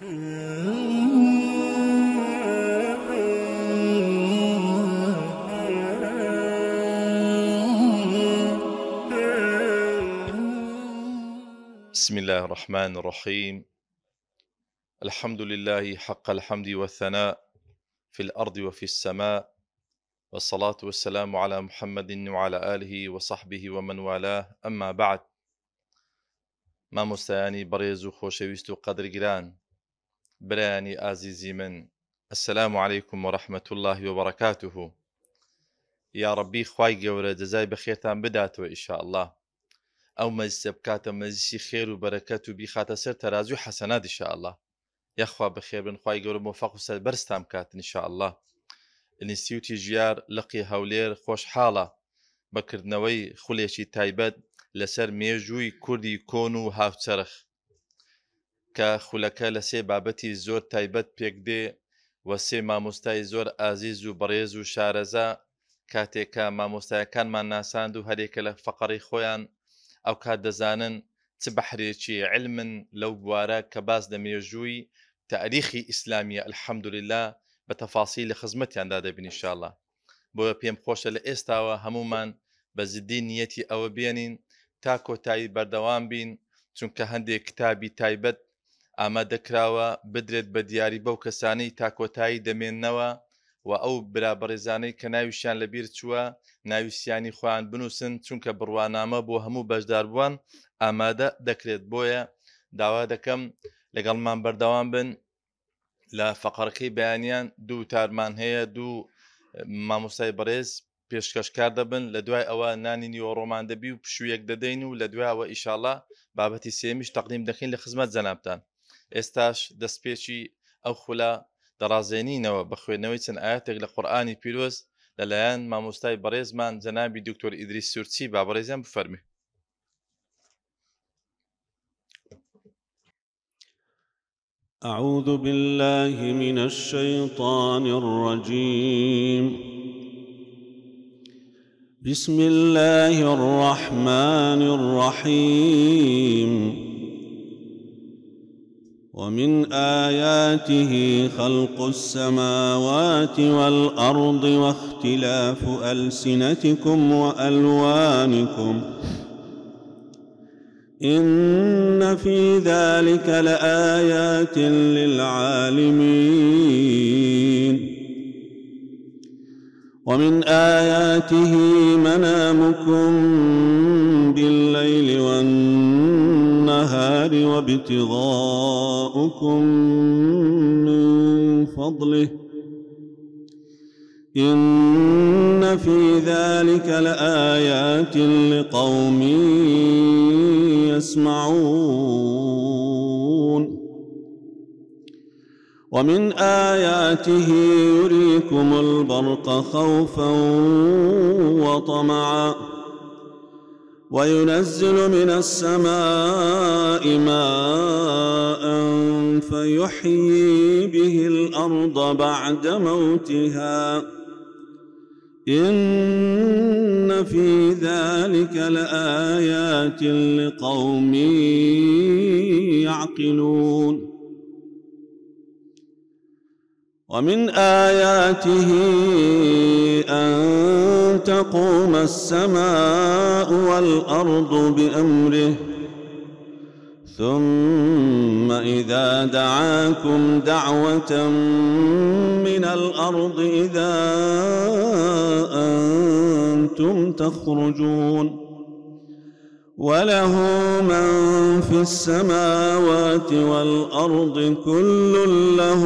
بسم الله الرحمن الرحيم الحمد لله حق الحمد والثناء في الأرض وفي السماء والصلاة والسلام على محمد وعلى آله وصحبه ومن والاه أما بعد ما مستياني بريزو خوشويستو قدر جران برانی ئازیزی من السلام عليكم ورحمة الله وبركاته یا ڕەبی خی گەورە دەزای بەخێتان بداتەوە ئیشاءله ئەو مەزیسە بکاتە مەزیسی خێر و بەرەکەت و بیخاتە سەر تەرازوی حەسەنا دیشاءله یخوا بەخێبن خی گەورە مۆفاق و سەر بەرستان بکاتن نیشاءله ئینستیوتی ژیار لەقی هەولێر خۆشحاڵە بەکردنەوەی خولێکی تایبەت لەسەر مێژووی کوردی کۆن و هاوچەرخ کە خولەکە لە سێ بابەتی زۆر تایبەت پێک دێ وە سێ مامۆستای زۆر ئازیز و بەڕێز و شارەزا کاتێکە مامۆستایەکانمان ناساند و هەرێکە لە فەقەڕی خۆیان ئەو کات دەزانن چ بەحرێکی علمن لەو بوارە کە باز دەمێژووی تاریخی ئیسلامیە الحەمدوللا بە تەفاسی لە خزمەتیاندا دەبنیشاءله بۆیە پێم خۆشە لە ئێستاوە هەمومان بە زدی نیەتی ئەوە بێنین تا کۆتایی بەردەوام بین چونکە هەندێک کتابی تایبەت ئامادەکراوە بدرێت بە دیاری بەو کەسانەی تاکۆتایی دەمێننەوە و ئەو برابڕێزانەی کە ناویشیان لەبیر چووە ناویسیانی خوان بنووسن چونکە بڕوانامە بۆ هەموو بەشداربووان ئامادە دەکرێت بۆیە داوا دەکەم لەگەڵمان بەردەوام بن لە فەقەرەکەی بەیانیان دوو تارمان هەیە دوو مامۆستای بەڕێز پێشکەشکار دەبن لە دوای ئەوە نانی نیوەڕۆمان دەبی و پشوویەک دەدەین و لە دوایەوە ئیشاڵە بابەتی سێمیش تەقلیم دەکەین لە خزمەت زەنابتان ئێستاش دەستپێکی ئەو خولا دەڕازێنینەوە بە خوێندنەوەی چەند لقران لە قورآانی ما لەلایەن مامۆستای بەڕێزمان جەنابی دکتۆر ئیدری سوورچی با بەڕێزیان بفەرمی أعوذ بالله من الشيطان الرجيم بسم الله الرحمن الرحيم ومن آياته خلق السماوات والأرض واختلاف ألسنتكم وألوانكم إن في ذلك لآيات للعالمين ومن آياته منامكم بالليل والنهار النهار وابتغاءكم من فضله إن في ذلك لآيات لقوم يسمعون ومن آياته يريكم البرق خوفا وطمعا وينزل من السماء ماء فيحيي به الارض بعد موتها ان في ذلك لايات لقوم يعقلون ومن آياته أن تقوم السماء والأرض بأمره ثم إذا دعاكم دعوة من الأرض إذا أنتم تخرجون ۖ وله من في السماوات والارض كل له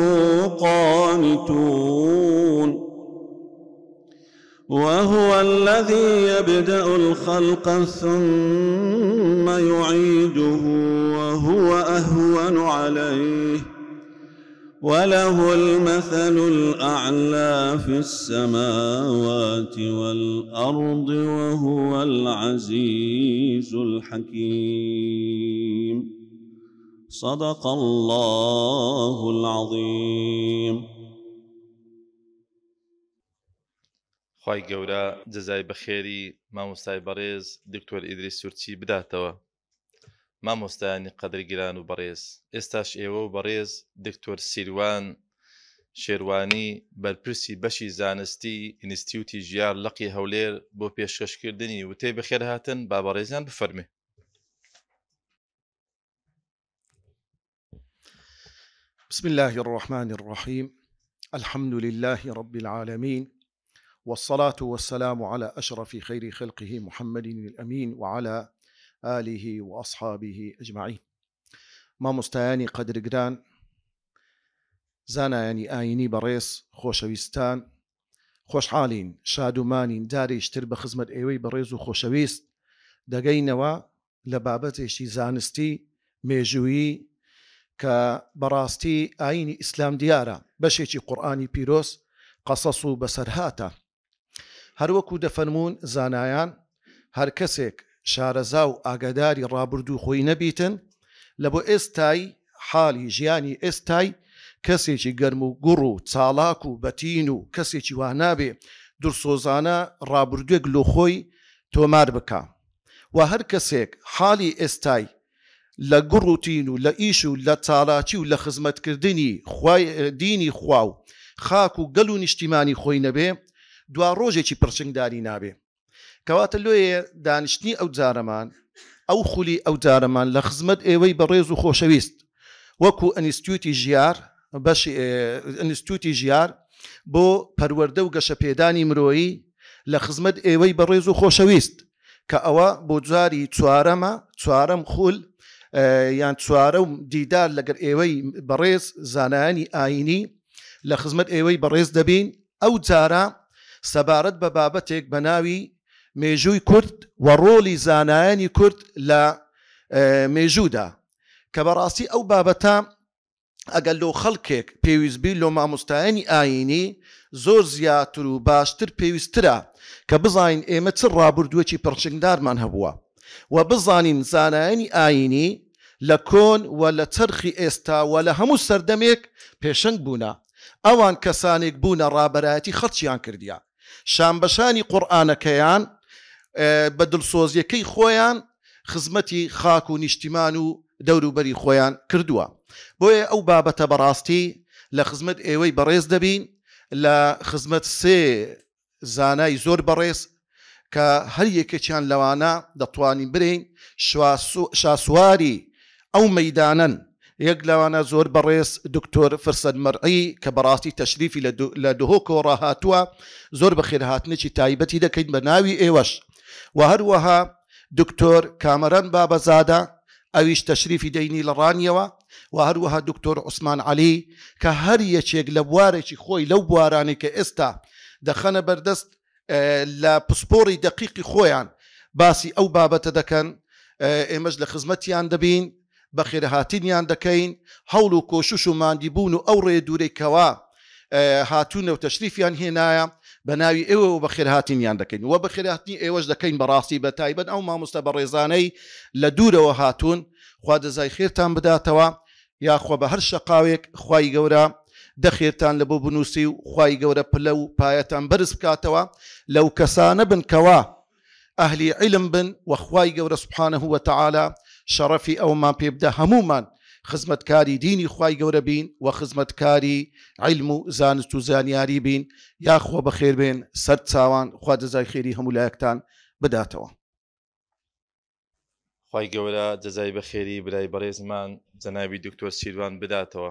قانتون وهو الذي يبدا الخلق ثم يعيده وهو اهون عليه وله المثل الأعلى في السماوات والأرض وهو العزيز الحكيم صدق الله العظيم قولا گەورە بخيري ما مستعي بەڕێز دكتور إدريس سورتي بداتوا مامۆستایانی قەدرگیران و بەڕێز ئێستاش ئێوە إيوه و بەڕێز دکتۆر سیروان شێروانی بەرپرسی بەشی زانستی ئینستیوتی ژیار لەقی هەولێر بۆ پێشکەشکردنی وتێ بەخێر هاتن با بەڕێزان بفەرمێ بسم الله الرحمن الرحيم الحمد لله رب العالمين والصلاة والسلام على أشرف خير خلقه محمد الأمين وعلى آله وأصحابه أجمعين ما مستعاني قدر قران زانایانی ئاینی بەڕێز خۆشەویستان خۆشحالین شادومانین دارێشتر بە خزمەت ئێوەی بەڕێز و خۆشەویست دەگەینەوە لە بابەتێکی زانستی مێژویی کە بەڕاستی ئاینی ئیسلام دیارە بەشێکی قورآانی پیرۆس قەسەس و بەسەرهاتە هەروەکو دەفەرمونون زانایان هەر کەسێک شارەزا و ئاگاداری ڕابردوو خۆی نەبیتن لە بۆ ئێستای حالی ژیانی ئێستای کەسێکی گەرم و گوڕ و چالاک و بەتین و کەسێکی وانابێ درسۆزانە ڕابردوێک لۆخۆی تۆمار بکە و هەر کەسێک حالی ئێستای لە گوڕوتین و لە ئیش و لە چالاکی و لە خزمەتکردنی دینی خوا و خاک و گەل و نیشتیمانی خۆی نەبێ دوا ڕۆژێکی پرچنگداری نابێ کەواتە لۆیە دانیشتنی ئەو جارەمان ئەو خولی ئەو جارەمان لە خزمەت ئێوەی بەڕێز و خۆشەویست وەکو ئەنیستیوتی ژیار بەشی ئەنیستیوتی ژیار بۆ پەروەەردە و گەشە پێدانی مرۆیی لە خزمەت ئێوەی بەڕێز و خۆشەویست کە ئەوە بۆ جاری چوارەمە چوارەم خول یان چوارە و دیدار لەگەر ئێوەی بەڕێز زانایانی ئاینی لە خزمەت ئێوەی بەڕێز دەبین ئەو جارە سەبارەت بە بابەتێک بە ناوی مێژووی کورد و ڕۆلی زانایانی کورد لە مێژوودا کە بەڕاستی ئەو بابەتە ئەگەر لۆ خەڵکێک پێویستبی لۆ مامۆستایانی ئاینی زۆر زیاتر و باشتر پێویسترە کە بزانین ئێمە چ ڕابردووەکی پڕچنگدارمان هەبووە و بزانین زانایانی ئاینی لە کۆن و لە چرخی ئێستا و لە هەموو سەردەمێک پێشنگ بوونە ئەوان کەسانێک بوونە ڕابەتی خەڵچیان کردیا شامبەشانی قورآانەکەیان بە دڵسۆزیەکەی خۆیان خزمەتی خاک و نیشتیمان و دەوروبەری خۆیان کردووە بۆیە ئەو بابەتە بەڕاستی لە خزمەت ئێوەی بەڕێز دەبین لە خزمەت سێ زانای زۆر بەڕێز کە هەر یەکەچیان لەوانە دەتوانین برین شاسواری ئەو مەدانن یەک لەوانە زۆر بەڕێز دکتۆر فرسەد مەرعی کە بەڕاستی تەشریفی لە دهۆکۆ ڕاهاتووە زۆر بە خێرهاتنێکی تایبەتی دەکەین بە ناوی ئێوەش و هەروەها دکتۆر کامەرەن بابەزادە ئەویش تەشریفی دەینی لە ڕانیەوە و هەروەها دکتۆر عوسمان علی کە هەر یەکێک لە بوارێکی خۆی لەو بوارانی کە ئێستا دەخەنە بەردەست لە پسپۆری دەقیقی خۆیان باسی ئەو بابەتە دەکەن ئێمەش لە خزمەتیان دەبین بە خێرەهاتینیان دەکەین هەوڵ و کۆشش و مادیبوون و ئەو ڕێ دوورێکەوە هاتوونە و تەشریفیان هێنایە بە ناوی ئێوە و بە خێرهاتینیان دەکەین وە بە خێرهاتنی ئێوەش دەکەین بەڕاستی بە تایبەت ئەو مامۆستا بە ڕێزانەی لە دوورەوە هاتوون خوا دەزای خێرتان بداتەوە یاخوا بە هەر شەقاوێک خی گەورە دەخێتان لە بۆ بنووسی و خی گەورە پلە و پایەتان بەرز بکاتەوە لەو کەسانە بنکەوە ئەهلی علم بن وەخوای گەورە سوبحانە هوە تەعاالە شەڕەفی ئەومان پێ بدە هەمومان خزمەتکاری دینی خی گەورە بین و خزمەتکاری عیلم و زانست و زانیاری بین یاخۆ بەخێر بێن سەر چاوان خوا دەزای خێری هەموو لایەکتان بداتەوە خی گەورە دەزای بەخێری برای بەڕێزمان جەناوی دکتۆر سیروان بداتەوە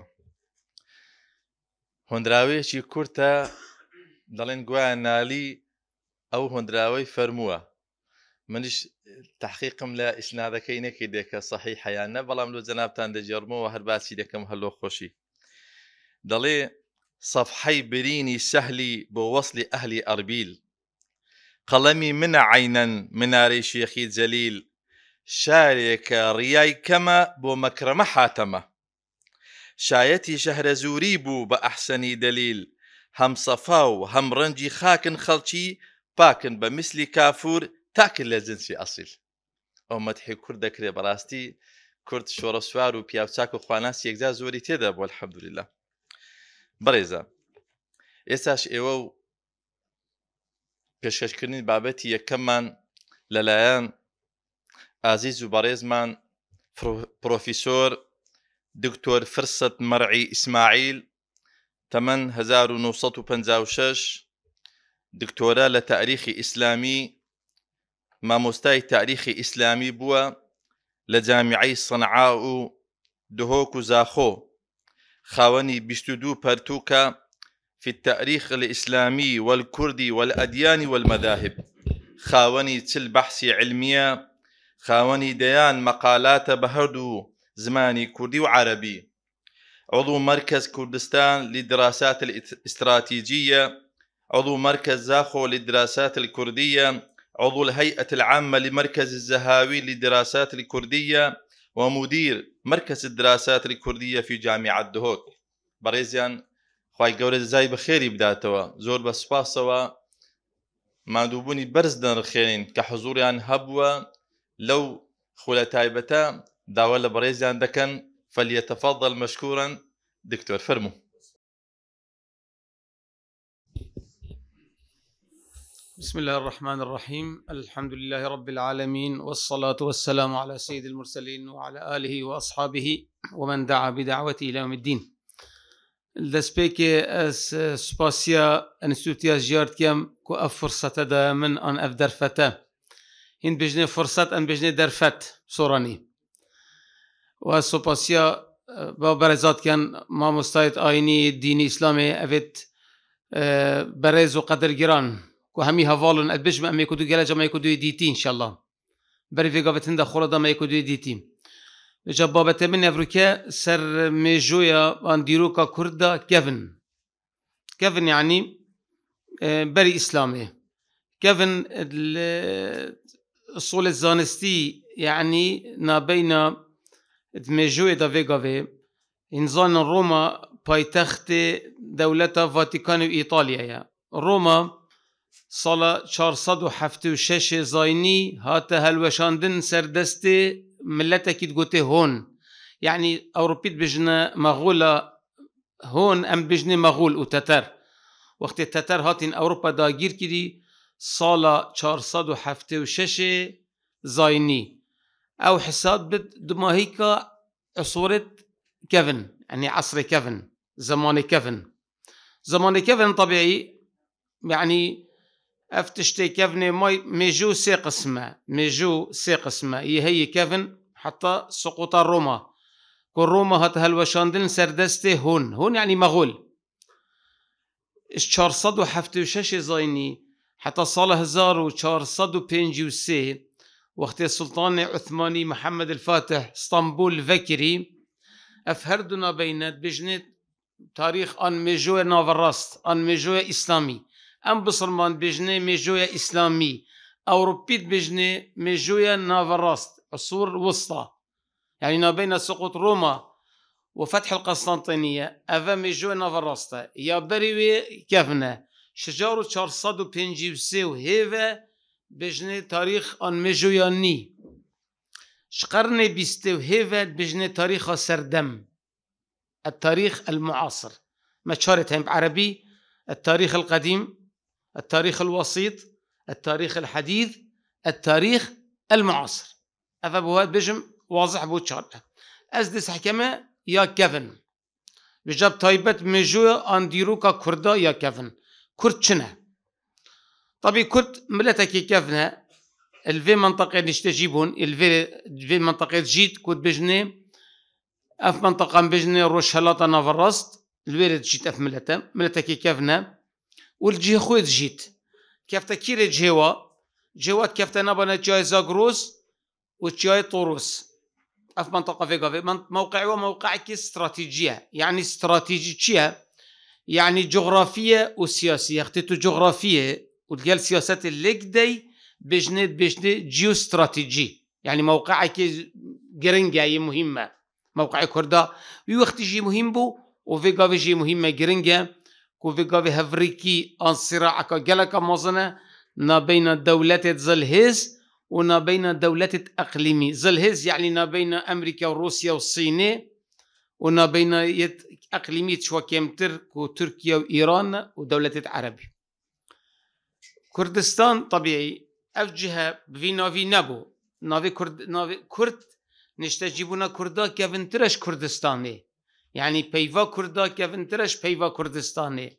هۆندراوەیەکی کورتە دەڵێن گویان نالی ئەو هۆندراوەی فەرمووە منیش تحقیقم لە ئیسنادەکەی نەکەی دێکە سەحی حیانە بەڵام لە جەنابان دەجێڕمەوە هەر باسی دەکەم هەلۆ خۆشی دەڵێ سەفحەی برینی سەهلی بۆ وەصلی ئەهلی ئەربیل قەڵەمی منە عینەن منارەی شێخی جەلیل شارێکە ڕیای کەمە بۆ مەکرەمە حاتەمە شایەتی شەهرە زووری بوو بە ئەحسەنی دەلیل هەم سەفا و هەم ڕەنجی خاکن خەڵکی پاکن بە مثلی کافور تاکل لە جنسی ئەسیل ئەو مەتحی کورد دەکرێ بەڕاستی کورد شۆرە سووار و پیاچاک و خواناسی یەکجا زۆری تێدا بۆ حەبدوریلا بەڕێزە ئێستاش ئێوە و پێشکەشکردنی بابەتی یەکەممان لەلایەن ئازیز و بەڕێزمان پرۆفیسۆر دکتۆر فرسەت مەرعی و تەمەەن و دکتۆرە دکتورا لتاریخ اسلامی مامۆستای تاریخی ئیسلامی بووە لە جامیعی سنعا و دهۆک و زاخۆ خاوەنی پەرتوکە في التاريخ الإسلامي والكردي والأديان والمذاهب خاوني تل بحث علمية خاوني ديان مقالات بهردو زماني كردي وعربي عضو مركز كردستان للدراسات الاستراتيجية عضو مركز زاخو للدراسات الكردية عضو الهيئة العامة لمركز الزهاوي للدراسات الكردية ومدير مركز الدراسات الكردية في جامعة دهوك بريزيان خواهي قولي زای بە بداتوا زور زۆر بە سوپاسەوە مادووبوونی بەرز دەنرخێنین کە حزوریان هەبووە لەو خولە تایبەتە داوا لە بەڕێزیان دەکەن فەلیەتەفەڵ دەڵ مەشکورن بسم الله الرحمن الرحيم الحمد لله رب العالمين والصلاة والسلام على سيد المرسلين وعلى آله وأصحابه ومن دعا بدعوته إلى يوم الدين لذلك أس سباسيا انستوتيا جيارت كم كو فرصة دا من أن أف درفتا هن بجنة فرصة أن بجنة درفت سوراني وسباسيا بابرزات كان ما مستعد آيني دين إسلامي أفت برز وقدر جيران کو همی هوالن اد بجم امی کدو گلا جمعی کدو دیتی ان شاء الله بری وی گافت هند خورا ما کدو دیتی جبابت من افریقا سر ميجويا ان ديروكا كردا كيفن كيفن يعني آه، بري اسلامي كيفن الصول الزانستي يعني نابينا دمجوي دا فيغافي انزان روما بايتخت دولة فاتيكان وإيطاليا يا روما سال 476 زاینی هات هلوشاندن سردست اکید گوته هون يعني أوروبيت بجنا مغولا هون أم بجنا مغول تتر وقت التتر هاتين أوروبا داگیر كدي سالة 476 زايني أو حساب بد که عصورة کفن يعني عصر کفن زمان کفن زمان کفن طبيعي يعني افتشتي كفني مي ميجو سيق قسمه ميجو سيق اسمه يهي إيه كفن حتى سقوط روما كون روما هات هالوشاندن سردستي هون هون يعني مغول چارصد زيني حتى صالة هزار وشار صد سال وسي وقتی السلطان عثماني محمد الفاتح اسطنبول فكري اف بينات بجنة تاريخ آن مجوه نافراست آن مجوه اسلامي ام بسلمان بجني من اسلامي اوروبيت ربيت بجني جويا نافراست عصور الوسطى يعني ما بين سقوط روما وفتح القسطنطينية أفا ميجو نافراستا يا بريوي كفنا شجارو تشارصاد و پنجي و هيفا تاريخ آن ميجو ني شقرن بيسته و هيفا تاريخ سردم التاريخ المعاصر ما شارت بعربي التاريخ القديم التاريخ الوسيط التاريخ الحديث التاريخ المعاصر هذا بواد بجم واضح بو تشار از دس حكمة يا كفن بجاب تايبت مجو انديروكا كردا يا كفن كرد شنا طبي كرد ملتكي كفنه الفي منطقة نشتجيبون الفي في منطقة جيت كود بجني اف منطقة بجني روش هلاطة نافرست الويرد جيت اف ملتا ملتا كي والجهه خود جيت كفتا كير جهوا جهوا كفتا نبنا جاي زاغروس وجاي طوروس اف منطقه في قفي موقعي وموقعك استراتيجيه يعني استراتيجيه يعني جغرافيه وسياسيه اختيتو جغرافيه وديال سياسات الليكدي بجنة بجنة جيو استراتيجي يعني موقعك جرنجا مهمه موقع كردا ويوختي جي مهم بو وفي جي مهمه جرنجا كوفيغافي هفريكي عن صراع كجلك مزنا ما بين دولة زلهيز وما بين دولة أقليمي زلهيز يعني ما بين أمريكا وروسيا والصين وما بين أقليمية شو كيمتر كو تركيا وإيران ودولة عربي كردستان طبيعي أفجها في نافي نابو نافي كرد نافي كرد نشتجيبونا كردا ترش كردستاني یعنی پیوا کردا که پیوا کردستانه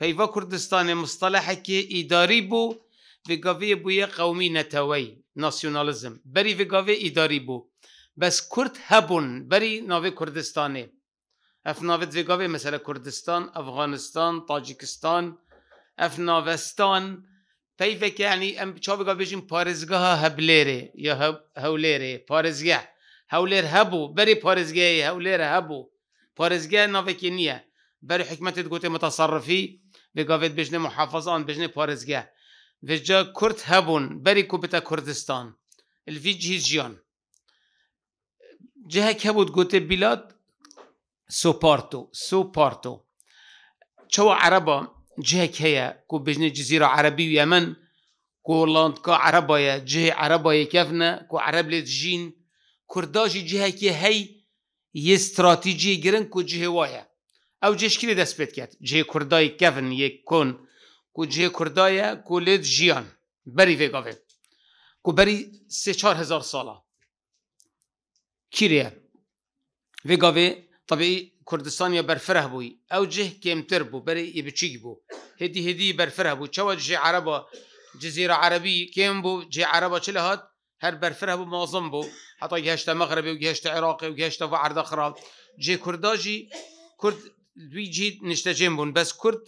پیوا کردستانه مصطلح که اداری بو و گاوی بوی قومی نتوی ناسیونالیزم بری و گاوی اداری بو بس کرد هبون بری ناوی کردستانه اف ناوت و مثلا کردستان افغانستان تاجیکستان اف ناوستان پیوا که یعنی ام چاوی پارزگاه هبلیره یا هولره پارزگه هولر هبو بری پارزگه هولر هبو پارێزگای ناوێکی نییە بەر حکمەتت گوتی متصرفی بگاوێت بژنێ محافظان بژنێ پارێزگە وجا کورد هەبوون بەری کوبتە کوردستان الڤجی ژیان cihek hebû gotê bilat soparto soparto çawa ereba cihek heye ku bêjnê cizîra erebî û yemen ku landka ereba ye cihê ereba ye kevne ku ereb lê jîn kurda jî cihekê hey یه یستراتیجی گرن کو جه وایه او شکلی دست پید کرد جه کردای کفن یک کن کو جه کردای کولید جیان بری ویگاوه کو بری سه چار هزار سالا کیریه ویگاوه طبیعی کردستان یا برفره بوی او جه کمتر بو بری یه بچیگ بو هدی هدی برفره بو چوا جه عربا جزیره عربی کم بو جه عربا چله هات هر برفره بو مازم بو حتی گهشت مغربی و گهشت عراقی و گهشت و اخرا جه کردا جی کرد دوی جی نشته جیم بون بس کرد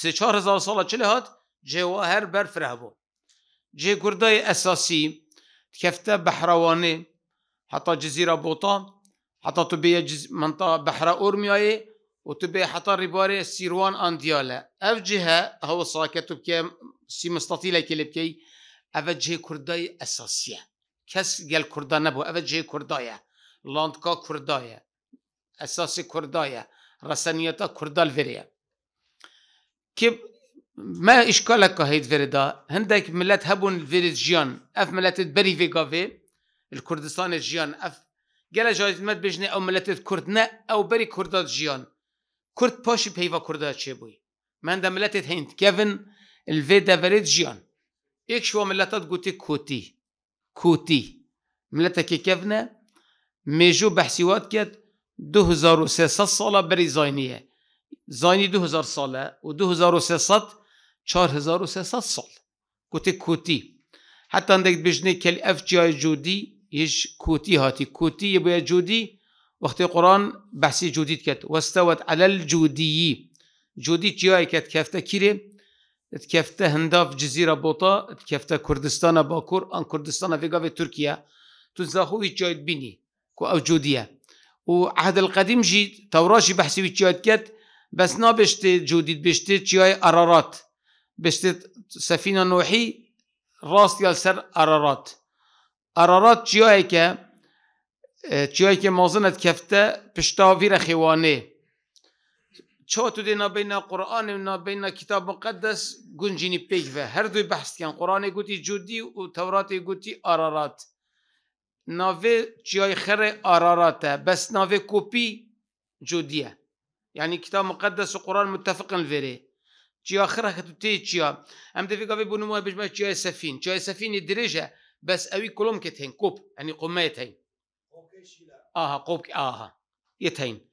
سه چهار هزار ساله چلی هات جه و هر برفره بو جه کردای اساسی كفتا حتی حتى جزيرة بوطا حتى تبيا جز... منطقة بحر أورمياي وتبيا حتى رباري سيروان أنديالا أف جهة هو ساكت سی سي مستطيلة كي ئەە جێ کوردای ئەساسیە کەس گەل کووردا نەبوو ئەە جێ کردای لاندکا کوردایە ئەساسی کوردایە ڕسەنیەتە کوردال که ما ئیشکالەکە هەیت ێدا ملت هبون ورید جیان اف ملت بری ویگاوی الکردستان جیان اف گل جایت مد بجنه او ملت کرد نه او بری کرداد جیان کرد پاشی پیوا کووردا چه بوی من دە ملەتت هەند کevin الڤێ دەڤێت جیان یک شو ملتات گوتی کوتی کوتی ملت که کفنه میجو بحثیوات کرد 2300 ساله بری زاینیه زاینی هزار ساله و دو هزار هزار و و سه 4300 سال گوتی کوتی حتی اندک بجنه کل اف جای جودی یش کوتی هاتی کوتی یه باید جودی وقتی قرآن بحثی جودیت کرد وستوت علل جودیی، جودی جایی کرد کفته کیره تکفته هنداف جزیره بوتا تکفته کردستان باکور آن کردستان و ترکیه تو زاخوی جاید بینی کو اوجودیه و عهد القدیم جی توراشی بحثی جاید کرد بس نابشته جودید بشته چیای ارارات بشته سفین نوحی راست یا سر ارارات ارارات چیایی که چیایی که مازنت کفته پشتاوی خوانه چاتو دینا بین قرآن و بین کتاب مقدس گنجینی پیک و هر دوی بحث کن قرآن گوتی جودی و تورات گوتی آرارات ناوه جای خر آراراته بس ناوه کپی جودیه يعني كتاب مقدس وقرآن متفق الفيري جيا خره تتي جيا ام دفي قبي بونو ما بجما جيا سفين جيا سفين الدرجة بس اوي كلهم كتهين كوب يعني قميتين اه قوب اه يتهين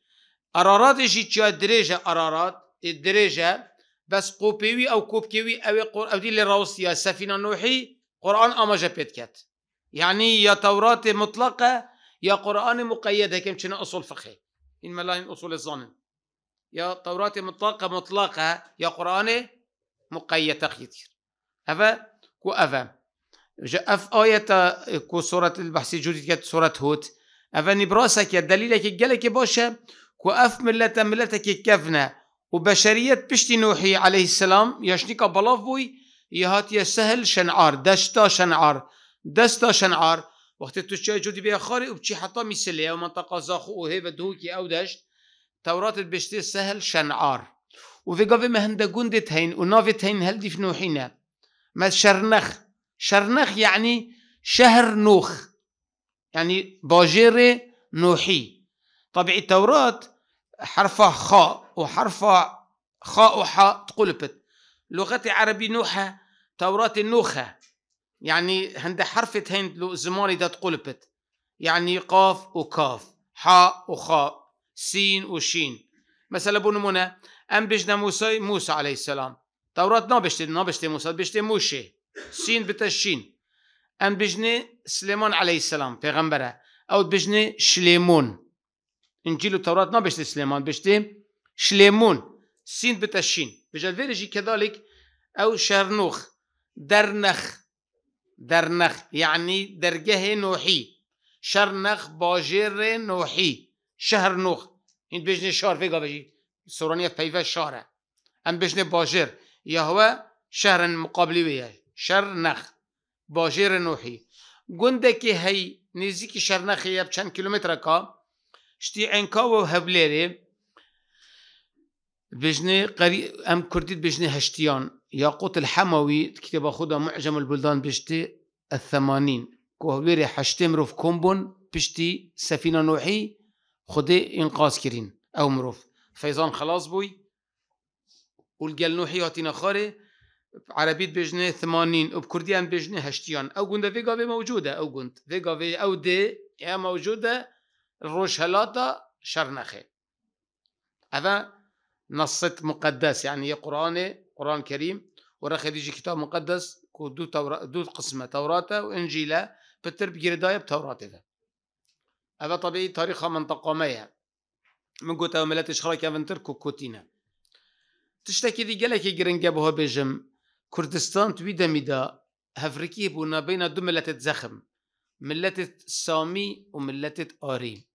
اراراتشی چیا دریجه ارارات دریجه بس قوبيوي او كوبكيوي او قر... او دی لراوسیا سفينة نوحي قرآن اما پید کت يعني يا توراة مطلقة يا قرآن مقيدة كم شنو أصول فقهي إن ملاين أصول الظن يا توراة مطلقة مطلقة يا قرآن مقيد تخيير أفا كو أفا جاء أف آية كو سورة البحث جودت سورة هود أفا نبراسك يا دليلك الجلك باشا اف ملتا ملتك كفنا وبشرية بشتي نوحي عليه السلام يشنيك بلافوي يهات سهل شنعار دشتا شنعار دستا شنعار وقت تشاي جودي بيا خاري وبشي حتى مثلية ومنطقة زاخو وهيبة دوكي أو دشت توراة البشتي سهل شنعار وفي قافي مهندا قندت هين ونافت هين هلدي في نوحينا ما شرنخ شرنخ يعني شهر نوخ يعني باجيري نوحي طبيعي التوراة حرفها خاء وحرفها خاء وحاء تقلبت لغة عربي نوحة توراة النوخة يعني هند حرفة هند لو زماني ده تقلبت يعني قاف وكاف حاء وخاء سين وشين مثلا نمونة ام بجنا موسى موسى عليه السلام توراة نابشت بشتي موسى بشتي موشي سين بتشين ام بجني سليمان عليه السلام پیغمبره او بجني شليمون انجیل و تورات نبشته سلیمان بشته شلیمون سین بتشین بجد ویرجی نخ او شرنوخ درنخ درنخ یعنی درگه نوحی شرنخ باجر نوحی شهر نوخ این بجنه شهر فیگا بجی سورانیت پیوه شهره ام بجنه باجر یهوه شهر مقابلی ویه شرنخ باجر نوحی گنده که هی نزدیک نخ یه چند کیلومتر کا شتی انکاو هبلری بجني قري أم كرديد بجني هشتيان ياقوت الحموي كتاب خدا معجم البلدان بشتي الثمانين كوهبيري حشتي مروف كومبون بشتي سفينة نوحي خدي إنقاذ كرين أو مروف فيزان خلاص بوي والجل نوحي هاتينا خاري عربيت بجنة ثمانين وبكرديان بجنة هشتيان أو قند فيقا موجودة أو قند فيقا أو دي يا موجودة الروشهلاتا شرنخه هذا نصت مقدس يعني قرآن قرآن كريم وراخ يجي كتاب مقدس كو دو, تورا دو قسمة توراته وإنجيلة بتر بجرداية بتوراته هذا طبيعي تاريخها منطقة مية يعني. من قوتا وملات إشخارك أفنتر تركو كوتينا تشتكي دي قالك يجرن جابوها بجم كردستان تويدا ميدا هفركي بونا بين دو ملات زخم ملة سامي وملة آري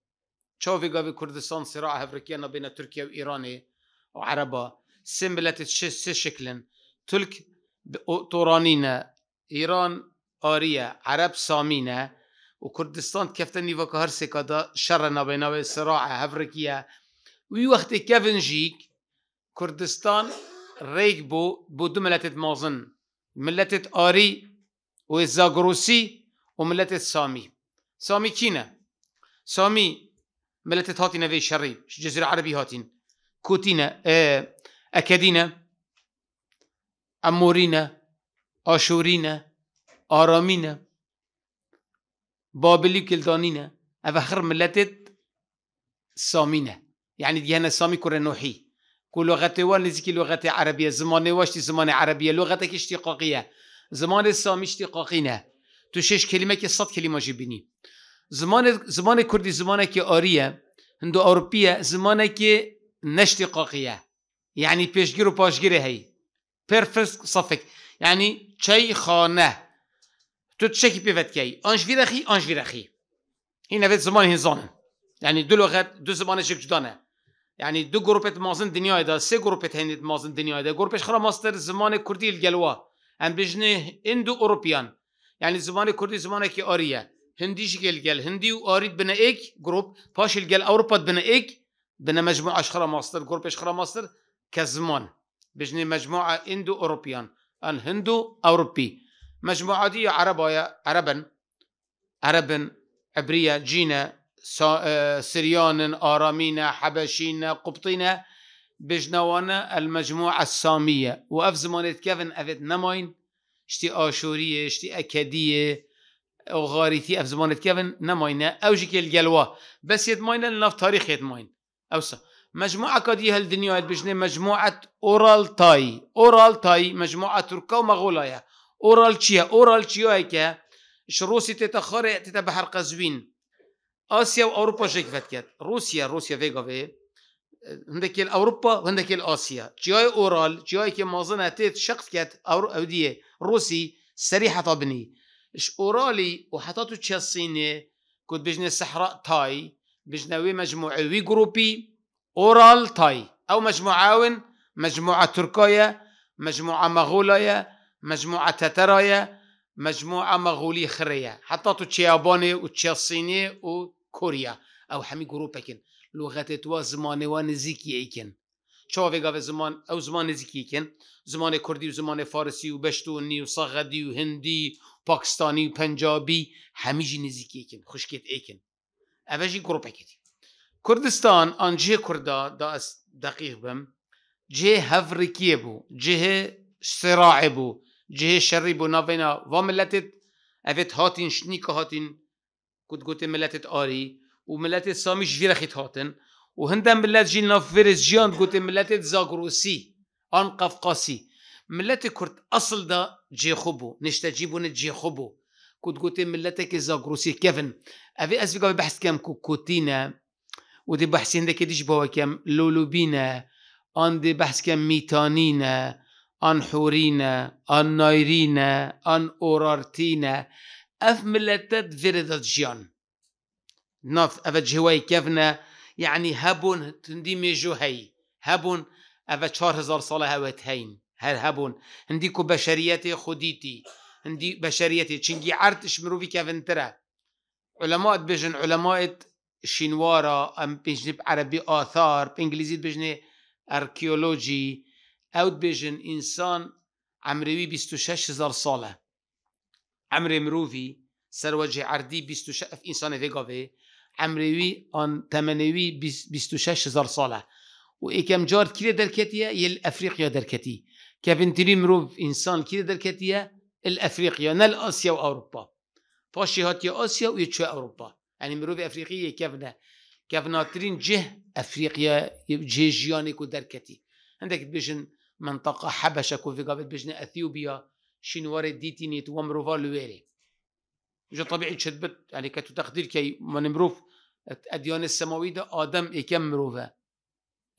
شوفي في كردستان صراع هفركيانا بين تركيا وإيراني وعربة سملت شكلا تلك تورانينا إيران آرية عرب سامينا وكردستان كفتني فكهر سكادا شرنا بين صراع هفركيا وي وقت كافنجيك كردستان ريك بو بو دو ملتة مازن ملتة آري وزاغروسي وملتة سامي سامي كينا سامي ملتت هاتینە في الشري جزرە عربی هاتین کوتینە ئەکەدینە ئەمۆرینە ئاشورینە آرامین بابلی کلدانین ئەە خر ملتت يعني یعنی دیێنە سامی کوڕە نوحی وان نزیکی لغت عربیە زمانی وەشتی زمان عربیە لغتی شتی قاقیه زمان سامی شتی قاقینە تو شش کلمەکی صد كلمة بینی زمان زمان کردی زمانه که آریه هندو اروپیه زمانه که نشتقاقیه یعنی پیشگیر و پاشگیره هی پرفست صفک یعنی چای خانه تو چکی پیوت هی آنش ویرخی آنش ویرخی این نوید زمان هین یعنی دو لغت دو زمان شک جدانه یعنی دو گروپت مازن دنیا دا سه گروپت هندید مازن دنیای دا گروپش خرا ماستر زمان کردی الگلوه ام بجنه اندو اروپیان یعنی زمان کردی زمانه که آریه هندي شكل قال هندي واريد بنا ايك جروب باش الجال اوروبا بنا ايك بنا مجموعه اشخرا ماستر جروب اشخرا ماستر كزمان بجني مجموعه اندو اوروبيان ان هندو اوروبي مجموعه دي عربايا عربا عربا عبريه جينا آه، سريان ارامينا حبشينا قبطينا بجنوانا المجموعة السامية وأف زمانة كيفن أفت نماين شتي آشورية شتي أكادية او غاريتي اف زمانت كيفن نماينا او جيك الجلوة بس يتماينا لنف تاريخ يتماين اوسا مجموعة كادي هالدنيا بجنة مجموعة اورال تاي اورال تاي مجموعة تركا ومغولايا اورال تشيا اورال تشيا هيكا شروسي تتخرع تتبحر قزوين اسيا واوروبا جيك فتكات روسيا روسيا فيغا في عندك اوروبا عندك اسيا جاي اورال جاي كي مازن تيت شخص كات اوديه روسي سريحه طبني اش اورالي وحطاتو تشاسيني كنت بجني الصحراء تاي بجناوي مجموعة وي جروبي اورال تاي او مجموعاون مجموعة تركيا مجموعة مغولية مجموعة تترايا مجموعة مغولي خرية حطاتو تشياباني و وكوريا او حمي جروبكن لغة توا زماني ونزيكي ايكن چاوه گاوه زمان او زمان نزیکی کن زمان کردی و زمان فارسی و بشتونی و صغدی و هندی پاکستانی و پنجابی همیشه نزدیکی ایکن خشکیت ایکن اوشی گروپ اکیتی کردستان آن جه کردا دا از دقیق بم جه هفرکیه بو جه سراع بو جه شری بو ناوینا و ملتت اوید هاتین که هاتین کد گوت ملتت آری و ملتت سامیش ویرخیت هاتن و هندن ملت جیل نفرز جیان گوت ملتت زاگروسی آن قفقاسی ملتی كرت اصل دا نشته خبو جی خوبو کد گوته ملتی که زاگروسی کفن كيفن از بگاه بحث كام كوكوتينا ودي بحثين داك ديش بوا كام لولوبينا ان دی بحث كام ميتانينا ان حورینا ان نايرينا ان اورارتینا اف ملتت فيردات جیان ناف افج هواي كيفنا يعني هبون تندی میجو هی هبون چار هزار ساله هوت هين هر هبون هندی کو بشریت خودیتی هندی بشریت چنگی عرتش بی که ونتره علماء بجن علماء شینوارا ام بجنب عربی آثار انگلیزی بجن ارکیولوژی او بجن انسان عمروی 26 هزار ساله عمر مروفی مروفي سروجي عردي 26 انسان في قافي عمروي ان تمنوي 26 هزار ساله و كم جار كده دركتيه یل افریقیا دركتي كيفن تريمروف انسان كي دركت يا الافريقيا نال اسيا واوروبا فاشي هات يا اسيا ويتشو اوروبا يعني مروف افريقيه كيفنا كيفنا ترين جه افريقيا جه جياني كو دركتي عندك بيجن منطقه حبشه كو في قابل بيجن اثيوبيا شنوار ديتيني تو مروفا لويري جو طبيعي تشدبت يعني كتو تقدير كي من مروف اديان السماويه ده ادم اكم مروفه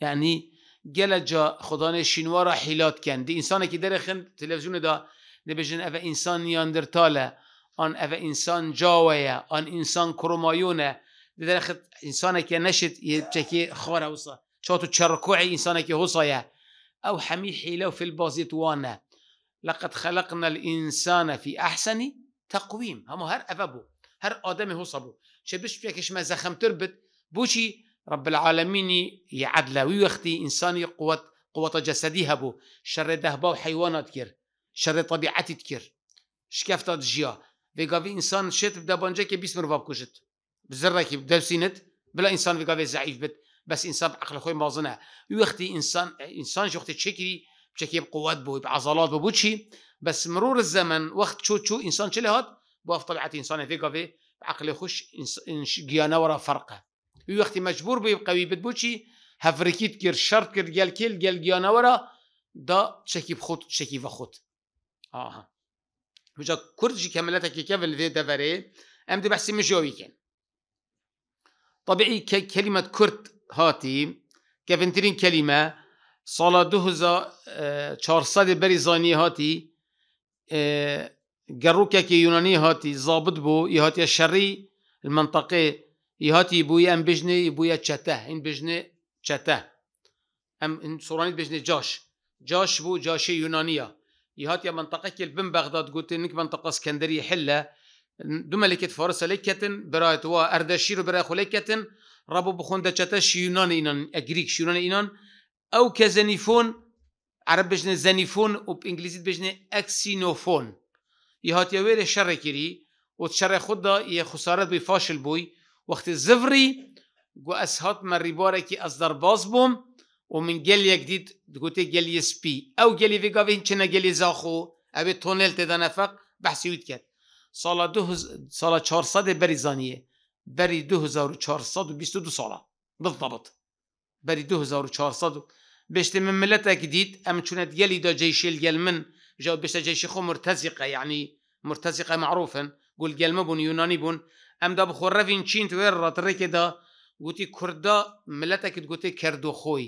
يعني گل جا خدان شینوا را حیلات دی انسان که در خن تلویزیون دا نبجن او انسان نیاندرتاله آن او انسان جاویه آن انسان کرومایونه در خد انسان که نشد یه چکی خاره وصا شاتو تشركوعي إنسانك او أو حیله حيلو في وانه لقد خلقنا الإنسان في أحسن تقويم هم هر أفبو هر آدم صبو چه بش ما زخم تربت بوچی؟ رب العالمين یه ويختي انسان قوة قوة جسدي هبو شر دهبا وحيوانات كير شر طبيعتي كير شكافتا جيا جیا في انسان شد بدا که 20 مرواب کشت بزرگی که بلا انسان في زعيف بت بس انسان بعقل خوي مازنه ويختي انسان انسان شوختي تشكري بشكل بقوات بو بعضلات بو بوشي بس مرور الزمن وقت شو شو انسان شلي هاد بوقف طبيعه انسان في عقل يخش انش جيانا ورا فرقه وی وقتی مجبور به قوی بد چی هفرکیت کرد شرط کرد گل کل گل گیانورا دا چکیب خود چکیب خود آها مجا کرد جی کملتا که کفل فی دفره ام که کلمت کرد هاتی، که كلمة کلمه سالا دو کلمه سال 400 بری زانی هاتی گروکه که یونانی هاتی زابد بو ای هاتی شری المنطقه يهاتي بوي ام بجني بوي تشته ان بجني تشته ام ان سوراني بجني جاش جاش بو جاشي يونانيه يهات يا منطقه كي بن بغداد قلت انك منطقه اسكندريه حله دو ملكه فارس لكتن برايت وا اردشير برا خلكتن ربو بخوند تشتش يوناني اينان اجريك يوناني اينان او كزنيفون عرب بجني زنيفون و بانجليزي بجني اكسينوفون يهات يا وير شر كيري و شر خدا يا خسارات بفاشل بوي وقت زفري واسهط من و اصدر بازبوم ومن دید جديد گل جلية سبي او گلی في گاوین چه نگلی زاخو ابي تونل تدا نفق بحثي ويتكت سال دو سال 400 بري بیست بري دو ساله بالضبط بري 2400 بشت من ملتا جديد ام چوند جلی دا جیش الجلمن جاو بشت جیشی خو مرتزقه یعنی یعنی مرتزقه معروفن قول جلمبون یونانی بون ام ده بخور روین چین توی ور رات رکه دا گویی کرد دا ملت اکید گویی کرد و خوی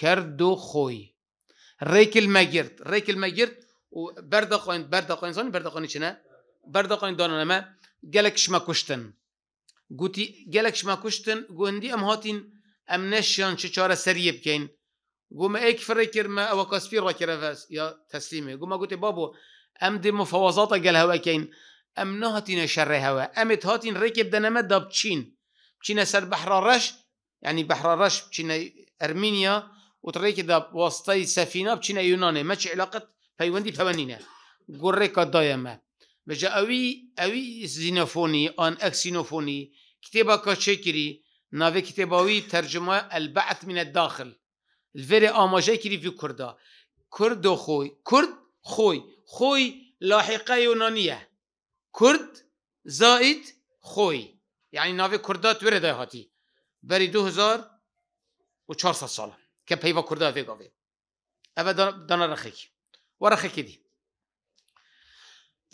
کرد و خوی ریکل مگیرد ریکل مگیرد و برد قاین برد قاین زنی برد قاین چنین برد دانه نم جالکش ما کشتن گویی ما کشتن گویندی ام هاتین ام نشان چه چاره سریب کن گو ما یک فرکر ما اوکاسفیر را کرده یا تسلیمه گو ما گویی بابو ام دی مفاوضات جالها کن ام نهاتين شر هوا ام تهاتين ركب دنما داب تشين تشين سر بحر الرش يعني بحر الرش تشين ارمينيا وتريك داب واسطه سفينه تشين يوناني ما علاقه بيوندي بونينه قريك دايما بجا اوي اوي زينوفوني ان اكسينوفوني كتابه كشكري ناوي كتابوي ترجمه البعث من الداخل الفيري آماجه كري في كردا كرد خوي كرد خوي خوي لاحقه يونانيه کرد زائد خوی یعنی ناو کردات وره هاتی بری دو هزار و چهار ست سال که پیوا کرده وی گاوی اوه دانا که و رخیکی دی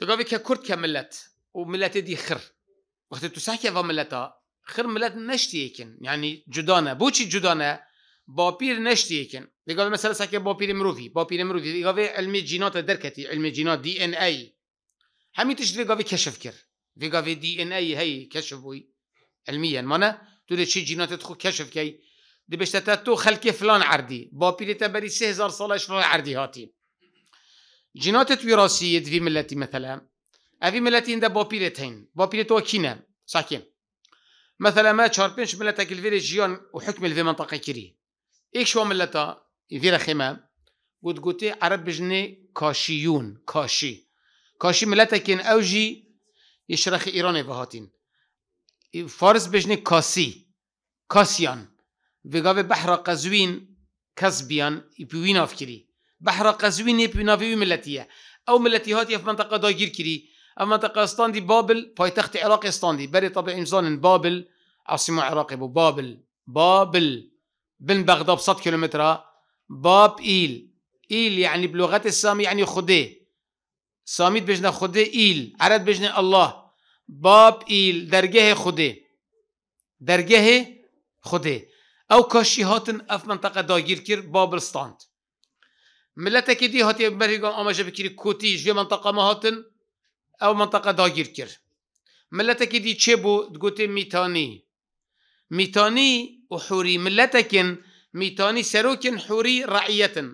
گاوی که کرد که ملت و ملت دی خر وقتی تو سحکی اوه ملتا خر ملت نشتی کن یعنی جدانه بوچی جدانه باپیر نشتی کن دیگه مثلا سحکی پیر مروفی پیر مروفی دیگه علم جینات درکتی علم جینات دی ان ای همیتش دیگه کشف کرد دیگه دی ان ای هی کشف وی علمیا مانا تو چی جیناتت خو کشف کی دی بشتت تو خلق فلان عردی با پیرت بری 3000 سال شنو عردی هاتی جیناتت وراثیه دی ملتی مثلا اوی ملتی اند با پیرتین با پیرتو کینه ساکن مثلا ما چهار پنج ملت کلفیر جیان و حکم الفی منطقه کری ایک شو ملتا ویر خیمه گود گوتی عرب کاشیون کاشی کاشی ملتکین او جی یشرخ ایران بهاتین فارس بجنه کاسی کاسیان وگاو بحر قزوین کسبیان پیوین آف کری بحر قزوین پیوناوی ملتیه او ملتی هاتی اف منطقه گیر کری اف منطقه استاندی بابل پایتخت عراق استاندی بری طبع امزان بابل عاصمه عراق بو بابل بابل بن بغداد 100 كيلومتر باب إيل إيل يعني بلغة السام يعني خده سامیت بجنه خوده ایل عرد بجنه الله باب ایل درگه خوده درگه خوده او کاشی هاتن اف منطقه داگیر کر بابلستان ملت که دی هاتی برهگان آماجه بکری کوتی جوی منطقه ما هاتن او منطقه داگیر کر ملت که دی چه بو گوته میتانی میتانی و حوری ملت کن میتانی سروکن حوری رعیتن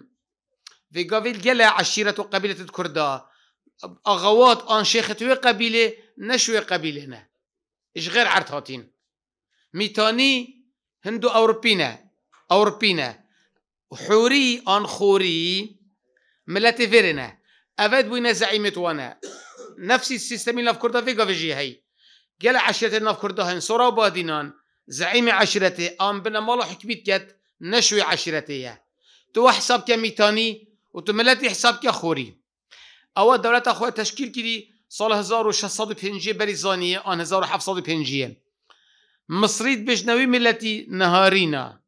گاویل گله جلا و قبیلت کرده اغوات آن شيخت وي قبيله نشوي قبيله نه اش غير عرض هاتين ميتاني هندو اوروبينا اوروبينا حوري آن خوري ملاتي فيرنا افاد بوينا زعيمة وانا نفس السيستم اللي في كردها في قفجي هي قال عشرة ناف كردا هن صورة بادينان زعيم عشرتي آن بنا مالو حكميت كت نشوي عشرتي تو حساب كميتاني وتملاتي حساب كخوري ئەوە دولت خو تشکیل کردی سال 1650 بەریزانیە آن 1750 مصرید بشنەوی ملتی نهارینا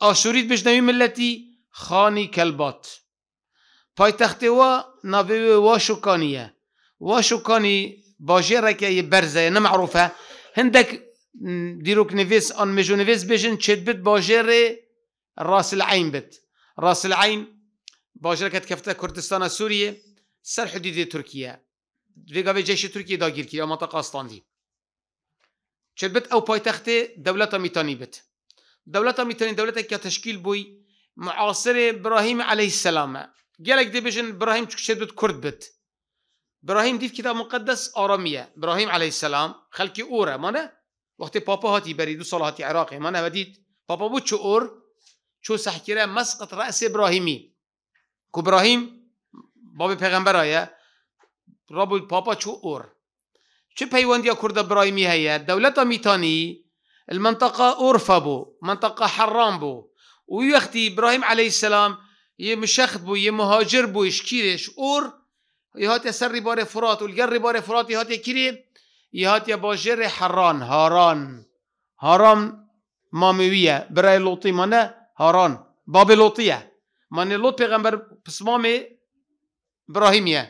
آشورید بجنوی ملتی خانی کلبات کەلبات پایتەختێوە ناوێ واشوکانیه واشوکانی دیروک نویس آن هندک نویس نویس، چید بید باجه را راس باجر بید راس العین باجه عین کت کفته کردستان سوریه سر حدود ترکیه رگاوی جیش ترکیه داگیر کرد منطقه استاندی چربت او پایتخت دولت میتانی بت دولت میتانی دولت که تشکیل بوی معاصر ابراهیم علیه السلام گلک دی بجن ابراهیم چک شدت کرد بت ابراهیم دیف کتاب مقدس آرامیه ابراهیم علیه السلام خلقی اوره مانا وقت پاپا هاتی برید و سال هاتی عراقی مانه ودید پاپا بود چو اور چو مسقط رأس ابراهیمی کو ابراهیم بابی پیغمبر آیه رابو پاپا چو اور چه پیوندی کرد برای می هیه دولت میتانی المنطقه اورفا بو منطقه حرام بو و وقتی ابراهیم علیه السلام یه مشخت بو یه مهاجر بو اشکیرش اور هات سر بار فرات الگر بار فرات هات کری یه یا باجر حران هاران هاران مامویه برای لوطی مانه هاران باب لوطیه مانه لوط پیغمبر پسمامه ابراهيم يا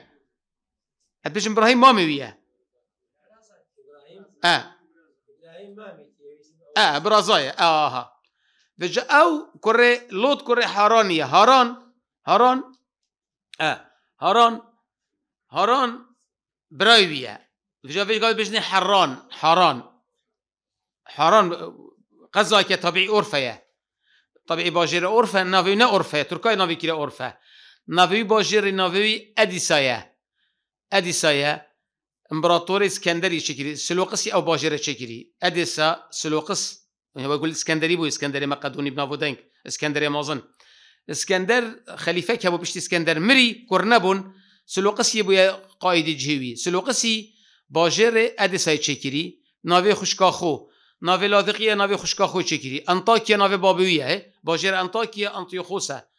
ابيش إبراهيم مامي ويا آه آه برازايا آه آه بجا أو كرة لوط كرة هارانية هاران هاران آه هاران هاران برايوية بجا فيش قال بجني حران حران حران غزة كطبيعي أورفية طبيعي باجرة أورفة نافي نا أورفة تركاي نافي كلا أورفة ناوی باجر ناوی ادیسایه ادیسایه امبراطور اسکندری چکری سلوقسی او باجر چکری ادیسا سلوقس بقول اسکندری بو اسکندری مقدونی بنافو دنگ، اسكندري مازن اسكندر خليفه كابو بشت اسكندر مري كورنبون سلوقسي بو قائد جهوي سلوقسي باجر ادساي چکیری ناوی خوشکاخو ناوی لاذقیه ناوی خوشکاخو انتاکی انطاکیا ناوی بابویه باجر انطاکیا انطیوخوسه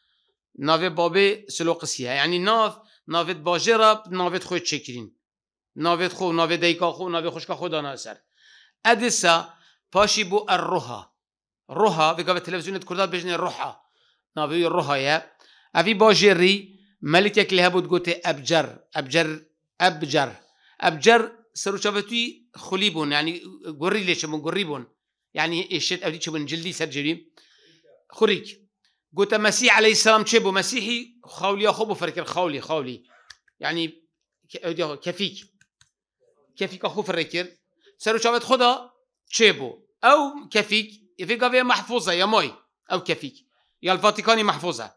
نافي بابي سلو قسيا يعني ناف نافيت باجرب نافيت خو تشكرين نافيت خو نافيت ديكا خو نافيت خوشكا خو دانا سر ادسا باشي بو الروها روها في قابل التلفزيون كردات بجن الروحة نافي الروها يا افي باجري ملكك لها بود قوتي ابجر ابجر ابجر ابجر سرو شافتي خليبون يعني قري ليش من قريبون يعني اشيت ابدي شبن جلدي سرجري خريك قلت مسيح عليه السلام تشيبو مسيحي خولي يا أخوبه فركر خولي خولي يعني كفيك كفيك أخو فركر سرو شابت خدا تشيبو أو كفيك في قوية محفوظة يا موي أو كفيك يا الفاتيكاني محفوظة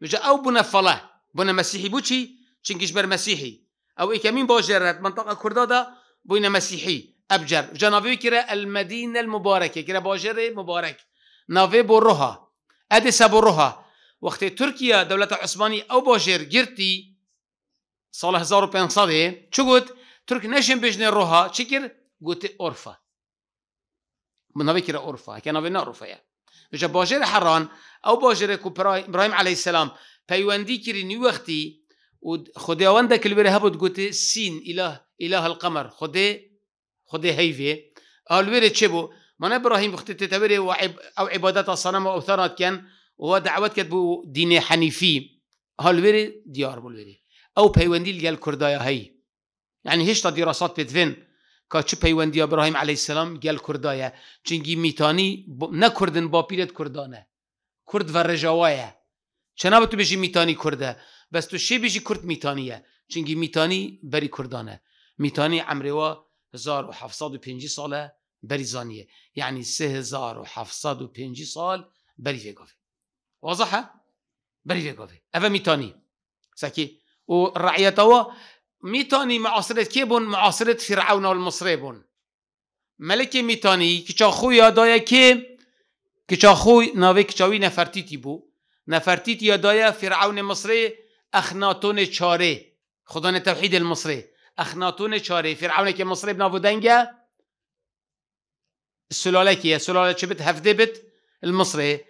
بجا أو بنا فلا بنا مسيحي بوشي شنكش بر مسيحي أو إيكا مين باجرة منطقة كردادة بنا مسيحي أبجر جنابي كرا المدينة المباركة كرا باجرة مبارك نافي بروها ادي سابوروها وقت تركيا دولة عثماني او باجر جرتي صالة هزارو بين صدي چو گوت ترك نشن بجن روها چكر گوت اورفا من نبي كرا اورفا كان نبي نعرفا يا جا باجر حران او باجر كو ابراهيم عليه السلام پیوندی کری نی وقتی و خداوند کل بره هبود گوت سین اله اله القمر خدای خدای هيفي آلوره چه بو من ابراهيم وقت و وعب او عبادات الصنم واوثانات كان و دعوت کرد دین دین حنیفی حال بری دیار بول او پیوندی گل کردای هی یعنی هشتا دراسات بدفن که چه پیوندی ابراهیم علیه السلام گل کردایه چنگی میتانی ب... نکردن با پیرت کردانه کرد و رجاوایه چنابه تو بشی میتانی کرده بس تو شی بیجی کرد میتانیه چنگی میتانی بری کردانه میتانی عمروا 1750 ساله بری یعنی و 3750 سال بری ویگاوه واضحه بری ویگاوه اوه میتانی سکی و رعیتوا میتانی معاصرت کی بون معاصرت فرعون مصری بون ملک میتانی که چا یادای که که چا خو ناوی کچاوی چاوی نفرتیتی بو نفرتیتی یادای فرعون مصری اخناتون چاره خدان توحید مصری اخناتون چاره فرعون که مصری بناو السلالة كي السلالة شبت هفدبت المصري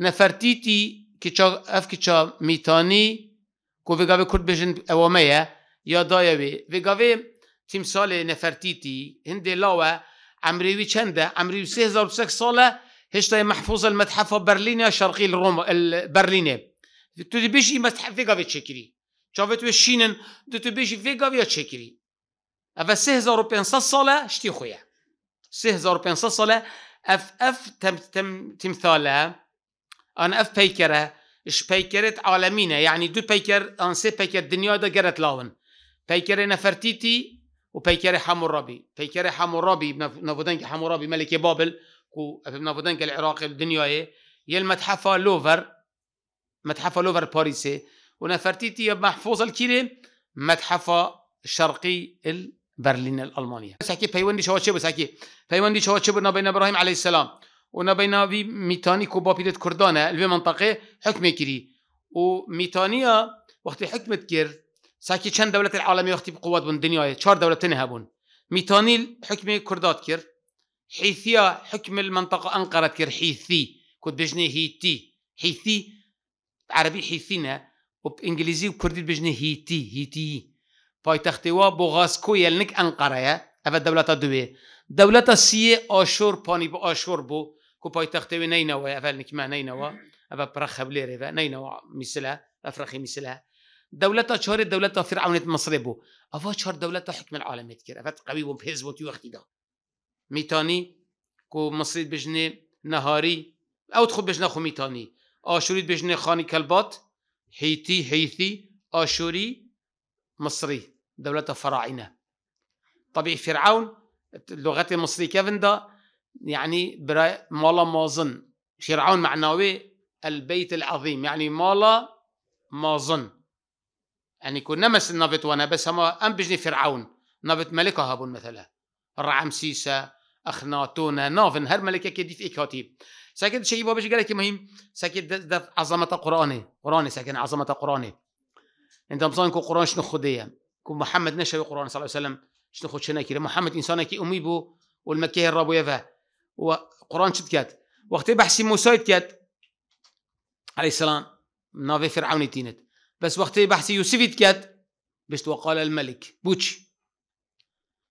نفرتيتي كيشا اف كيشا ميتاني كو في كرد بيجن اوامية يا دايوي فيغاوي تمثال نفرتيتي هندي لاوا عمريوي چنده عمريوي بسك ساله هشتا محفوظ المتحف برلين شرقي الروم برليني تو بيجي متحف فيغاوي تشكري شافت وشينن دو تو بيجي فيغاوي تشكري اول 3500 ساله شتي خويا سه زار پنسا ساله اف اف تم تم تمثاله انا اف پیکره اش پیکرت عالمینه يعني دو پیکر ان سه پیکر دنیا دا گرت لاون پیکر نفرتیتی و پیکر حمورابی پیکر حمورابی نفودن که حمورابی ملک بابل و نفودن که العراق الدنیای یه إيه. المتحفه لوفر متحفه لوفر باريسي ونفرتيتي محفوظ الكريم متحف شرقي برلين برلین آلمانیا سکی پیوندی شما بس بسکی پیوندی شما چه بود بین إبراهيم عليه السلام و بین وی میتانی کو باپیدت کردانه الوی منطقه حکم كري و وقت حكمة كير ساكي ساکی چند دولت العالمی وقتی قوات بون دنیای دولة دولت هبون ميتانيل حكم كردات كير حيثيا حكم المنطقة أنقرة كير حيثي كود بجني هيتي حيثي عربي حيثينا وبإنجليزي وكردي بجني هيتي هيتي پایتختیوا بوغاسکویە انقره ئەنقەرەیە ئەە دەولەتە دوی دەولەتە سیە آشور پانی بە ئاشۆر بوو کو پایتەختەوێ نینەوە ئەفەل نکمان نینەوە ئەە پرەخەبلێرێە نینەوە میسلە ئەفرەخی میسلە دەولەتە چۆرە دولتا فرعونێت مەسرێ بو ئەوە چۆر دەولەتە حکم عالمێت کرد ئەفەت قوی بوو پێزبووتی وەختیدا میتانی کو مەسرید بجنه نهاری ئەوت خو بجنه خو میتانی آشوری بجنه خانی کلبات هیتی حیثی آشوری مصری دولة فراعنة طبيعي فرعون اللغة المصرية كافندا يعني برا مالا مازن فرعون معناه البيت العظيم يعني مالا مازن يعني كون نمس نبت وانا بس هما بجني فرعون نبت ملكة هابون مثلا رعمسيسة أخناتونا نافن هر ملكة كديف إكاتيب ساكن شيء بابش قالك مهم ساكن ده, ده عظمة قرآني قرآني ساكن عظمة قرآني انت مصان قرآن شنو خديه يعني؟ كو محمد نشر القران صلى الله عليه وسلم شنو خوش هناك محمد انسان كي امي بو والمكيه الرب يفا وقران شد كات وقت بحسي موسى كات عليه السلام نافي فرعون تينت بس وقت بحسي يوسف كات بشت وقال الملك بوتش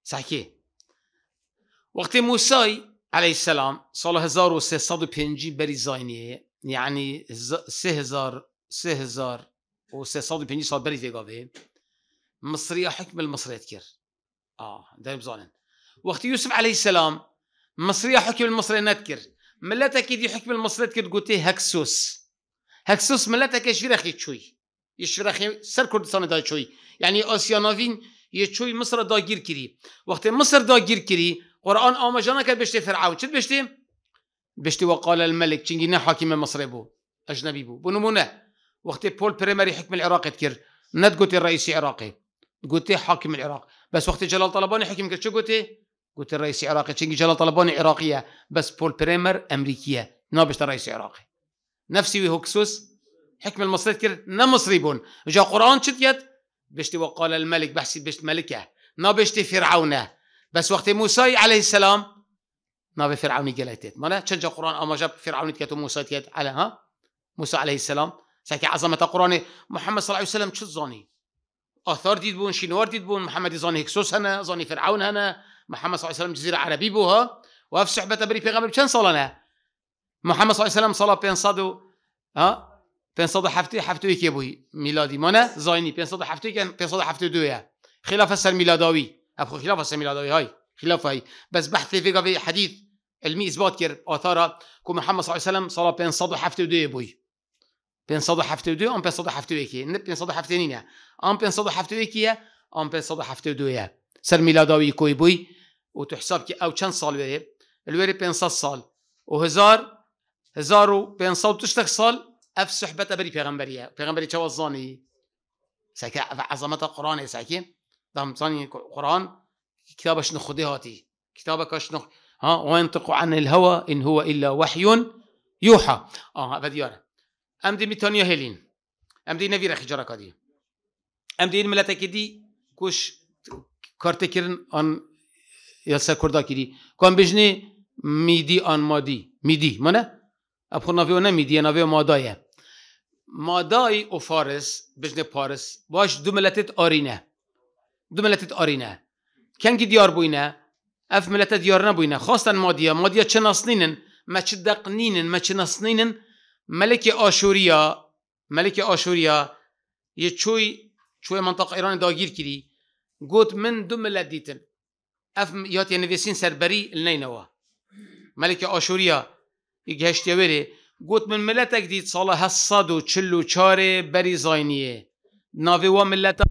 صحكي وقت موسى عليه السلام صلى هزار وسيصد بينجي بري زاينية يعني سهزار سهزار وسيصد بينجي صلى بري في قضيه مصريه حكم المصريه تكير اه دايم بزعلن وقت يوسف عليه السلام مصريه حكم المصريه نتكر ملتا كيد حكم المصريه تكير قوتي هكسوس هكسوس ملتا كشرخي تشوي يشرخي سر كردستان دا تشوي يعني اوسيانافين يتشوي مصر دا جير كري وقت مصر دا جير كري قرآن آمجانا كد بشتي فرعون چد بشتي بشتي وقال الملك چنگي حاكم مصر بو اجنبي بو بنمونه وقت بول بريمري حكم العراق تكير ندقوت الرئيس العراقي قلت حاكم العراق بس وقت جلال طلباني حكم قلت شو قلت قلت الرئيس العراقي تشنجي جلال طلباني عراقيه بس بول بريمر امريكيه نابش الرئيس العراقي نفسي وهوكسوس حكم المصري كر مصري بون جا قران شديت بشتي وقال الملك بحسي بشت ملكه نابشتي فرعونه بس وقت موسى عليه السلام ناب فرعوني قلتت شن جا قران اما جاب فرعوني كتو موسى على ها موسى عليه السلام ساكي عظمه قراني محمد صلى الله عليه وسلم شو زاني آثار دي بون شينوار دي بون محمد زاني هكسوس هنا زاني فرعون هنا محمد صلى الله عليه وسلم جزيرة عربي بوها وفي صحبة بري بيغمبر بشان صلنا محمد صلى الله عليه وسلم صلى بين صدو ها بين صدو حفتي حفتي كي بوي ميلادي مانا زاني بين صدو حفتي كان بين صدو حفتي دويا خلاف السر ميلاداوي أبخو خلاف السر ميلاداوي هاي خلاف هاي بس بحث في حديث علمي إثبات كر آثارا كو محمد صلى الله عليه وسلم صلى بين صدو حفتي دويا بوي 50 هفتة و آن بين هفته یکیه نه 500 هفته نینه آن 500 هفته یکیه آن 500 هفته دویه سر میلاداوی كوي بوي وتحسب تو او چند صال بره الوری 500 سال و هزار هزار و 500 تشتك صال اف صحبت ابري پیغمبريه پیغمبري چه وزاني عظمة القرآن يا ساكي دام صاني قرآن كتابش نخده هاتي كتابك نخ ها وينطق عن الهوى ان هو الا وحي يوحى اه بديار امدی de Mitanio هلین، Am de نویره hijara kadi. Am de in millete kedi kush karte kirin an yasa kurda میدی آن مادی میدی مانه؟ اب خود نوی اونه میدی مادایه مادای او فارس بجن پارس باش دو ملتت آرینه دو ملتت آرینه کنگی دیار بوینه اف ملتت دیار نبوینه خواستن مادیه مادیه چه نسنینن ما دقنینن ملک آشوریا ملک آشوریا یه چوی چوی منطقه ایران داگیر کردی گوت من دو ملت دیتن اف یه نویسین سربری لنینوا ملک آشوریا گهشت بری گوت من ملتک دید سال چاره، بری زاینیه ناوی و ملت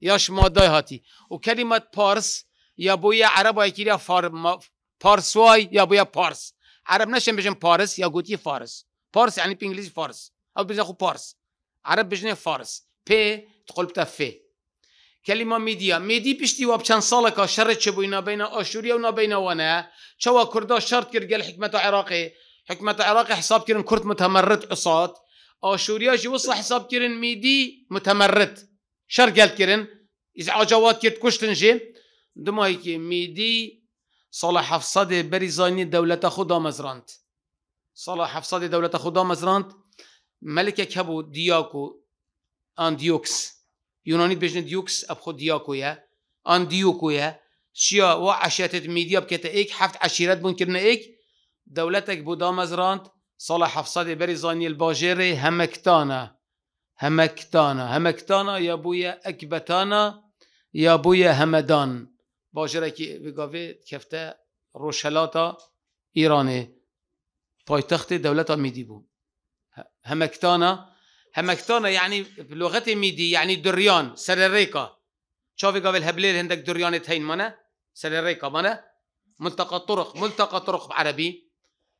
یاش ماده هاتی و کلمت پارس یا بوی عرب های یا پارس پارسوای یا بوی پارس عرب نشن بشن پارس یا گوتی فارس پارس یعنی پی انگلیزی فارس او بزن خو خب پارس عرب بشن فارس پ تقلب ف کلمه میدیا میدی پشتی واب چند سال کا شر چه بوینا بین آشوری و بین وانه چوا کردا شرط کرد گل حکمت عراقی حکمت عراقی حساب کردن کرد متمرد عصات آشوریا حساب کردن میدی متمرد شر گلت کرن از عجوات کرد کشتن جی دمایی که میدی سال حفصاد بریزانی دولت خدا مزراند صلاح حفصاد دولت خدا مزراند ملک که بود دیاکو آن دیوکس یونانی بیشن دیوکس اب خود دیاکو آن دیوکو یه شیا و عشیتت میدی اب کهتا ایک هفت عشیرت بون کرنه ایک دولتک بودا مزراند سال حفصاد بریزانی الباجره همکتانه همکتانا همکتانا یا بوی اکبتانا یا بوی همدان باجره که بگاوه کفته روشلاتا ایرانه پایتخت دولت میدی بود همکتانا همکتانا یعنی لغت میدی یعنی دریان سر ریکا چاوی قابل هندک دریان تین مانه؟ سر سریریکا مانه ملتقی طرق ملتقی طرق عربی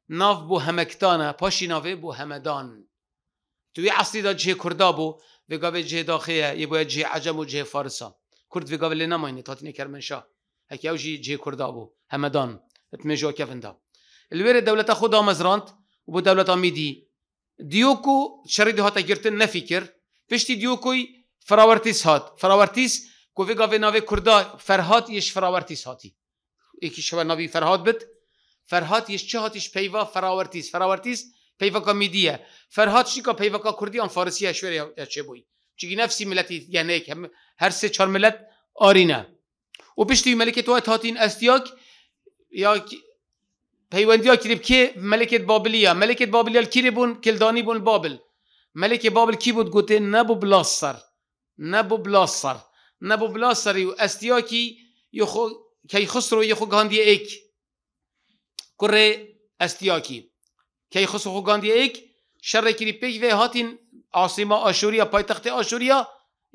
ناف بو همکتانا پاشی بو همدان توی اصلی دا جه کردا بو جه داخیه یه باید جه عجم و جه فارسا کرد وگا ولی نماینه تاتینه کرمنشا هکی او جه جه کردا بو همدان اتمجا کفندا الویر دولت خدا مزراند و بو دولت میدی دیوکو شرید تا گرتن نفکر پشتی دیوکوی فراورتیس هات فراورتیس کو وگا ناوی کردا فرهاد یش فراورتیس هاتی یکی شبه ناوی فرهاد بد فرهاد یش چه هاتیش پیوا فراورتیس فراورتیس پیوکا میدیه فرهاد شیکا پیوکا کردی آن فارسی اشور چه بوی چگی نفسی ملتی یعنی هر سه چهار ملت آرینه و پشتی ملکه تو هاتین استیاک یا پیوندی ها کریب که ملکت بابلیا ملکت بابلیا کری بون کلدانی بون بابل ملک بابل کی بود گوته نبو بلاسر نبو بلاسر نبو بلاسر و استیاکی یخو کی خسرو یخو گاندی ایک کره استیاکی کیخسرو گاندیک شەڕێکی پێی وێ هاتین ئاسیما ئاشووریا پایتەختی ئاشووریا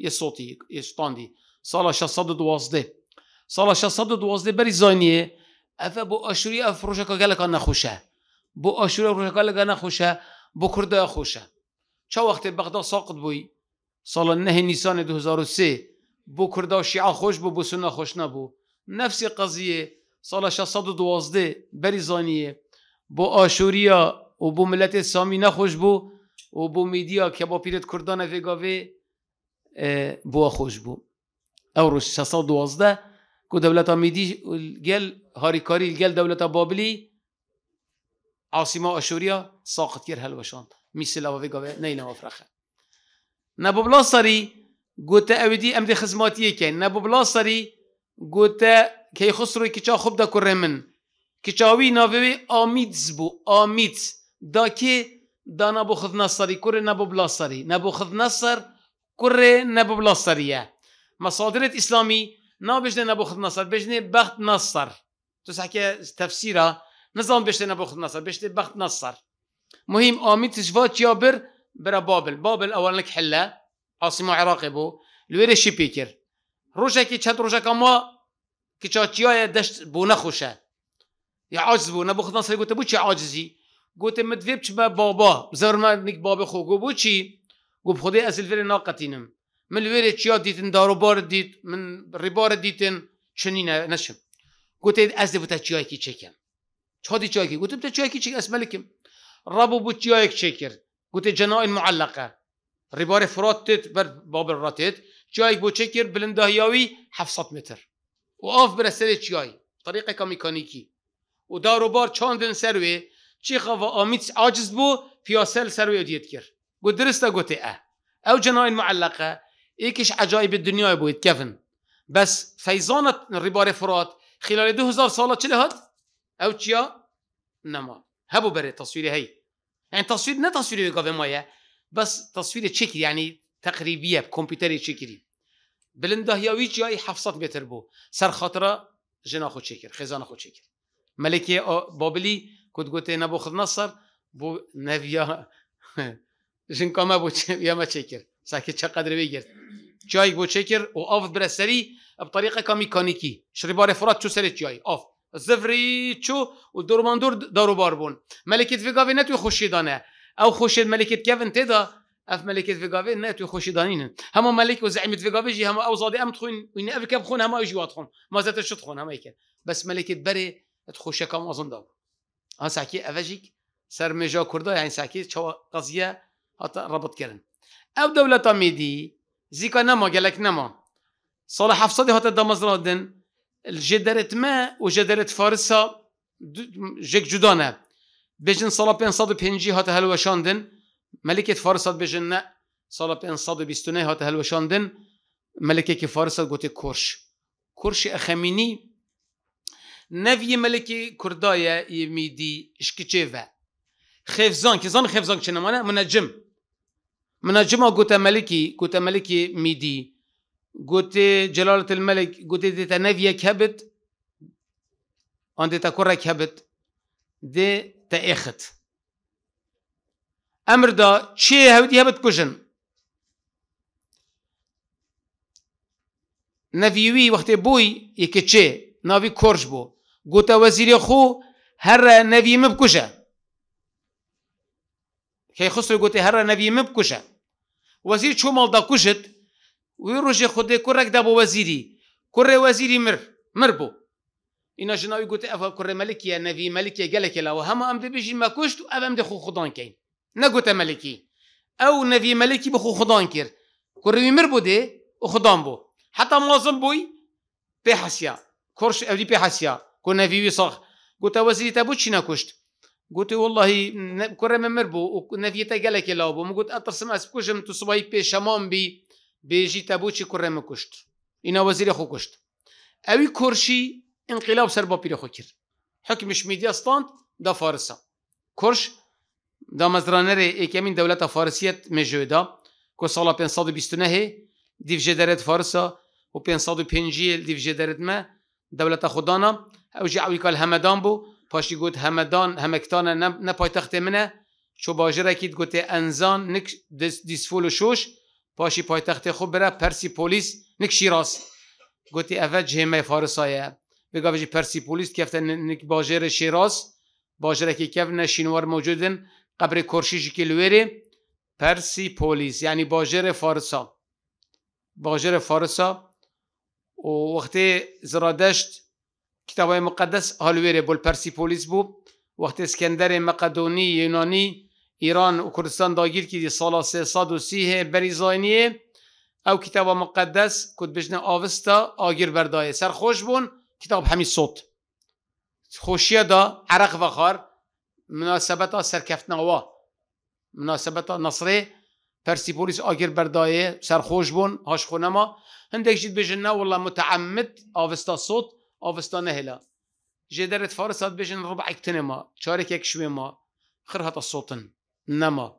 سال سوتی ئێستاندی ساڵە 1612 ساڵە 1612 بەری زانیە ئەفە بۆ ئاشووری ئەف ڕۆژەکە گەلەکان نەخۆشە بۆ ئاشورە ڕۆژەکە لەگە نەخۆشە بۆ کووردا خۆشە چاوەختێ بەغدا ساقت بووی ساڵە نهێ نیسانی 2023 بۆ کووردا شیع خۆش بوو بۆ سو خوش نەبوو نفسی قەزیە ساڵە 1612 بری زانیه. بو آشوریا و با ملت سامی نخوش بود و بۆ میدیا که با پیرت کوردانە فێگاوێ بووە خوش بوو او روش 1612 کو دولت میدی گەل هاریکاری گەل دولت بابلی عاصمە آشوریا ساقت کرد هەلوەشان میسلەوەێگاوێ نینەوە فرەخە نەبوو بڵاسەری گوتە ئەویدی ئەمدی نبو که بڵاسەری گوتە که خسروی چا خوب دەکوڕێ من کچاوی ناوی آمیدز بو آمیت دا که دا خود نصری کره نبو نبو خود نصر کره نبو سریه مصادرت اسلامی نا بجنه خود نصر بجنه بخت نصر تو سحكي تفسيرها نظام نبو خود نصر بشتي بخت نصر مهم آميد تشفات يابر برا بابل بابل اول لك حلة عاصمة عراقي بو الويري شبيكر روشا كي تشهد روشا كما كي تشاتيا دشت بو يعجز بو نبوخذ نصر قلت بوشي عاجزي قلت ما تذبش ما بابا زر ما نك بابا خو قو بوشي قو بخدي أسل فيري ناقتينم من الويري تشيا ديتن دارو بار ديت من ربار ديتن شنينا نشم قلت أسل بوتا تشيا كي تشيكم چهادي تشيا كي قلت بوتا تشيا كي تشيك أسملكم ربو بو تشيا كي تشيكر قلت جنائن معلقه ربار فراتت بر باب الراتت جایک بو چکر بلندهیاوی 700 متر و آف بر سر چیای طریق مکانیکی و دارو بار دن سروی چی خواه آمیت آجز بو پیاسل سروی ادیت کرد، گو درسته گوته اه او جناین معلقه ایکش عجایب دنیای بود کفن بس فیضانت ریبار فرات خلال دو هزار هد؟ او چیا؟ نما هبو بره تصویری هی یعنی تصویر نه تصویری گاوه مایه بس تصویر چکری یعنی تقریبیه کامپیوتری چکری بلنده یاوی جایی هفتصد متر بو سر خاطره جناخو چکر خزانه خو ملكة بابلي كنت قلت نبوخذ نصر بو نویا، جنکا ما بو یا ما تشکر ساکت چقدر بیگرد جای بو چکر و آفت برسری، سری بطریقه کا میکانیکی شری بار فرات چو سری جای آف زفری چو و دورمان دور دارو باربون ملكة فيغاوي نتوي او خوشید ملكة كيفن تدا اف ملكة فيغاوي نتوي خوشيدانين هما ملك وزعيمة فيغاوي جي هما او زادي ام تخون وين اف كاب خون هما اجیوات واتخون ما شد خون هما يكن بس ملكة بري ات خوشکا مازن داب ها ساکی اوجیک سر میجا کرده یعنی ساکی چوا قضیه حتی ربط کردن او دولت میدی زیکا نما گلک نما سال 700 حتی دمزرادن الجدارة ما وجدارة فارسها جيك جدانة بجن صلاة بين صاد بهنجي هات هلوا شاندن ملكة فارس بجن صلاة بين صاد بيستوني هات هلوا ملکه ملكة فارس قوتي كورش كورش اخمینی. نوی ملکی کردای میدی اشکچه و خفزان که زان خفزان نمانه منجم منجم گوته ملکی گوته ملکی میدی گوته جلالت الملک گوته دیتا نوی کبت آن دیتا کرا کبت دی تا اخت امر دا چه هودی هبت کشن نویوی وقتی بوی یکی چه ناوی کرش بو گوتە وەزیری خو هر نوی مبکشه که کەی خسر هر هەرە نەوی من بکوشە وەزیر مال دا کوشت وی ڕژێ خودێ کوڕێکدا بۆ وەزیری وزیری وەزیری مر مر بوو اینا کره ملکیه نوی ملکیه مەلکیە نەوی مەلکێ همه هەمە ئەم دەبژی مەکوشت و ئەم دەخۆ خوددانکەین نەگوتە مەلکی ئەو ملکی مەلکی بخۆ خوددان کرد کوڕوی مر بوو دێ و خوددان بوو حتا مازم بووی پێ حەسیە کورش ئەوری پێ حەسیە كنا في وسخ قلت وزيري شنا كشت قلت والله كره من مربو ونفي تقلك لابو مو قلت اترسم اسكوجم تصبي بي شمام بي بيجي شي كره كشت انا وزير خو كشت اوي كرشي انقلاب سر بيري خو كير حكم شميديا ستاند دا فارسا كرش دا مزرانري اكمين دولة فارسية مجودا كو صالة بيستنهي ديف جدارت فارسا و 505 ديف جدارت ما دولة خدانا او اوی کال همدان بو پاشی گوت همدان همکتان نه پایتخت منه چو باجره کید گوت انزان نک دیسفول و شوش پاشی پایتخت خوب بره پرسی پولیس نک شیراز گوت اوه جهمه فارسایه بگا وجه پرسی پولیس کفت نک باجر شیراز باجره که کف نشینوار موجودن قبر کرشیش کلویری پرسی پولیس یعنی باجر فارسا باجر فارسا و وقتی زرادشت کتابای مقدس هالویر بول پرسیپولیس بود وقتی اسکندر مقدونی یونانی ایران و کردستان داگیر کردی سال 330 بریزاینیه او کتاب مقدس کد بجنه آوستا آگیر برداه سر خوش بون کتاب همین صوت خوشیه دا عرق و خار مناسبت نوا مناسبتا مناسبت نصره پرسیپولیس آگیر سر سرخوش بون هاش خونما هندک جید بجنه والله متعمد آوستا صوت افستان هلا جدرت فارسات بيجن ربع ما، شارك هيك شوي ما خرها الصوتن نما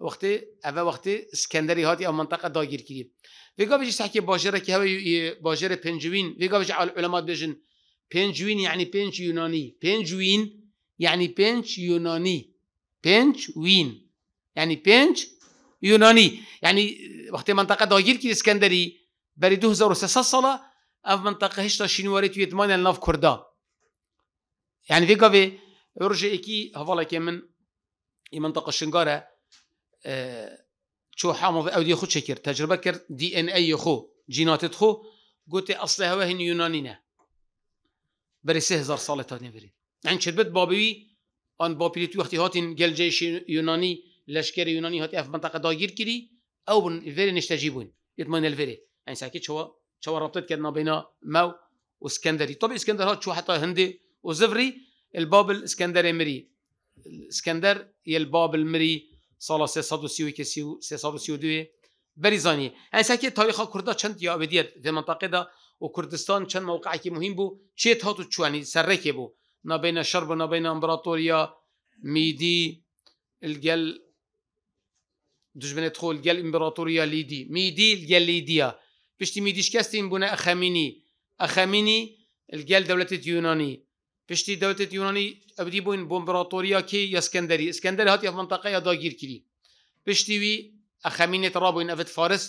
وقتي اوا وقتي اسكندري هاتي منطقه داگیر كيري فيغا بيجي تحكي باجره كي هو باجره بنجوين فيغا بيجي على العلماء بيجن بنجوين يعني یعنی بنج یونانی بنجوین یعنی یعنی بنج یونانی بنج یعنی وین یعنی بنج یونانی یعنی وقت منطقه داگیر کیری اسکندری بری 2300 سنه اف منطقه هشتا شینواری توی اتمان الناف كردا يعني فيكا في رجع اكي هفالا كي من اي منطقه شنغاره آه، شو حامض او دي خو شكر تجربه كر دي ان اي خو جينات خو قلت اصلا هو هن يونانينا بري سه هزار ساله تاني بري عند يعني شربت بابوي ان تو وقت هاتين جل جيش يوناني لشكر يوناني هات اف منطقه داير كيري او فيري نشتجيبون يتمنى الفيري يعني ساكت شو چوار رابطت كدنا بين مو واسكندري طبعا اسكندر هاد شو حتى هندي وزفري الباب اسكندر مري اسكندر يا المري مري سالا 330 كسيو دوي بريزاني يعني ساكي تاريخ كردا چند يا ابديت في منطقة دا وكردستان چند موقع كي مهم بو چيت هاتو چواني يعني سرقه بو ما بين الشرب وما بين امبراطوريا ميدي الجل دجبنت خول الجل امبراطوريا ليدي ميدي الجل ليديا پشتی میدیشکستین بوونە ئەخەمینی ئەخەمینی لەگەل دەولەتت یونانی پشتی دەوتت یونانی ئەبری بووین بۆ ئمپراتۆریا کی یسکەندەری ئسکەندەر هاتی منتەقەیە داگیر کردی پشتی وی ئەخەمینێت ڕابووین افت فارس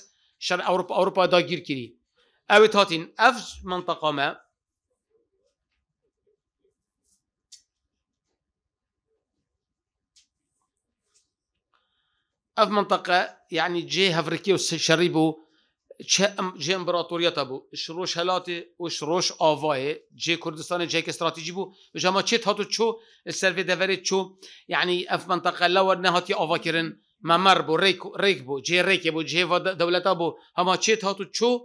شەر ئەوروپا ئەوروپا داگیر کردی ئەوت هاتین منطقه ما أف منطقة يعني جي هفركي وشريبو چه جه امپراتوریتا بو شروش هلاته و شروش آواه جه کردستان جه که استراتیجی بو و ما چه تاتو چو السرفی دوری چو یعنی اف منطقه لور نهاتی آوا کرن ممر بو ریک, ریک بو جه ریک بو جه دولتا بو هما چه تاتو چو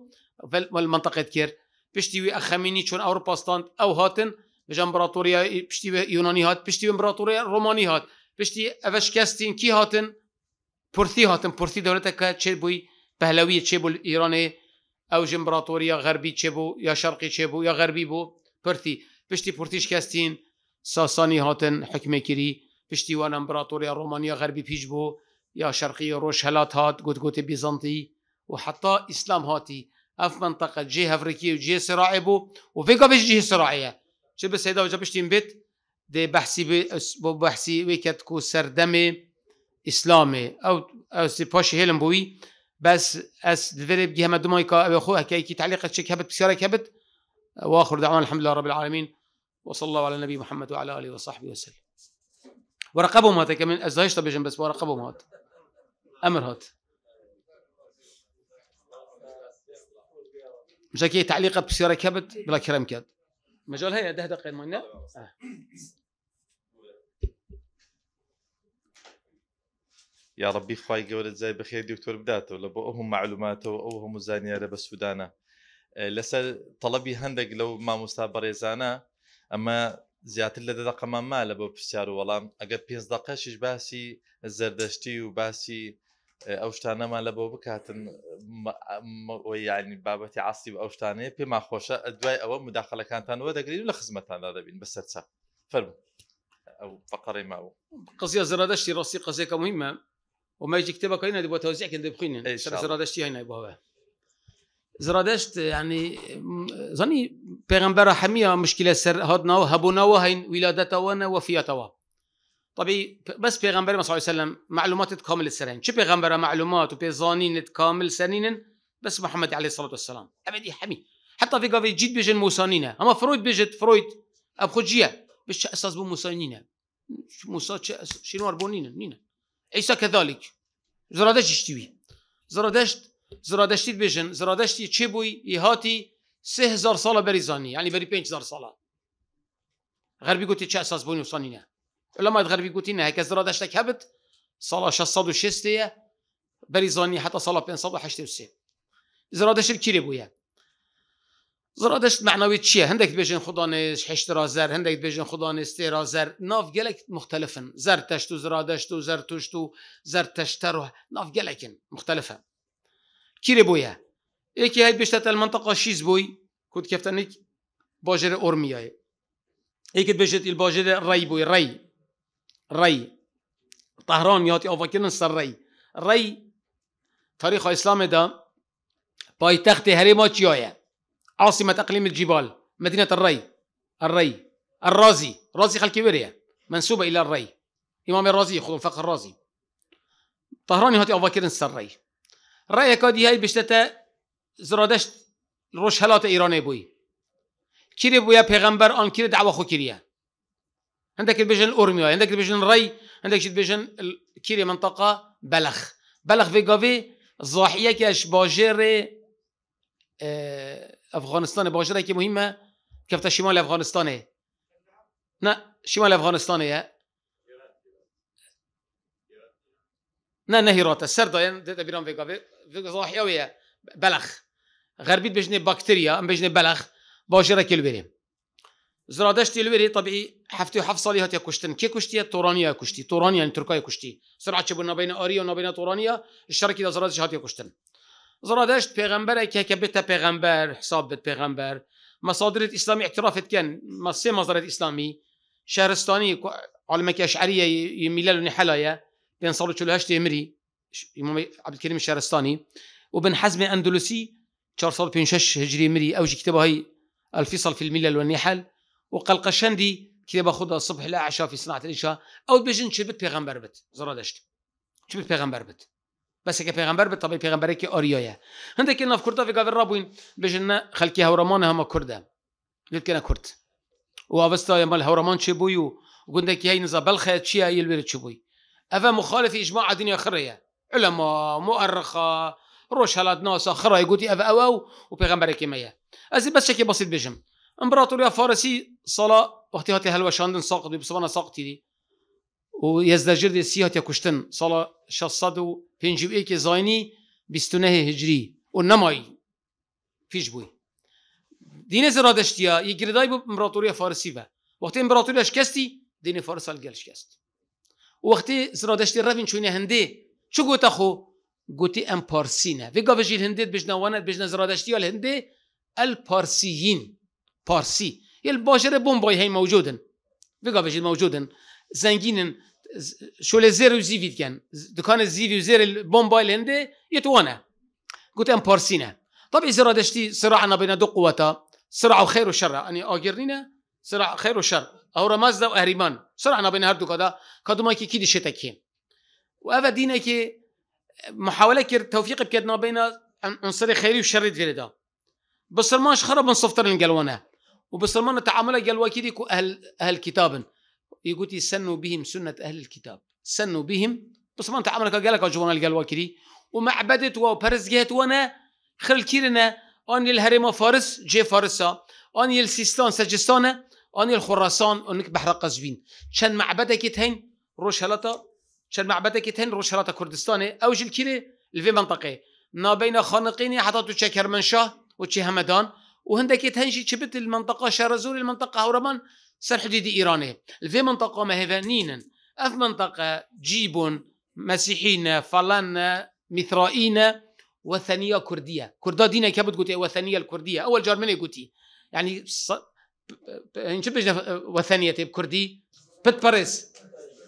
ول منطقه کر پشتی بشتي اخميني چون اروپا ستاند او هاتن امپراتوریا پشتی بشتي یونانی هات پشتی بشتي امپراتوریا رومانی هات پشتی افش كاستين کی هاتن پرثی هاتن پرثی دولتا که چه بوي بهلوية تشيبو الإيراني او جمبراطورية غربي تشيبو يا شرقي تشيبو يا غربي بو برتي بشتي پرتیش كاستين ساساني هاتن حكمة كيري بشتي وانا امبراطورية رومانية غربي بيجبو يا شرقي روش هلات هات قد قد بيزنطي وحتى اسلام هاتي اف منطقة جهة أفريقية وجهة سراعي بو وفيقا بيش جيه صراعية شو بس وجا بيش بيت دي بحسي بو بحسي ويكتكو سردمي إسلامي أو أو سي باشي هيلم بوي بس اس ديفلوب جي ما دمويكا كا اخو هكاي كي تعليق تشيك هبت بسياره كبت واخر دعوان الحمد لله رب العالمين وصلى الله على النبي محمد وعلى اله وصحبه وسلم ورقبوا هات كمان ازايش طب بس ورقبوا هات امر هات مش هكي تعليقات بسياره كبت بلا كرم كد مجال هي ده دقيقه مالنا آه. يا ربي خواي قولت زي بخير دكتور بداته ولا بوهم معلوماته وهم زانية بس سودانا آه، لسا طلبي هندق لو ما مستابر يزانا اما زیاتر لە ما لبو بۆ پرسیار و وەڵام ئەگە پێنج دقەشیش باسی زەردەشتی و باسی ئەو شتانەمان لە بۆ بکاتن ینی بابەتی عاسی خوشا ئەو شتانەیە پێما كانت دوای ئەوە مداخلەکانتانەوە دەگرین و لە خزمەتاندا دەبین فرمو او فقري ما هو قزیە زەردەشتی ڕاستی قزیەکە مهمة وما يجي كتابك هنا يبقى توزيع عند بخين ان شاء الله زرادشتي هنا يبقى زرادشت يعني ظني پیغمبر حميه مشكله سر هادنا هبونا وهين ولادته وانا وفياته طبي بس پیغمبر صلى الله عليه وسلم معلومات كامل السرين شو پیغمبر معلومات وبيزانين كامل سنين بس محمد عليه الصلاه والسلام ابدي حمي حتى في قافي جيت بيجن موسانينا اما فرويد بيجت فرويد ابخجيه بش اساس بو موسانينا موسى شنو اربونينا نينا ئەیسا کەذاالێک زرادشت زرادەشت زرادەشتیت بێژن زرادەشتی چێ بووی ئیهاتی سهزار ساڵە بەریزانانی ینی بەری 5 ساڵە غەربی گوتی چه ئەساس بوونی وسانینە غربي غەربی گوتی زرادشتك هبت زرادەشتێک هەبت ساڵە بريزاني حتى بەریزانانی بين ساڵە 5 وسي زرادشت كيري بويا زرادش معنایی چیه هندک خدا نیست، هشت را زر هندک خدا نیست، تیر را زر ناف گلک مختلفن زر تشت و زرادشت و زر توش زر تشتر ناف گلکن مختلفه کیره بویه یکی هی بیشتر منطقه شیز بوی کود کفتنیک باجر ارمیای یکی بیشتر الباجر ری بوی ری ری طهران یاتی آفاکرن سر رای، ری تاریخ اسلام دا پایتخت هری عاصمة أقليم الجبال مدينة الري الري الرازي رازي خلكيبيريا منسوبة إلى الري إمام الرازي خذوا فقه الرازي طهراني هاتي أباكر السري رأي كادي هاي بشتتا زرادشت روش هلات إيراني بوي كيري بويا پیغمبر آن كيري دعوة خو كيريا عندك البيجن الأورميا عندك البيجن الري عندك البيجن كيري منطقة بلخ بلخ في قافي ضاحية كاش باجيري اه افغانستان باجره که مهمه کفته شمال افغانستانه نه شمال افغانستانه یه نه نه هرات سر داین دیتا بیران ویگا ویگا زاحیاویه بلخ غربیت بجنه باکتریا ام بجنه بلخ باجره کلو بریم زرادش تیلو بری طبیعی هفته و هفت سالی هاتی کشتن کی کشتی تورانیا کشتی تورانیا یعنی ترکای کشتی سرعت چه بنا بین آریا و بین تورانیا شرکی دا زرادش هاتیا کشتن زرادشت پێغمبەرێکێکە که بیت پیغمبر حساب بێت پێغمبەر مەسادرێت ئیسلامی احترافت کەن مە سێ مەزارەت ئیسلامی شارستانی عالمەکی عشعریە میلل و نحلایە 548 امری امام شهرستانی و بن حزم اندلسي شش هجري مري اوجي کتاب های الفصل في الملل والنحل وقلقشندي کتاب خدا الصبح الاعشى في صناعه العشاء او بيجن شبت پیغمبر بیت زرادشت شبت پیغمبر بیت بس که پیغمبر به طبی پیغمبری که آریایه هنده که ناف کرده و رابوین بوین بجن خلکی هورمان همه کرده لید کنه کرد و آوستا مال هورمان چه بوی و گنده که هی نزا بلخه چیه یل بره چه بوی اوه مخالف اجماع دنیا خریه علما مؤرخا روش حالات ناسا خره يقولي اوه پیغمبری که میه ازي بس شكي بسيط بجم امبراطوريه فارسي صلا وقتی هاتي هلوشاندن شاندن ساقط بسبانا ساقطي دی و یزدجرد سی هاتیا کشتن سال 651 زاینی 29 هجری و نمایی پیش بوی دین زرادشتیا یه گردای بود امپراتوری فارسی و وقتی امپراتوری شکستی دین فارس الگل شکست و وقتی زرادشتی رفین چونی هندی چو گوتا خو گوتی ام پارسی نه وی گاوه جیل هنده بجنا وانت زرادشتی ال هندی الپارسیین پارسی یه باجر بومبای های موجودن بقی بجی موجودن زنجینن شو زر و كان دكان الزيفي وزير و زر بمبای يتوانا قلت ام بارسينا طب اذا رادشتي صراعنا بين دو قوتا صراع خير وشر اني اجرنينا صراع خير وشر او رمز و اهريمان صراعنا بين هر دو قدا كدو كي كيدي شتكين وهذا دينا كي محاوله كير توفيق بكادنا بين عنصر خيري وشر ديردا بصرماش ماش خرب من صفتر الجلوانه وبس ما تعامله قال كو اهل اهل كتابن يقول يسنوا بهم سنة أهل الكتاب سنوا بهم بس ما أنت قال لك أجوانا القلوة كري وما عبدت وبرز جهت وانا خل كيرنا أن الهرم فارس جي فارسا أن السيستان سجستانه أن الخراسان أنك بحر قزوين شن معبدك يتهن روش هلطة شن معبدك يتهن روش هلطة كردستاني أو جل كيري في منطقة ما بين خانقين حتى تشي كرمنشاه وشي همدان وهندك يتهنشي شبت المنطقة شارزور المنطقة هورمان سر حدود إيراني في منطقة مهفنين أف منطقة جيبون مسيحينا فلان مثرائينا وثنية كردية كردا دينا كبت قوتي وثنية الكردية أول جرمني قلتي يعني ص... نشبه آه، وثنية باريس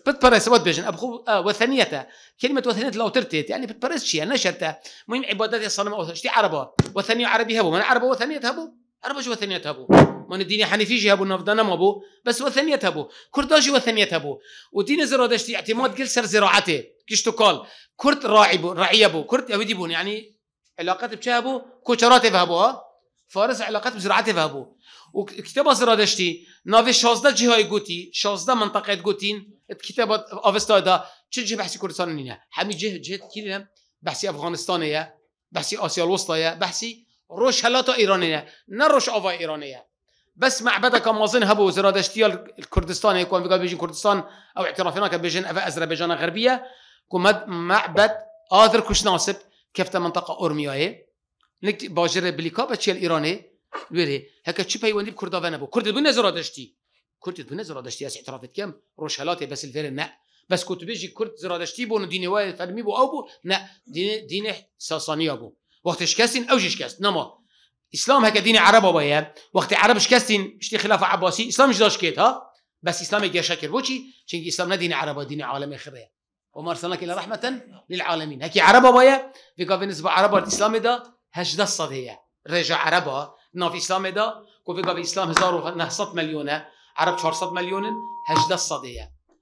بت باريس ود بيجن ابخو آه وثنية كلمه وثنية لو ترتيت يعني باريس شيء نشرت المهم عبادات الصنم او شتي عربه وثنيه عربي هبو من عربه وثنيه هبو عربه شو وثنيه هبو من الدين حنيفي جي هبو ما مابو بس وثنية أبو كرداجي وثنية هبو ودين زرا اعتماد كل سر زراعته كشتو قال كرد راعي بو راعي بو كرد يودي بون يعني علاقات بشابو كوتشرات فهبوها فارس علاقات بزراعته فهبو وكتابة زرا نافي 16 جهه قوتي 16 منطقه قوتين كتابة شو جه بحسي كردستان نينا حمي جه جه كلهم بحسي افغانستانيه بحسي اسيا الوسطى بحسي روش هلاتا ايرانيه نه روش آوا ایرانیه بس بدا كان مازن هبو زرادشتيا الكردستان يكون يعني بقى بيجين كردستان او اعترافنا كان بيجين افا اذربيجان غربيه كون معبد اذر كش ناصب كيف منطقه اورمياي نك باجر بليكا بتشي الايراني بيري هكا تشي باي وندي كردافانا بو كرد بن زرادشتي كرد بن زرادشتي اس اعترافات كم روشالاتي بس الفيرن نا بس كنت بيجي كرد زرادشتي بو ديني واي فلمي بو او بو نا ديني ديني ساسانيا بو وقت شكاسين او شكاس نما اسلام هکا دین عربا وقت وقتی عربش کسین خلافة خلاف عباسی مش داشت کرد ها بس اسلام گرشه کرد بوچی چون اسلام نه دین عربا دین عالم خیره و ما ارسلناك الى رحمه للعالمين هكي عربا بايا في نسبة عربا الاسلام دا 18 صد هي رجع عربا ناف اسلام دا كو في اسلام 1900 مليون عرب 400 مليون 18 صد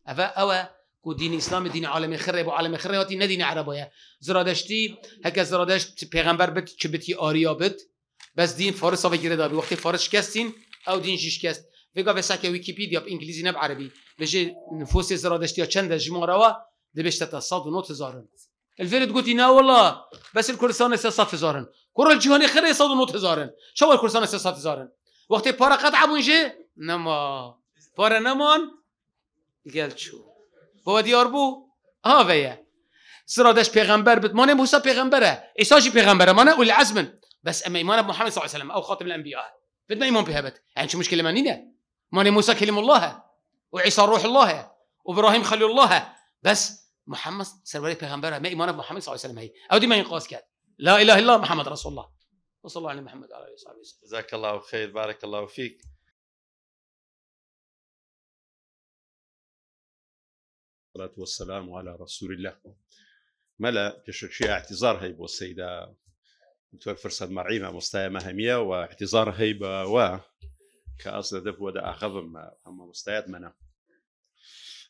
افا اوا كو دين اسلام دين عالم خره بو عالم خره هاتي ندين عربايا زرادشتي هكا زرادشت پیغمبر بت چبتي آريا بت بس دين فارس صافي كده دابي وقت فارس كاستين او دين جيش كاست فيغا في ساكي ويكيبيديا بانجليزي نب عربي بيجي نفوس زرادشتيا چند جماروا دبشت تصاد نوت زارن الفيرد قلت لا والله بس الكردستان سياسات زارن كور الجهاني خير يصاد نوت زارن شو الكردستان سياسات زارن وقت بارا قطع بونجي نما بارا نمان قال شو بابا دیار بو ها ویه سرادش پیغمبر بود مانه موسی پیغمبره عیسی پیغمبره نه اول عزمن بس اما ايمان بمحمد صلى الله عليه وسلم او خاتم الانبياء بدنا ايمان بت يعني شو مشكله مانينا ماني موسى كلم الله وعيسى روح الله وابراهيم خليل الله بس محمد سروالي بيغمبره ما ايمان محمد صلى الله عليه وسلم هي او دي ما ينقاص كات لا اله الا محمد رسول الله وصلى الله على محمد وعلى اله وصحبه وسلم جزاك الله خير بارك الله فيك والصلاة والسلام على رسول الله ملا كشكشي اعتذار هي السيدة توفر معيمة مستايا مهمية واحتزار هيبة و كأصل دب ودا أخذهم هم مستايات منا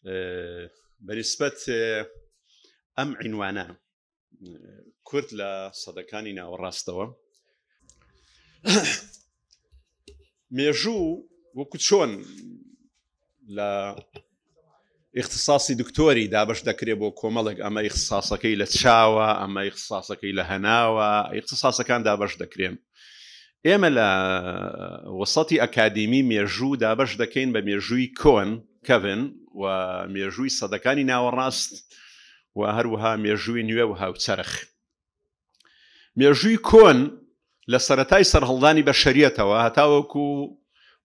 آه، بالنسبة آه، أم عنوانا آه، لا صدقانينا والراستوا ميجو وكتشون لا اختصاسی دکتۆری دابش دەکرێت بۆ کۆمەڵێک ئەمە اختصاسەکەی لە چاوە ئەمە اختصاسەکەی لە هەناوە اختصاسەکان دابش دەکرێن ئێمە لە وسەتی ئەکادمی مێژوو دابش دەکەین بە مێژووی کۆن کەڤن و مێژووی سەدەکانی ناوەڕاست و هەروەها مێژووی نوێ و هاوچەرخ مێژووی کۆن لە سەتای سەررهڵدانی بە شەریەتەوە هەتاوەکو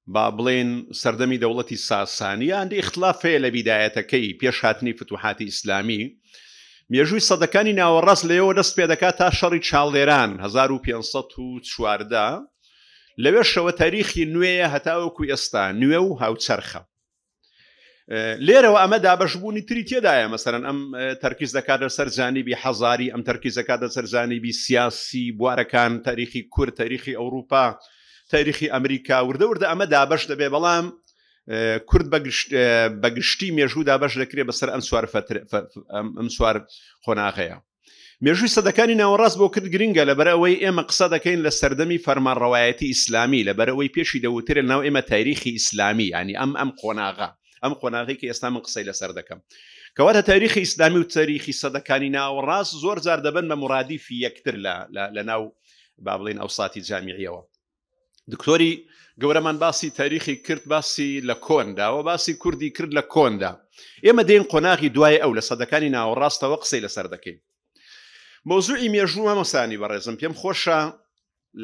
با بڵێن سەردەمی دەوڵەتی ساسانیان ئختلافەیە لە بیدایەتەکەی پێش هاتنی فتوحاتی ئیسلامی مێژووی سەدەکانی ناوەڕاست لەوە دەست پێدەکات تا شەڕی چاڵێران 1514 لەوێ شەوە تاریخی نوێیە هەتاوەکو ئێستا نوێ و هاوچەرخە لێرەوە ئەمە دابشبوونی تری تێدایە مەسەرەن ئەم تەرکیز دەکات لە سەرزانیبی حەزاری ئەم تەرکیز دەکات لە سەرزانیبی سیاسی بوارەکان تاریخی کورد تاریخی ئەوروپا تاریخی ئەمریکا وردە وردە ئەمە دابش دەبێ بەڵام کورد بەگشتی مێژوو دابش دەکرێت بەسەر ئەم سووار ئەم سووار خۆناغەیە مێژووی سەدەکانی ناوەڕاست بۆ کرد گرنگە لەبەرەوەی ئێمە قسە دەکەین لە سەردەمی فەرمانڕەوایەتی ئیسلامی لەبەرەوەی پێشی دەوترە ناو ئێمە تاریخی ئیسلامی ینی ئەم ئەم قۆناغا ئەم قۆناغێکی ئێستا من قسەی لەسەر دەکەم کەواتە تاریخی ئیسلامی و تاریخی سەدەکانی ناوەڕاست زۆر جار دەبن بە مرادیفی یەکتر لە ناو با بڵین ئەوساتی جامیعیەوە دکتۆری گەورەمان باسی تاریخی کرد باسی لە کۆنداوە باسی کوردی کرد لە کۆندا ئێمە دێن قۆناغی دوای ئەو لە سەدەکانی ناوەڕاستەوە قسەی لەسەر دەکەین مۆزوعی مێژوو مەمەسانی بەڕێزم پێم خۆشە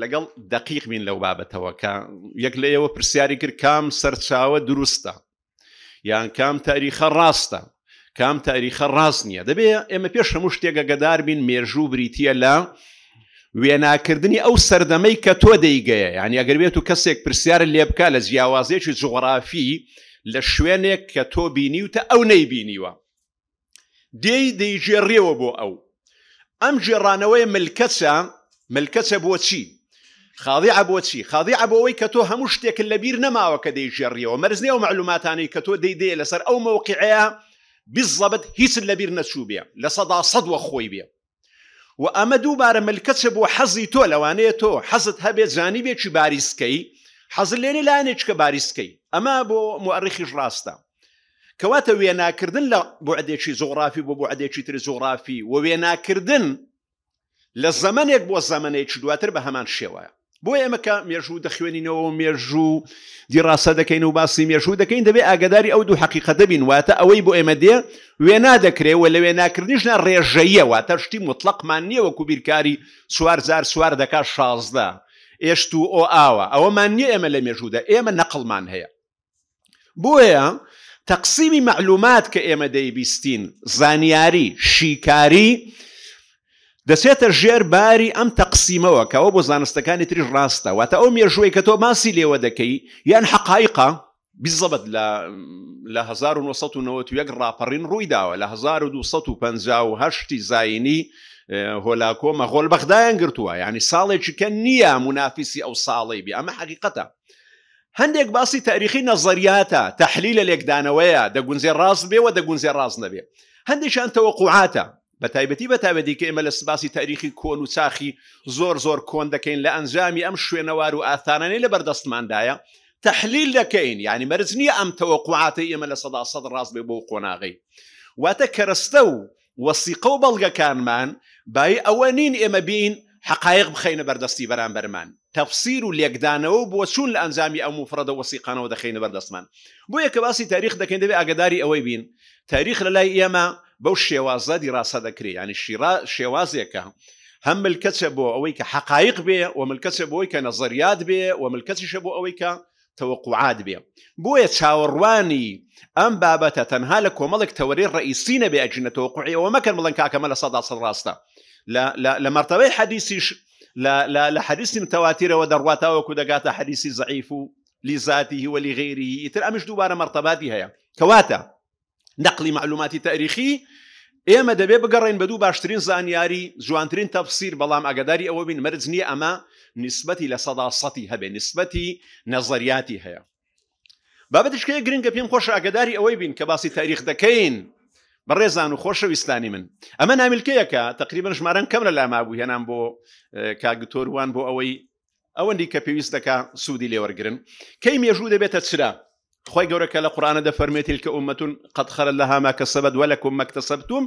لەگەڵ دقیق من لەو بابەتەوەکە یەک لە ئێوە پرسیاری کرد کام سەرچاوە دروستە یان کام تاریخە ڕاستە کام تاریخە ڕاست نییە دەبێت ئێمە پێش هەموو شتێکە گەدار بین مێژوو بریتە لە وێناکردنی ئەو سەردەمەی کە تۆ دەیگەیە یان ئەگەر بێت و کەسێک پرسیارە لێ بکە لە جیاوازێکی جوغرافی لە شوێنێک کە تۆ بینیوتە ئەو نەیبینیوە دێی دەیژێڕێوە بۆ ئەو ئەم ژێڕانەوەی ملکەچە ملکەچە بۆچی خاضیع بۆچی خاضیع بۆەوەی کە تۆ هەموو شتێک لەبییر نەماوە کە دەیژێڕیەوە مەرزنی ئەو معلوماتانی کە تۆ دەیدێ لەسەر ئەو مەوقعەیە بزەبت هیچ لەبییر نەچوو بێ لە سەدا سەد وە خۆی بێ و ئەمە دووبارە ملکەچە بۆ حەزی تۆ لەوانەیە تۆ حەزت هەبێت زانی بێکی باریسکەی حەزل لێنێ لاەنێچکە باریسکەی ئەمە بۆ مؤرخیش ڕاستە کەواتە وێناکردن لە بۆعدێکی زۆغرافی بۆ بۆ عدێکی تر زۆغرافی و وێناکردن لە زەمنێک بۆ زەمنێکی دواتر بە هەمان شێوەیە بۆ ئێمەکە مێژوو دەخوێنینەوە مێژوو دیڕاستە دەکەین و باسی مێژوو دەکەین دەبێ ئاگداری ئەو دوو حقیقەتە بین واتە ئەوەی بۆ ئێمە دێ وێنا دەکرێەوە لە وێناکردنیشنا ڕێژەیە واتە شتی مطلقمان نییەوە کوبیرکاری سوارزار سوار دەکا شازدا ئێشت و ئۆ ئاوە ئەوەمان نیە ئێمە لە مێژوودا ئێمە نەقلمان هەیە بۆیە تەقسیمی معلومات کە ئێمە دەیبیستین زانیاری شیکاری دەسێتە ژێر باری ئەم تەقسیمەوە کەەوە بۆ زانستەکانی تریش ڕاستە واتە ئەو مێژوی کە تۆ ماسی لێوە دەکەی یان حقایقا بزەبت لە 1991 ڕاپەڕین ڕوویداوە لە 1950 زایینی هۆلاکۆمە غۆل بەخدایان گرتووە ینی ساڵێکی کە نییە منافیسی ئەو ساڵی بی ئەمە حقیقەتە هەندێک باسی تاریخی نەزریاتە تحلیل لە لێکدانەوەیە دەگونجێ ڕاست بێ و دەگونجێ ڕاست نەبێ هەندێکیان تەوەقعاتە بە تایبەتی بە تابەتی کە ئێمە لە سباسی تاریخی کۆن و چاخی زۆر زۆر کۆن دەکەین لە ئەنجامی ئەم شوێنەوار و ئاثانانەی لە بەردەستماندایە تحلیل دەکەین ینی مەرز نییە ئەم تەوەقعاتە ئێمە لە سەدا سەد ڕاست بێ بۆ قۆناغی واتە کەرەستە و وەسیقە و بەڵگەکانمان بای ئەوە نین ئێمە بین حقایق بخینە بەردەستی بەرامبەرمان تەفسیر و لێکدانەوە بۆ چون لە ئەنجامی ئەم وفرەدە وەسیقانەوە دەخینە بەردەستمان بۆ یەکە باسی تاریخ دەکەین دەبێت ئاگداری ئەوەی بین تاریخ لە لای ئێمە بو شيوازا دي راسا دكري يعني الشيرا شيوازيك هم ملكت اويك حقائق بي وملكت اويك نظريات بي وملكت شبو اويكا توقعات بي بويا تشاورواني ام بابتا تنها لك وملك توري الرئيسين باجنه توقعي وما كان ملكا كمال صدع صد راستا لا لا لمرتبه حديثي لا لا لحديث متواتر ودروات او كودغات حديثي ضعيف لذاته ولغيره ترى مش دوباره مرتباتها يعني كواتا نەقلی معلوماتی تاریخی ئێمە دەبێ بگەڕێن بە دوو باشترین زانیاری جوانترین تەفسیر بەڵام ئەگەداری ئەوە بین مەرج نییە ئەمە نسبەتی لە سەدا سەتی هەبێ نسبەتی نەزریاتی هەیە بابەتشکەیە گرنگگە پێم خۆش ئەگەداری ئەوەی بین کە باسی تاریخ دەکەین بەڕێزان و خۆشەویستانی من ئەمە نامیلکەیەکە تقریبن ژمارەن کەم لە لامابوو هێنان بۆ کاگتۆروان بۆ ئەوەی ئەوەندی کە پێویست دەکا سوودی لێوەرگن کەی مێژوو دەبێتە چرا خۆی گەورەکە لە قورانە دەفەرمێتیل کە عومەتون قەت خەرە لە هاما کە سەبەت وەلەکم مەکتەسەبتوم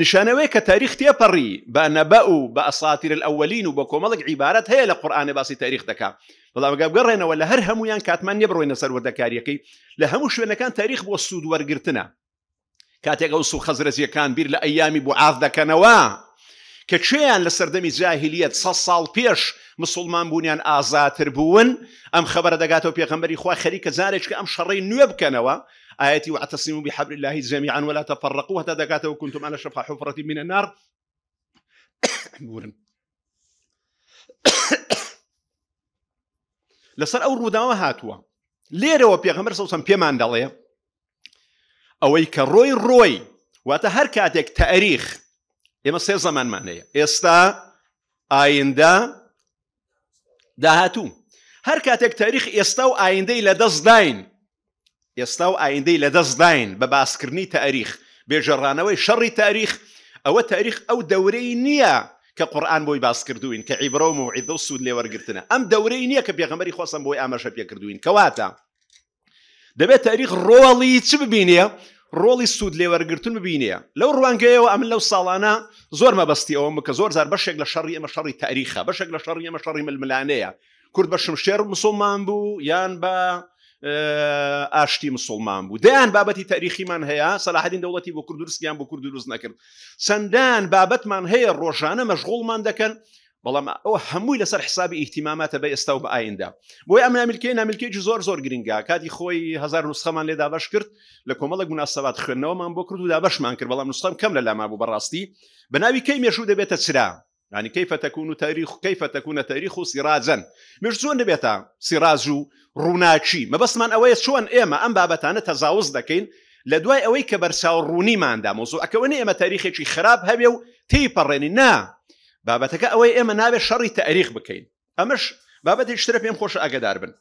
نیشانەوەی کە تاریخ تێپەڕی بە نەبە و بە ئەساتیر ئەولین و بە کۆمەڵک عیبارەت هەیە لە قورآانە باسی تاریخ دەکا بەڵامگە بگەڕێنەوە لە هەر هەمویان کاتمان نەبڕۆینە سەر وەردەکاریەکەی لە هەموو شوێنەکان تاریخ بۆ سوود وەرگرتنە کاتێک ئەو سو خەزرەزیەکان بیر لە ئەیامی بۆ ئاف دەکەنەوە کە چێیان لە سەردەمی جاهلیت سە ساڵ پێش مسلمان بوونیان ئازاتر بوون ئەم خبرە دەگاتەوە پێغمبەری خوا خەریکە زارێککە ئەم شەڕی نوێ بکەنەوە ئاەتی وعتەسیم بحبر الله جميعا ولا تفرقوا هەتا دەگاتەوە كنتم على شفا حفرة من النار بورن لەسەر ئەو ڕووداوە هاتووە لێرەوە پێغەمبەر سەوسم پێمان دەڵێ ئەوەی کە ڕۆی ڕۆی واتە هەر کاتێک تاریخ ئێمە سێ زەمانمانەیە ئێستا ئایندا داهاتوو هەر کاتێک تاریخ ئێستا و ئایندەی لە دەست داین ئێستا و ئایندەی لە دەست داین بە باسکردنی تاریخ بێژەڕانەوەی شەڕی تاریخ ئەوە تاریخ ئەو دەورەی نییە کە قورآان بۆی باسکردوین کە عیبرۆم و عیدە سوود لێوەرگرتنە ئەم دەورەی نییە کە پێغەمەری خۆسم بۆی ئامەشە پێکردوین کەواتە دەبێت تاریخ ڕۆڵی چ ببینە ڕۆڵی سوود لێوەرگتن ببینێ لەو ڕوانگەیەوە ئەمن لەو ساڵانە زۆر مەبستی ئەوم کە زۆر زار بەشێک لە شەڕی ئەمە شەڕی تاریخە بەشێک لە شەڕی ئەمە شەڕی ململانەیە کورد بە شمشێر مسلمان بوو یان بە ئاشتی مسلمان بوو دەیان بابەتی تاریخیمان هەیە سەلاحدین دەوڵەتی بۆ کوردستیان بۆ کوردروست نەکرد چەندان بابەتمان هەیە ڕۆژانە مەشغڵمان دەکەن بەڵام ئەو هەمووی لەسەر حسابی ئیهتیماماتە بە ئێستا و بە ئایندا بۆی ئەم نامیلکەی نامیلکێکی زۆر زۆر گرنگا کاتی خۆی هزار نوسخەمان لێدا بەش کرد لە کۆمەڵە گوناسەبات خوێندنەوەمان بۆ کرد و دا بەشمان کرد بەڵام نوسخم کەم لە لاما بوو بەڕاستی بە ناوی کەی مێشوو دەبێتە چرا يعني كيف تكون تاريخ كيف تكون تاريخ سراجا مش زون دەبێتە سراج و ڕووناچی مەبەستمان ئەوەیە چۆن ئێمە ئەم بابەتانە تەزاوز دەکەین لە دوای ئەوەی کە بەرچاو ڕوونیماندا مۆزوو ئەکەوەنی ئێمە تاریخێکی خراپ هەبێ و تێپەڕێنی نا بابەتەکە ئەوەی ئێمە ناوێت شەڕی تاریخ بکەین ئەمەش بابەتی شترە پێم خۆشە ئەگەدار بن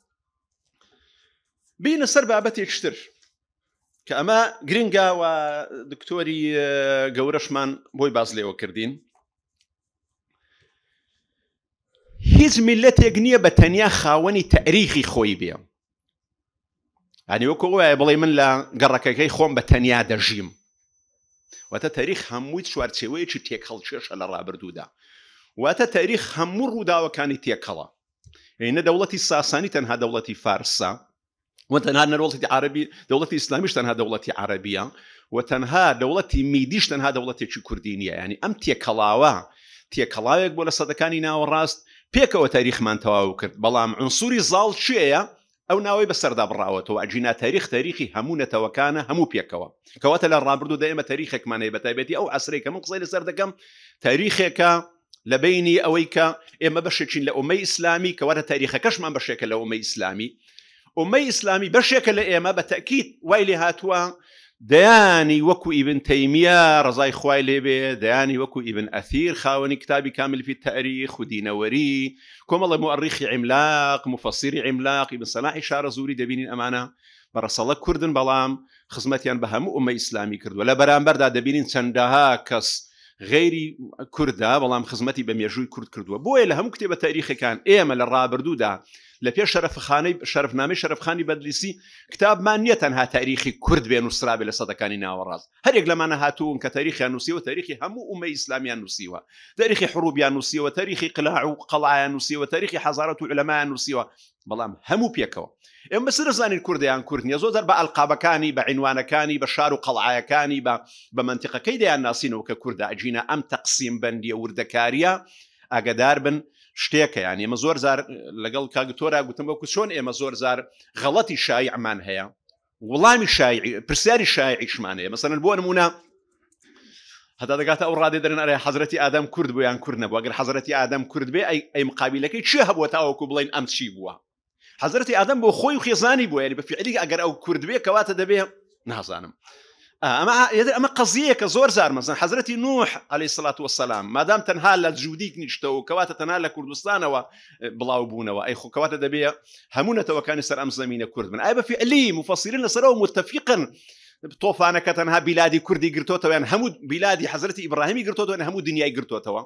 بینە سەر بابەتێک شتر کە ئەمە گرنگاوە دکتۆری گەورەشمان بۆی باز لێەوە کردین هیچ میلەتێک نییە بە تەنیا خاوەنی تاریخی خۆی بێ ئەنی وەکو وایە بڵێ من لە گەڕەکەەکەی خۆم بە تەنیا دەژیم وەتە تاریخ هەمووی چوارچێوەیەکی تێکەڵچێشە لە ڕابردوودا واتە تاریخ هەموو ڕووداوەکانی تێکەڵە عینە دەوڵەتی ساسانی تەنها دەوڵەتی فارسا و تەنها نەرۆڵەتی عربی دەوڵەتی ئسلامیش تەنها دەوڵەتی عربیە و تەنها دەوڵەتی میدیش تەنها دەوڵەتێکی کوردینیە ینی ئەم تێکەڵاوە تێکەڵاوێک بۆ لە سەدەکانی ناوەڕاست پێکەوە تاریخمان تەواو کرد بەڵام عنسوری زاڵ شوەیە ئەو ناوەی بەسەردا بڕاوەتەوە ئەجینا تاریخ تاریخی هەموو نەتەوەکانە هەموو پێکەوە کەواتە لە ڕابرد و دەێمە تاریخێکمانەی بەتایبێتی ئەو ئەسرێکەکەم قسەی لەسەر دەکەم تاریخێکە لبيني أويك إما بشيك لأمي إسلامي كوارا تاريخ كش ما بشيك لأمي إسلامي أمي إسلامي بشيك لإما بتأكيد ويلي هاتوا دياني وكو ابن تيمية رزاي خوالي لبي دياني وكو ابن أثير خاوني كتابي كامل في التاريخ ودين وري كوم الله مؤرخ عملاق مفسر عملاق ابن صلاح زوري دبيني الأمانة برسالة كردن بلام خزمتيان بهم أمي إسلامي كرد ولا برام برد سندها كس غێری کووردا بەڵام خزمەتی بە مێژووی کورد کردووە بۆیە لە هەموو کتێبە تاریخەکان ئێمە لە ڕابردوودا شرف لە پێش شەرفخانەی شەرفنامەی شەرفخانی بەدلیسی کتابمان نیە انها تاریخی کرد بیان نووسرابێ لصدا سەدەکانی ناوەڕاست هەرێک لەمانە هاتوون کە تاریخیان نووسیەوە تاریخی تاریخی هەموو ئومە ئیسلامیان نووسیوە تاریخی حروبیان نووسیەوە تاریخی قلاع و قەڵایان نووسیەوە تاریخی حزارەت و لەمایان نووسیوە بەڵام کرد پێکەوە ئێمە سرزانین کوردیان کورد نیە زۆر بە ئەلقابەکانی بە عینوانەکانی بە شار و قەڵعایەکانی بە بە منتیقەکەی دەیان ناسینەوە کە کووردا ئەجینە ئەم تەقسیم بەندیە وردەکاریە ئاگدار بن شتێکە یان ئێمە زۆر زار لەگەڵ کاگتۆرا گوتم بەکو چۆن ئێمە زۆر زار غەڵەتی شایعمان هەیە وەڵامی پرسیاری شایعیشمانەیە مەسەن بۆ نمونە هەتا دەگاتە ئەو ڕادێ دەرن ئەرێ حەزرەتی ئادەم کورد بۆیان کورد نەبووەگەر حەزرەتی ئادەم کورد بێ ئەی مقابلەکەی چی هەبووە تاوەکو بڵین ئەم چی بووە حەزرەتی ئادەم بۆ خۆی و خێزانی بووە بە فعلی ئەگەر ئەو کورد بێ کەواتە دەبێ نازانم آه، اما آه، اما قضيه كزور زار مثلا حضرت نوح علی سلات وسلام مادام تەنها لە جوودیت نیشتەوە و کەواتە تەنها لە کوردستانەوە بڵاو بوونەوە ئەی خۆکەواتە دەبێ هەمونەتەوەکانی سەر ئەم زمینە کورد من ئای بەفی علی متفقا لەسەرەوە متتەفیقن بلادي كردي بیلادی يعني همو بلادي حضرت ابراهيم ئبراهیمی يعني همو دنیای گرتۆتەوە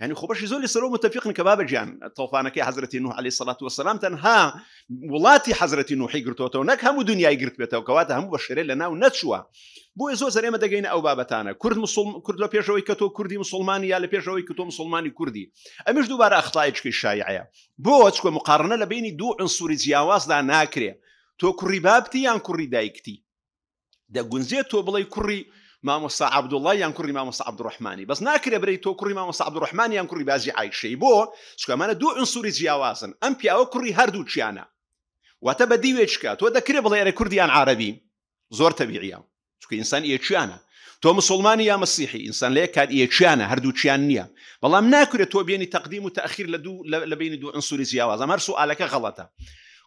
ینی خۆبشی زۆر لە سەرۆ متفقن کە بابەجیان تۆفانەکەی حەزرەتی نوح علی سەڵات و سلام تەنها وڵاتی حەزرەتی نوحی گرتوتەوە نەک هەموو دنیای گرت بێتەوە کەواتە هەموو بە شێرە لە ناو نەچووە بۆی زۆ زەرێمە دەگەینە ئەو بابەتانە کورد کورد لە پێشەوەی کە تۆ کوردی مسلمانی یا لە پێشەوەی کە تۆ مسلمانی کوردی ئەمیش دووبارە ئەختایچکی شایعە بۆ چکۆ مقارنە لە بینی دوو ئەسووری جیاوازدا ناکرێ تۆ کوڕی بابتی یان کوڕی دایکتی دەگونجێت تۆ بڵی کوڕی مامۆستا عبدوڵی یان کوڕی مامۆستا عبدڕحمانی بەس ناکرێ برەی تۆ کوڕی مامۆستا عبدڕحمانی یان کوڕی بازی عیشەی بۆ چکەمانە دوو ئەسووری جیاوازن ئەم پیاوە کوڕی هەردوو چیانە واتە بە دیوێچکە تۆ دەکرێ بڵێ ئەرە کوردیان عربی زۆر تەبیعە چکە ئینسان یەکیانە تۆ مسلمانی یا مەسیحی ئینسان لەیە کات یەکیانە هەردوو چیان نییە بەڵام ناکرێت تۆ بینی تەقدیم و تەخیر لە دوو لە بینی دوو ئەسووری جیاوازە هەر سوالەکە غەڵەتە.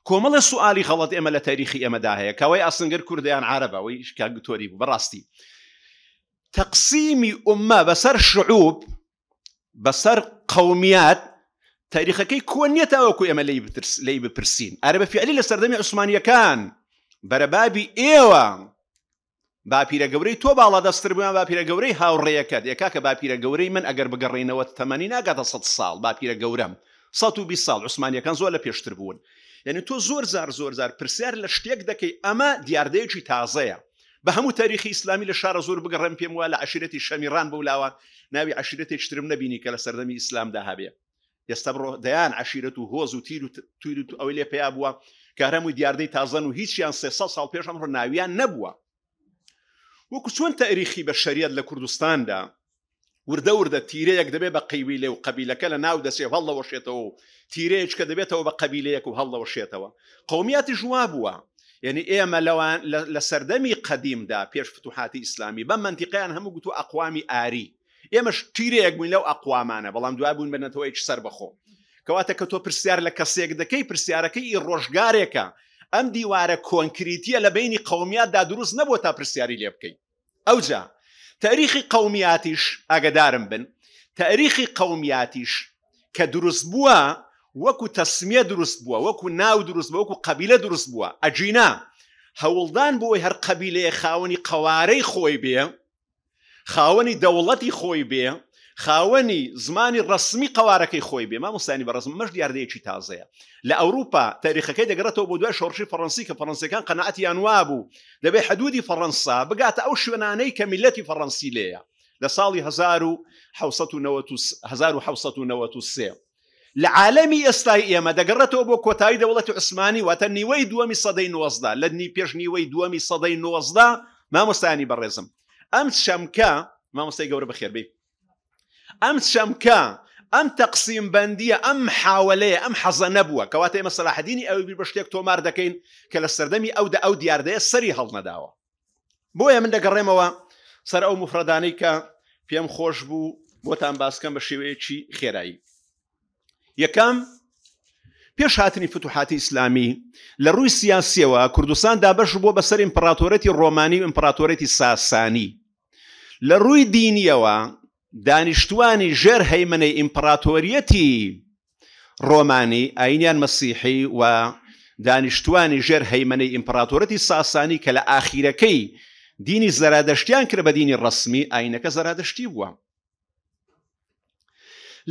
کۆمەڵە سوالی خەڵت ئێمە لە تاریخی ئەمەدا هەیە کەوەی ئاسنگەر کوردیان عربە وی شکاگوتۆری بوو بەڕاستی تەقسیمی ئومە بەسەر شعوب بەسەر قومیات تاریخەکەی کۆ نیەتەوەکو ئێمە لی بپرسین ئارە بە فعلی لە سەردەمی عوسمانیەکان بەرەبابی ئێوە باپیرە گەورەی تۆ باڵا دەستتر بووان باپیرە گەورەی هاوڕێەکەت ێکا کە باپیرە گەورەی من ئەگەر بگەڕینەوە تەمەنی ناگاتە سە ساڵ باپیرە گەورەم 120 ساڵ عوسمانیەکان زۆر لە پێشتر بوون یعنی تۆ زۆر زار زۆر زار پرسیار لە شتێک دەکەی ئەمە دیاردەیەکی تازەیە بە هەموو تاریخی ئسلامی لە شارە زۆر بگەڕم پێم وە لە عشرەتی شەمیران بە ولاوان ناوی عشرەتی شترم نبینی کە لە سەردەمی ئیسلامدا هەبێ ئێستا بڕۆ دەیان عشیرەت و هۆز و تیر و تویر و ئەوەی لێ پێیا بووە کارەمووی دیاردەی تازەن و هیچیان سێ ساڵ پێش ئەمڕۆ ناویان نەبووە وەکو چۆن تاریخی بە شەریت لە کوردستاندا وردە وردە تیرەیەک دەبێت بە قیوی لێ و قبیلەکە لە ناو دەسێ هەڵەوەشێتەوە و تیرەیەچکە دەبێتەوە بە قبیلەیەک و هەڵەوەشێتەوە قومیاتی ژوا بووە یعنی ئێمە لەوان لە سەردەمی قەدیمدا پێش فتوحاتی ئیسلامی بە منتیقیان هەموو گوتو ئەقوامی ئاری ئێمەش تیرێک بووین لەو ئەقوامانە بەڵام دوای بوون بنەتەوەیکی سەر بەخۆ کەواتە کە تۆ پرسیار لە کەسێک دەکەی پرسیارەکەی ڕۆژگارێکە ئەم دیوارە کۆنکریتیە لە بینی قومیاتدا دروست نەبوو تا پرسیاری لێ بکەیت ئەوجا تاریخی قومیاتیش ئاگدارم بن تاریخی قومیاتیش کە دروست بووە وەکو تەسمیە دروست بووە وەکو ناو دروست بووە وەکو قەبیلە دروست بووە ئەجینا هەوڵدان بۆی هەر قەبیلەیە خاوەنی قەوارەی خۆی بێ خاوەنی دەوڵەتی خۆی بێ خاوەنی زمانی ڕسمی قوارەکەی خۆی بێ مامۆستانی بە ڕزم مەش دیاردەیەکی تازەیە لە ئەوروپا تاریخەکەی دەگرێتەوە بۆ دوای شۆڕشی فەڕەنسی کە فەڕەنسیەکان قەنعەتیان وا بوو دەبێ حدودی فەڕەنسا بگاتە ئەو شوێنانەی کە میلەتی فەڕەنسی لەیە لە ساڵی 1993 لە عالەمی ئێستای ئێمە دەگەڕێتەوە بۆ کۆتایی دەوڵەت عسمانی واتە نیوەی دووەمی سەدەی نوەزدا لە نی پێش نیوەی دووەمی سەدەی نوەزدا مامۆستانی بەڕێزم ئەم شەمکە مامۆستای گەورە بەخێربی ئەم شەمکە ئەم تەقسیم بەندیە ئەم حاولەیە ئەم حەزە نەبووە کەواتە ئێمە سەلاحدینی ئەوی بیر بە شتێک تۆمار دەکەین کە لە سەردەمی ئەودا ئەو دیاردەیە سەری هەڵنەداوە بۆیە من دەگەڕێمەوە سەر ئەو مفرەدانەی کە پێم خۆش بوو بۆتان باسکەم بە شێوەیەکی خێرایی یەکەم پێش هاتنی فتوحاتی ئیسلامی لە ڕووی سیاسیەوە کوردستان دابش بۆ بەسەر ئیمپراتۆرەتی ڕۆمانی و ئیمپراتۆرەتی ساسانی لە ڕووی دینیەوە دانیشتوانی ژێر هەیمنەی ئیمپراتۆریەتی ڕۆمانی ئاینیان مەسیحی و دانیشتوانی ژێر هەیمنەی ئیمپراتۆرەتی ساسانی کە لە ئاخیرەکەی دینی زەرادەشتیان کرد بە دینی ڕسمی ئاینەکە زەرادەشتی بووە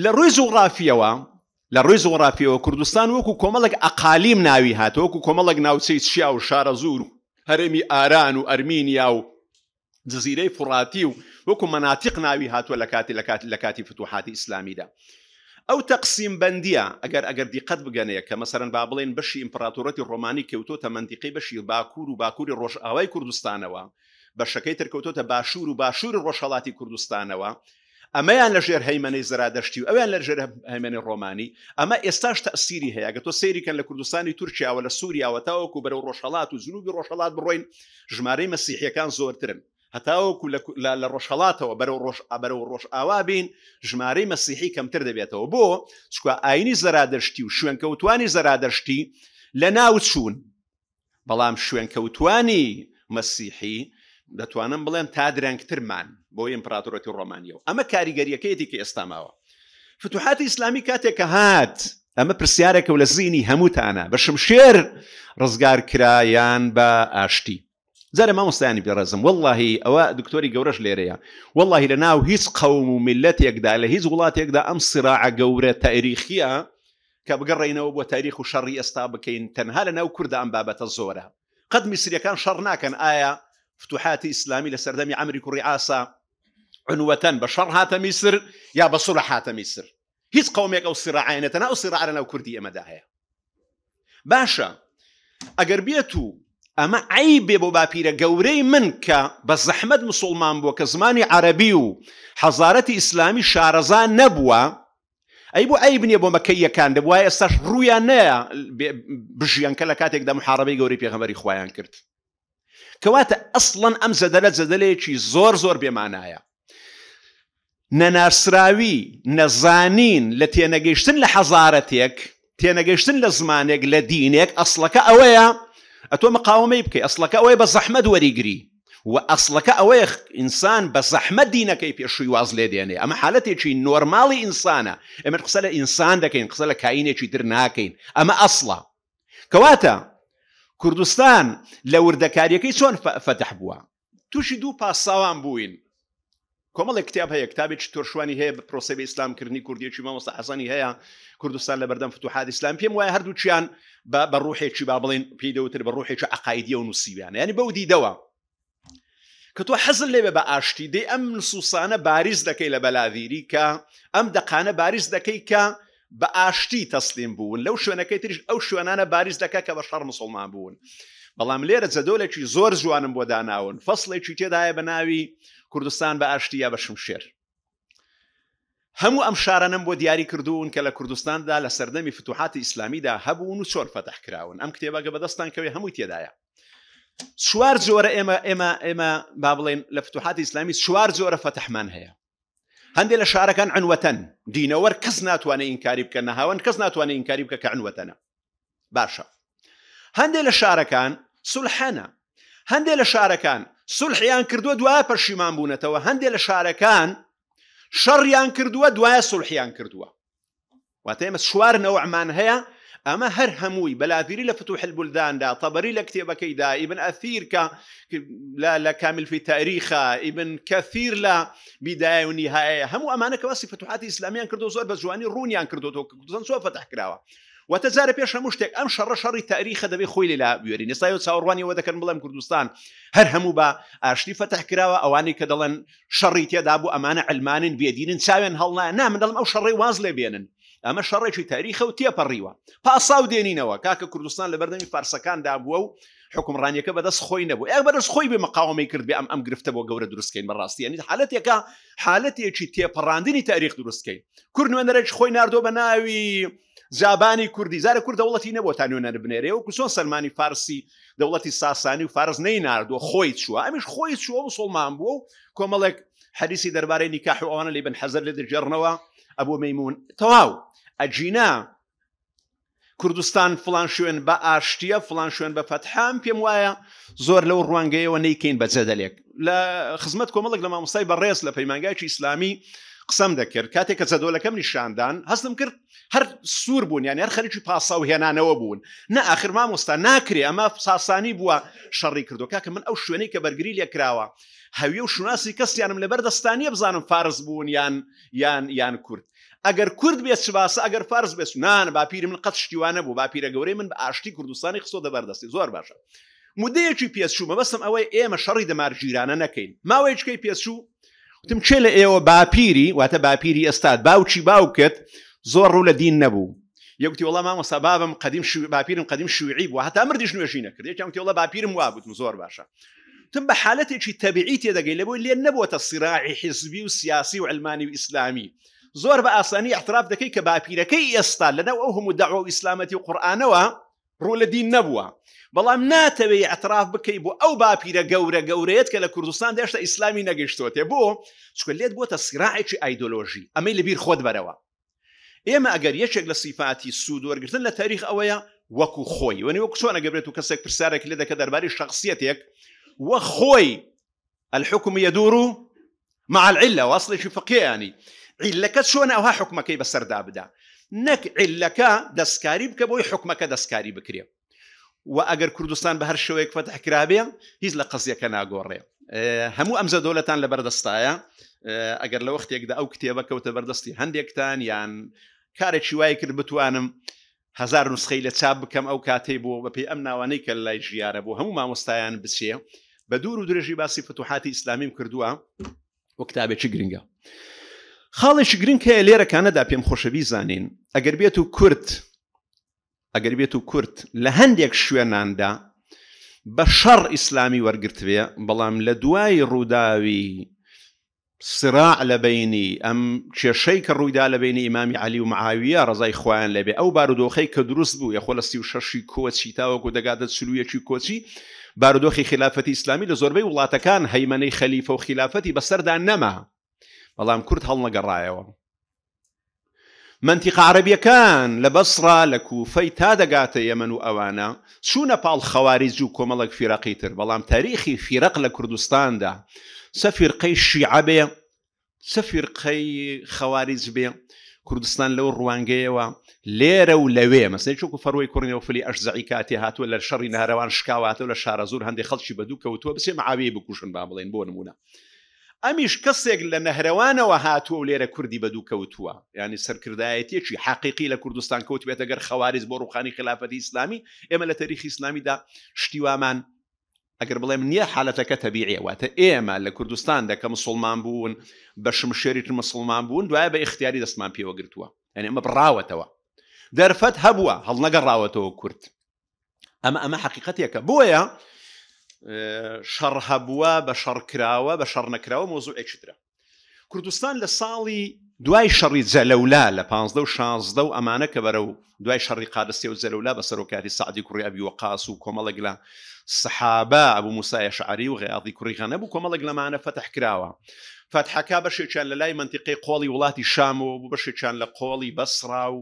لە ڕووی زوغرافیەوە لە ڕووی زۆرافیەوە کوردستان وەکو کۆمەڵک ئەقالیم ناوی هاتوەکو کۆمەڵک ناوچەی چیا و شارە زور و هەرێمی ئاران و ئەرمینیا و جززیرەی فڕاتی و وەکو مناتیق ناوی هاتووە لە کاتی لە کاتی لە کاتی فتوحاتی ئیسلامیدا. ئەو تەقسیم بەندیە ئەگەر ئەگەر دیقەت بگەنەیە کە مەسەرەن با بڵێن بەشی ئیمپراتورەتی ڕۆمانی کەوتۆتە منندیقی بەشی باکوور و باکووری ڕۆژئاوای کوردستانەوە بەشەکەی ترکەوتۆتە باشوور و باشووری ڕۆژهڵاتی کوردستانەوە ئەمەیان لە ژێر هەیمەەی زرادەشتی و ئەویان لە ژێر هەمێنی ڕۆمانی ئەمە ئێستاش تەسیری هەیە گە تۆ سریکەن لە کوردستانی تورکیاوە لە سووریاوە تاوەکو بەرەو ڕۆژهڵات و جنوبی ڕۆژهڵات بڕۆین ژمارەی مەسیحیەکان زۆرترن هەتاوەکو لە ڕۆژهڵاتەوە بەرەو ڕۆژ ئەبەرە و ڕۆژ ئاوا بین ژمارەی مەسیحی کەمتر دەبێتەوە بۆ چکو ئاینی زەرادەشتی و شوێنکەوتانی زەرادەشتی لە ناو چوون بەڵام شوێنکەوتانی مەسیحی دەتوانم بڵێم تا درەنگترمان بۆی ئمپراتۆرەتی ڕۆمانیا و ئەمە کاریگەریەکەیەتی کە ئێستا فتوحات فتوحاتی ئیسلامی کاتێک کە هات ئەمە پرسیارێکە و لە زیینی هەمووتانە بە شمشێر ڕزگار کرایان بە ئاشتی زارە مامۆستایانی پێڕزم واللهی ئەوە دکتۆری گەورەش لێرەیە واللهی لە ناو هیچ قەوم و میلەتێکدا لە هیچ وڵاتێکدا ئەم سراعە گەورە تاریخیە کە بگەڕێنەوە بۆ تاریخ و شەڕی ئێستا بکەین تەنها لە ناو کووردا ئەم بابەتە زۆرە قەت میسریەکان شەڕ ناکەن ئایا فتوحاتی ئیسلامی لە سەردەمی ئەمریک و عنوة بشر هات مصر يا یا هات مصر هاتە قوميك أو صراع ئەو أو ناو سیراعە لەناو کوردی ئەمەدا هەیە باشە ئەگەر بێت و ئەمە ئای بێ بۆ من مسلمان بو كزماني عربي عربی و حەزارەتی ئیسلامی شارەزان نەبووە ئەی بۆ ئەی بنیە بۆ مەکەیەکان دەبووە ئێستاش ڕویان نەیە بژیانکە لە کاتێکدا محارەبەی گەوری پێغەمەری خۆیان کرد کەواتە ئەسڵەن ئەم زەدەلە زەدەلەیەکی زور زۆر نەناسراوی نەزانین لە تێنەگەیشتن لە حەزارەتێک تێنەگەیشتن لە زمانێک لە دینێک ئەسلەکە ئەوەیە ئەتۆ مەقاومەی بکەی ئەسلەکە ئەوەیە بە زەحمەد وەریگری و ئەسلەکە ئەوەیە ئینسان بە زەحمە دینەکەی پێشووی واز لێ دێنێ ئەمە حالەتێکی نۆرماڵی ئینسانە ئەمە قسە لە ئینسان دەکەین قسە لە کاینێکی تر ناکەین ئەمە ئەسڵە کەواتە کوردستان لە وردەکاریەکەی چۆن فتح بووە تووشی دوو پاساوان بووین کۆمەڵێک کتاب هەیە کتابێکی تۆشوانی هەیە بە پرۆسەی ئسلامکردنی کوردیەکی مامۆستا حەزانی هەیە کوردستان لە بەردەم فتوحات ئسلام پێم وایە هەردووچیان بە ڕوحێکی با بڵێن پێدەوتر بە ڕوحێکی عقاایدە و نووسیویان ینی بەو دیدەوە کە تۆ حەزل لێبێ بە ئاشتی دێ ئەم نسوسانە باریز دەکەی لە بەلاویری کە ئەم دەقانە باریز دەکەی کە بە ئاشتی تەسلیم بوون لەو شوێنەکەی تریش ئەو شوێنانە باریز دەکە کە بە شەڕ مسلمان بوون. بەڵام لێرە جەدۆلێکی زۆر جوانم بۆ داناون فەصلێکی تێدایە بە ناوی کوردستان بە ئاشتیا بە شمشێر هەموو ئەم شارەنم بۆ دیاری کردوون کە لە کوردستاندا لە سەردەمی فتوحاتی ئیسلامیدا هەبوون و چۆن فەتح کراون ئەم کتێبە گە بەدەستان کەوێ هەمووی تێدایە چوار جۆرە ئێمە ئێمە ئێمە با بڵێن لە فتوحاتی ئیسلامی چوار جۆرە فەتحمان هەیە هەندێک لە شارەکان عنوەتەن دینەوەەر کەس ناتوانێت ئینکاری بکە نەهاون کەس ناتوانێت ئینکاری بکە کە عنوەتەنە باشە هەندێک لە شارەکان سولحەنە هەندێک لە شارەکان سلحیان کردووە دوای کردو بوونەتەوە صلح یان کردو و تیم شوار نوع کردووە واتە اما هر هموی هەیە ئەمە هەر هەمووی بەلاذری لە فتوح البلداندا ابن اثیر کا لا لا کامل فی تاریخە ابن کثیر لا بیدای و نیهایە هەموو امانه کوسی فتوحات اسلامیان کردو زۆر بس جوانی رونیان کردو تو زەن فتح کراوە وتە جارە پێش هەموو شتێک ئەم شەڕە شەڕی تاریخە دەبێ خۆی لێلا بێری نسای و چاوەڕوانیەوە دەکەن بڵێم کوردستان هەر هەموو بە ئاشتی فەتح کراوە ئەوانەی کە دەڵێن شەڕی تێدا بوو ئەمانە ئەلمانن بێدینن چاوێن هەڵنا نامن دەڵم ئەو شەڕی واز لێ بێنن ئەمە شەڕێکی تاریخە و تێپەڕیوە پاساو دێنینەوە کاکە کوردستان لە بەردەمی فارسەکاندا بووە و حکمڕانیەکە بەدەست خۆی نەبوو ئە بەدەست خۆی بە مەقاومی کرد بێ ئەم ئەم گرفتە بۆ گەورە درستکەین بەڕاستیانی حالەتێکە حالەتێکی تێپەڕاندنی تاریخ درستکەین کورد نوێنەرێک خۆی نردۆ بە ناوی جابانی کوردی زارە کورد دەوڵەتی نەبوو تا نوێنەر بنێرەوە و چۆن سلمانی فارسی دەوڵەتی ساسانی و فارز نەی نردووە خۆی چووە ئەمیش خۆی چووە مسلمان بوو و کۆمەڵێک حەریسی دەربارەی نیکاح و ئەوانە لی بن حەزر لە دەجێڕنەوە ئەبوو مەمون تەواو ئەجینا کوردستان فلان شوێن بە ئاشتیە فلان شوێن بە فەتحام پێم وایە زۆر لەو ڕوانگەیەوە نەیکەین بەجەدەلێک لە خزمەت کۆمەڵک لە مامۆستای بەڕێز لە پەیمانگایکی ئیسلامی قسەم دەکرد کاتێک کە زەدۆلەکەم نیشاندان هەستم کرد هەر سوور بوون یان هەر خەرکی پاسا و هێنانەوە بوون نە ئاخر مامۆستا ناکرێ ئەمە ساسانی بووە شەڕی کردو کاکە من ئەو شوێنەی کە بەرگری لێ کراوە هەوی و شوناسی کەسیانم لەبەر دەستانیە بزانم فارز بوون یان یان یان کورد ئەگەر کورد بێت چباسە ئەگەر فارز بێت نان باپیر من قەت شتیوانە بوو باپیرە گەورەی من بە ئاشتی کوردستانی خستۆ دەبەردەستی زۆر باشە مدەیەکی پێچوو مەبەستم ئەوەی ئێمە شەڕی دەمارگیرانە نەکەین ماوەیەکەی پێچوو وتم چێ لە ئێوە باپیری واتە باپیری ئێستاد باوکی باوکت زۆر ڕوو لە دین نەبوو یەکتی وڵام مامۆسا بابم قدیم شو باپیرم قدیم شوعی بوو هەتا مردیش نوێژی نەکرد یەکتی وڵە باپیرم وا بوتم زۆر باشە تم بە تشي تەبیعی تێدەگەی لەبووی لێن نەبووە سیراعی حزبی و سیاسی و علمانی و ئیسلامی زۆر بە ئاسانی احتراف دەکەی کە باپیرەکەی ئێستا لەنەو ئەو هەموو و ئیسلامەتی و قورآانەوە ڕوو لە دین نەبووە بەڵام ناتەوێ ئەطراف بکەی بۆ ئەو باپیرە گەورە گەورەیەت کە لە کوردستان دێشتا ئیسلامی نەگەشتوتێ بۆ چکە لێت بۆتە سراعێکی ئایدۆلۆژی ئەمەی لەبیر خۆت بەرەوە ئێمە ئەگەر یەکێک لە سیفاتی سوودوەرگتن لە تاریخ ئەوەیە وەکو خۆی وەنی وەک چۆن ئەگەبرێت و کەسێک پرسیارێک لێ دەکە دەرباری شخصیتێک وە خۆی الحكم يدور مع العلة واصل شي فقيه يعني أنا وها اوها كي بسردا بدا نك علة كا دسكاري بك بوي حكمك دسكاري بكري و ئەگەر کوردستان بە هەر شوەیەک فتحکرابێ هیچ لە قسیەکە ناگۆڕێ هەموو ئەمزە دۆلەتان لە بەردەستایە ئەگەر لە وەختێکدا ئەو کتێبە کەوتە بەردەستی هەندێکتان یان کارێکی وای کرد بتوانم هزار نوسخەی لە چاپ بکەم ئەو کاتێ بوو بە پێی ئەم ناوانەی کە لای ژیارە بوو هەموو مامۆستایان بچێ بە دوور و درێژی باسی فتوحاتی ئیسلامیم کردووە وە کتابێکی گرنگە. خاڵێکی گرنگ هەیە لێرەکانەدا پێم خۆشەوی زانین ئەگەر بێت و کورت ئەگەر بێت و کورت لە هەندێک شوێناندا بە شەڕ ئیسلامی وەرگرتوێ بەڵام لە دوای ڕووداوی سراع لە بینی ئەم کێشەی کە ڕوویدا لە بینی ئیمامی علی و معاویە ڕزای خۆیان لەبێ ئەو بارودۆخی کە دروست بوو یخۆ لە سی و شەشی کۆچی تاوەکو دەگاتە سلوویەکی کۆچی بارودۆخی خلافەتی ئیسلامی لە زۆربەی وڵاتەکان هەیمەەی خەلیفە و خلافەتی بەسەردا نەما بەڵام کورد هەڵ نەگەڕایەوە منتیق عربیەکان لە بەسرا لە کوفەی تا دەگاتە یەمن و ئەوانە چوونە پاڵ خەواریز و کۆمەڵک فیرەقی تر بەڵام تاریخی فیرەق لە کوردستاندا قي شیعبێ سەفیرقەی خەواریز بێ کوردستان لەو ڕوانگەیەوە لێرە و لەوێ مەسی مثلا فەرەوەی کوڕنی كورني وفلي ئەشزعی کاتی هات ولا شەڕی نارەوان شكاوات ولا شارزور هندي هەندێک بدوك بەدوو کەوتووە بسێ معوی بکوشن با بڵێن ئەمیش کەسێک لە نەهرەوانەوە هاتووە و لێرە کوردی بەدوو کەوتووە ینی سەرکردایەتێکی حقیقی لە کوردستان کەوت بێتە گەر خەوارز بۆ ڕوخانی خلافەتی ئسلامی ئێمە لە تەریخی ئسلامیدا شتیوامان ئەگەر بڵێم نییە حالەتەکە تەبیعیەواتە ئێمە لە کوردستان دەکە مسلمان بوون بە شمشێریت مسلمان بوون دوایە بە اختیاری دەستمان پێوەگرتووە ئەن ئمە بڕاوەتەوە دەرفەت هەبووە هەڵ نەگەڕاوەتەوە کورت ئەمە ئەمە حقیقەتێکە بۆیە شەڕ هەبووە بە شەڕکراوە بە شەڕ نەکراوە مۆزوع ئەچترا کوردستان لە ساڵی دوای شەڕی جەلەولا لە 15 و 16 و ئەمانە کە بەرە و دوای شەڕی قادستی و جەلەولا بە سەرۆکاری سعدی کوڕی ئەبی وەقاس و کۆمەڵک لە سەحابە ئەبوو موسایە شعری و غیاضی کوڕیغانە بوو کۆمەڵک لەمانە فتح کراوە فتحەکە بەشێکیان لە لای منتیقی قۆڵی وڵاتی شامەوە بوو بەشێکیان لە قۆڵی بەسرا و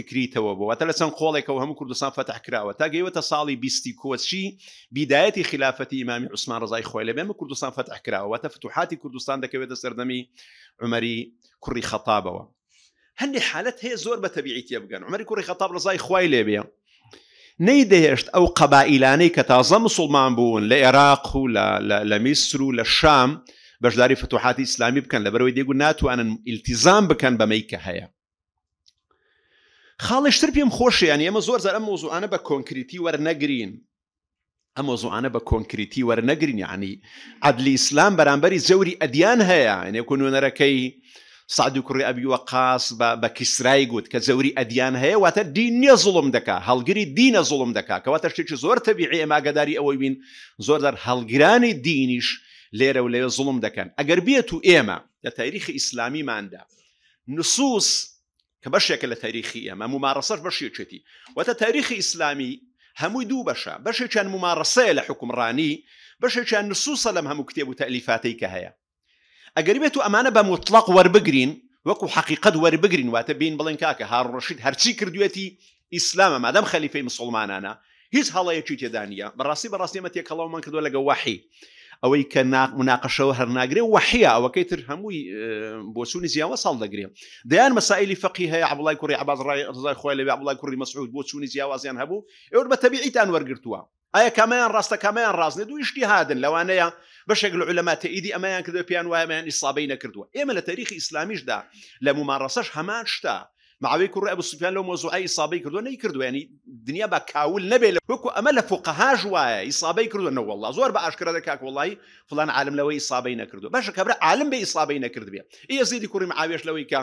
تکریتەوە بوو واتە لە خۆڵێکەوە هەموو کوردستان فتح کراوە تا گەیوەتە ساڵی بیستی کۆچی بیدایەتی خلافەتی ئمامی عوسمان ڕزای خۆی لە بێمە کوردستان فتح کراوە واتە فتوحاتی کوردستان دەکەوێتە سەردەمی عمەری کوڕی خەتابەوە هەندی حالت هەیە زۆر بە تەبیعیتە بگەن عمەری کوڕی خەتاب ڕزای خی لێ بێ نەیدەهێشت ئەو قەبائیلانەی کە تازە مسلمان بوون لە عێراق و لە میسر و لە شام بەشداری فتوحاتی ئسلامی بکەن لەبەرەوەی دێگو ناتوانن التیزام بکەن بەمەی کە هەیە خاڵشتر پێم خۆشیان ئێمە زۆر زەر ئەم مۆزوعانە بە کۆنکریتی وەرنەگرین ئەم مۆزوعانە بە کۆنکریتی وەرنەگرین عنی عدلی ئیسلام بەرامبەری زەوری ئەدیان هەیە نێکۆنوێنەرەکەی سعد و کوڕی ئەبی وەقاس بە کیسرای گوت کە زەوری ئەدیان هەیە واتە دینیە زوڵم دکا هەڵگری دینە زوڵم دکا کەواتە شتێکی زۆر تەبیعی ئێماگەداری ئەوەی بین زۆر دەر هەڵگرانی دینیش لێرە و لێوە زوڵم دەکەن ئەگەر بێت و ئێمە لە تاریخی ئیسلامیماندا نسووس کە بەشێکە لە تاریخی ئەمە ممارەسەر بەشێکێتی وەتە تاریخی ئیسلامی هەمووی دوو بەشە بەشێکیان ممارەسەیە لە حکمڕانی بەشێکیان نسووسە لەم هەموو کتێب و تەلیفاتی کە هەیە ئەگەری بێت و ئەمانە بە مطلق وەربگرین وەکو حقیقت وەربگرین واتە بین إسلام ما دام خليفة کردوێتی ئیسلامە مادەم خەلیفەی مسلمانانە هیچ براسي تێدانە بەڕاستی بەڕاستیمە تێکەڵەوەمان کردو لەگە وحی ئەوەی کە مناقەشەوە هەرناگرێ وحەیە ئەوەکەی تر هەمووی بۆچوونی زیاوە ساڵ دەگرێ دەیان مەسائلی فەقی هەیە عبڵای کوڕی عباز ڕای خۆی لەوێ عبڵای کوڕی مەسعود بۆ چوونی جیاوازیان هەبوو ئێوە بە تەبیعیتان وەرگتووە ئایا کامیان ڕاستە کامیان ڕازنێ دوو یشتی هادن لەوانەیە بەشێک لە علەماتە ئیدی ئەمایان کردو پیان وایەمان ئیسابەی نەکردووە ئێمە لە تاریخی ئیسلامیشدا لە ممارەسەش هەمان شتا معوەی کوڕ ئەبوو سوفیان لەو مۆزوعی ئیسابەی کردو نەی کردوێنی دنیا بە کاول نەبێت لە وەکو ئەمە لە فقەهاژ وایە ئیسابەی کردوەوە وڵ زۆر بە ئاشکرا دەکاک وڵی فلان عالم لەوەی ئیسابەی نەکردو بەشە کەبرا عالم بە ئیسابەی نەکردبێ ئێزیدی کوڕی عاوێش لەوەی کە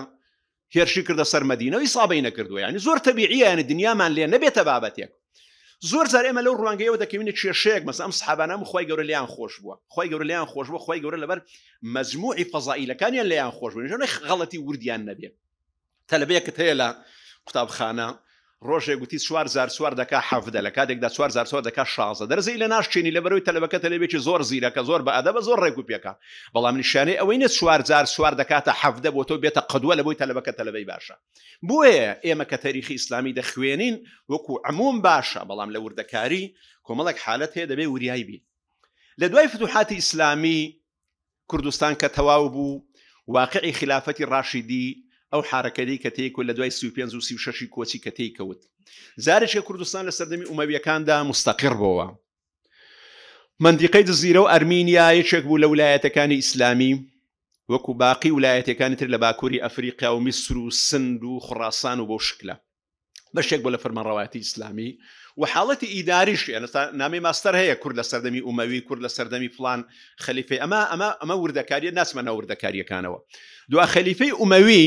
هێرشی کردە سەرمەدینەوەی سابەی نەکردو ینی زۆر تەبیعیە ینی دنیامان لێ نەبێتە بابەتێک زۆر زار ئێمە لەو ڕوانگەیەوە دەکەوێنە کێشەیەک مەسم سحابانم خی گەورە لیان خۆش بووە خی گەورە لیان خۆش بووە خی گەورە لەبەر مەزموعی فەزائیلەکانیان لیان خۆش بوون ژۆنە غەڵەتی وردیان نەبێت تەلبەیەکت هەیە لە قوتابخانە ڕۆژێک گوتی سووار زار سووار دەکا حەفدە لە کاتێکدا سووار زار سووار دەکا شازە دەرزی لە ناشچینی لە بەرەوەی تەلبەکە تەلبێکی زۆر زیرەکە زۆر بە ئەدەبە زۆر ڕێکوپیەکە بەڵام نیشانەی ئەوەی نە سووار زار سووار دەکاتە حەفدە بۆ تۆ بێتە قدووە لەبووی تەلبەکە تەلبەی باشە بۆیە ئێمە کە تەریخی ئسلامی دەخوێنین وەکو عموم باشە بەڵام لە وردەکاری کۆمەڵک حالت هەیە دەبێ وریایی بی لە دوای فتوحاتی ئیسلامی کوردستان کە تەواو بوو واقعی خلافەتی ڕاشیدی ئەو حرەکەی کە تێکوە لە دوای 1936 کۆچی کە تێککەوت زارێکی کوردستان لە سەردەمی ئومەویەکاندا مستەقر بووە مندیقەی دزیرە و ئەرمینیا یەکێک بوو لە ویلایەتەکانی ئیسلامی وەکو باقی ویلایەتەکانی تر لە باکووری ئەفریقا و میسر و سند و خوڕاسان و بۆ شکلە بەشێک بۆ لە فەرمانڕەواتی ئیسلامی و حاڵەتی ئیداریش نامی ماستەر هەیە کورد لە سەردەمی ئومەوی کورد لە سەردەمی فلان خەلیفەی ئەمە ئەمە ئەمە وردەکاریە ناسمەنە وردەکاریەکانەوە دو خەلیفەی ئومەوی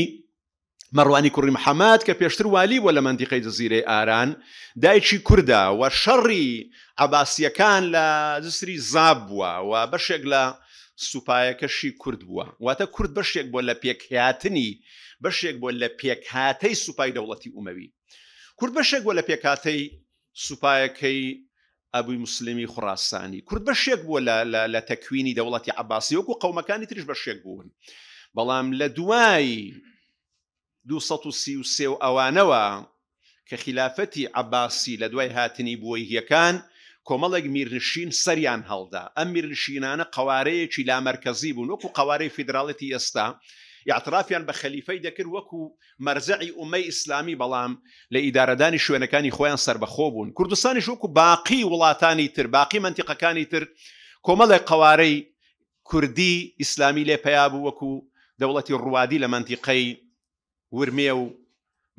مەڕوانی کوڕی محەممەد کە پێشتر والی بۆ لە منندیقی دزیرەی ئاران دایکی کووردا و شەڕی عباسیەکان لە جسری زاب بووە و بەشێک لە سوپایەکەشی کورد بووە واتە کورد بەشێک بۆ لە پێکهاتنی بەشێک بۆ لە پێکهاتەی سوپای دەوڵەتی ئومەوی کورد بەشێک بۆ لە پێکاتەی سوپایەکەی ئەبووی مسلمی خوڕاستانی کورد بەشێک بووە لە تەکوینی دەوڵەتی عباسی وەکو قەومەکانی تریش بەشێک بوون بەڵام لە دوایی 1930 ئەوانەوە کە خلافەتی عباسی لە دوای هاتنی بووی یەکان کۆمەڵێک میرنشین سەریان هەڵدا ئەم میرنشینانە قوارەیەکی لامەرکەزی بوون وەکو قوارەی فیدراڵەتی ئێستا یاعترافیان بە خەلیفەی دەکرد وەکو مەرزعی ئومەی ئیسلامی بەڵام لە ئیدارەدانی شوێنەکانی خۆیان سربەخۆ بوون کوردستانی شوکو باقی وڵاتانی تر باقی منتیقەکانی تر کۆمەڵێک قوارەی کوردی ئیسلامی لێ پیا بوو وەکو دەوڵەتی ڕوادی لە منتیقەی ورمێ و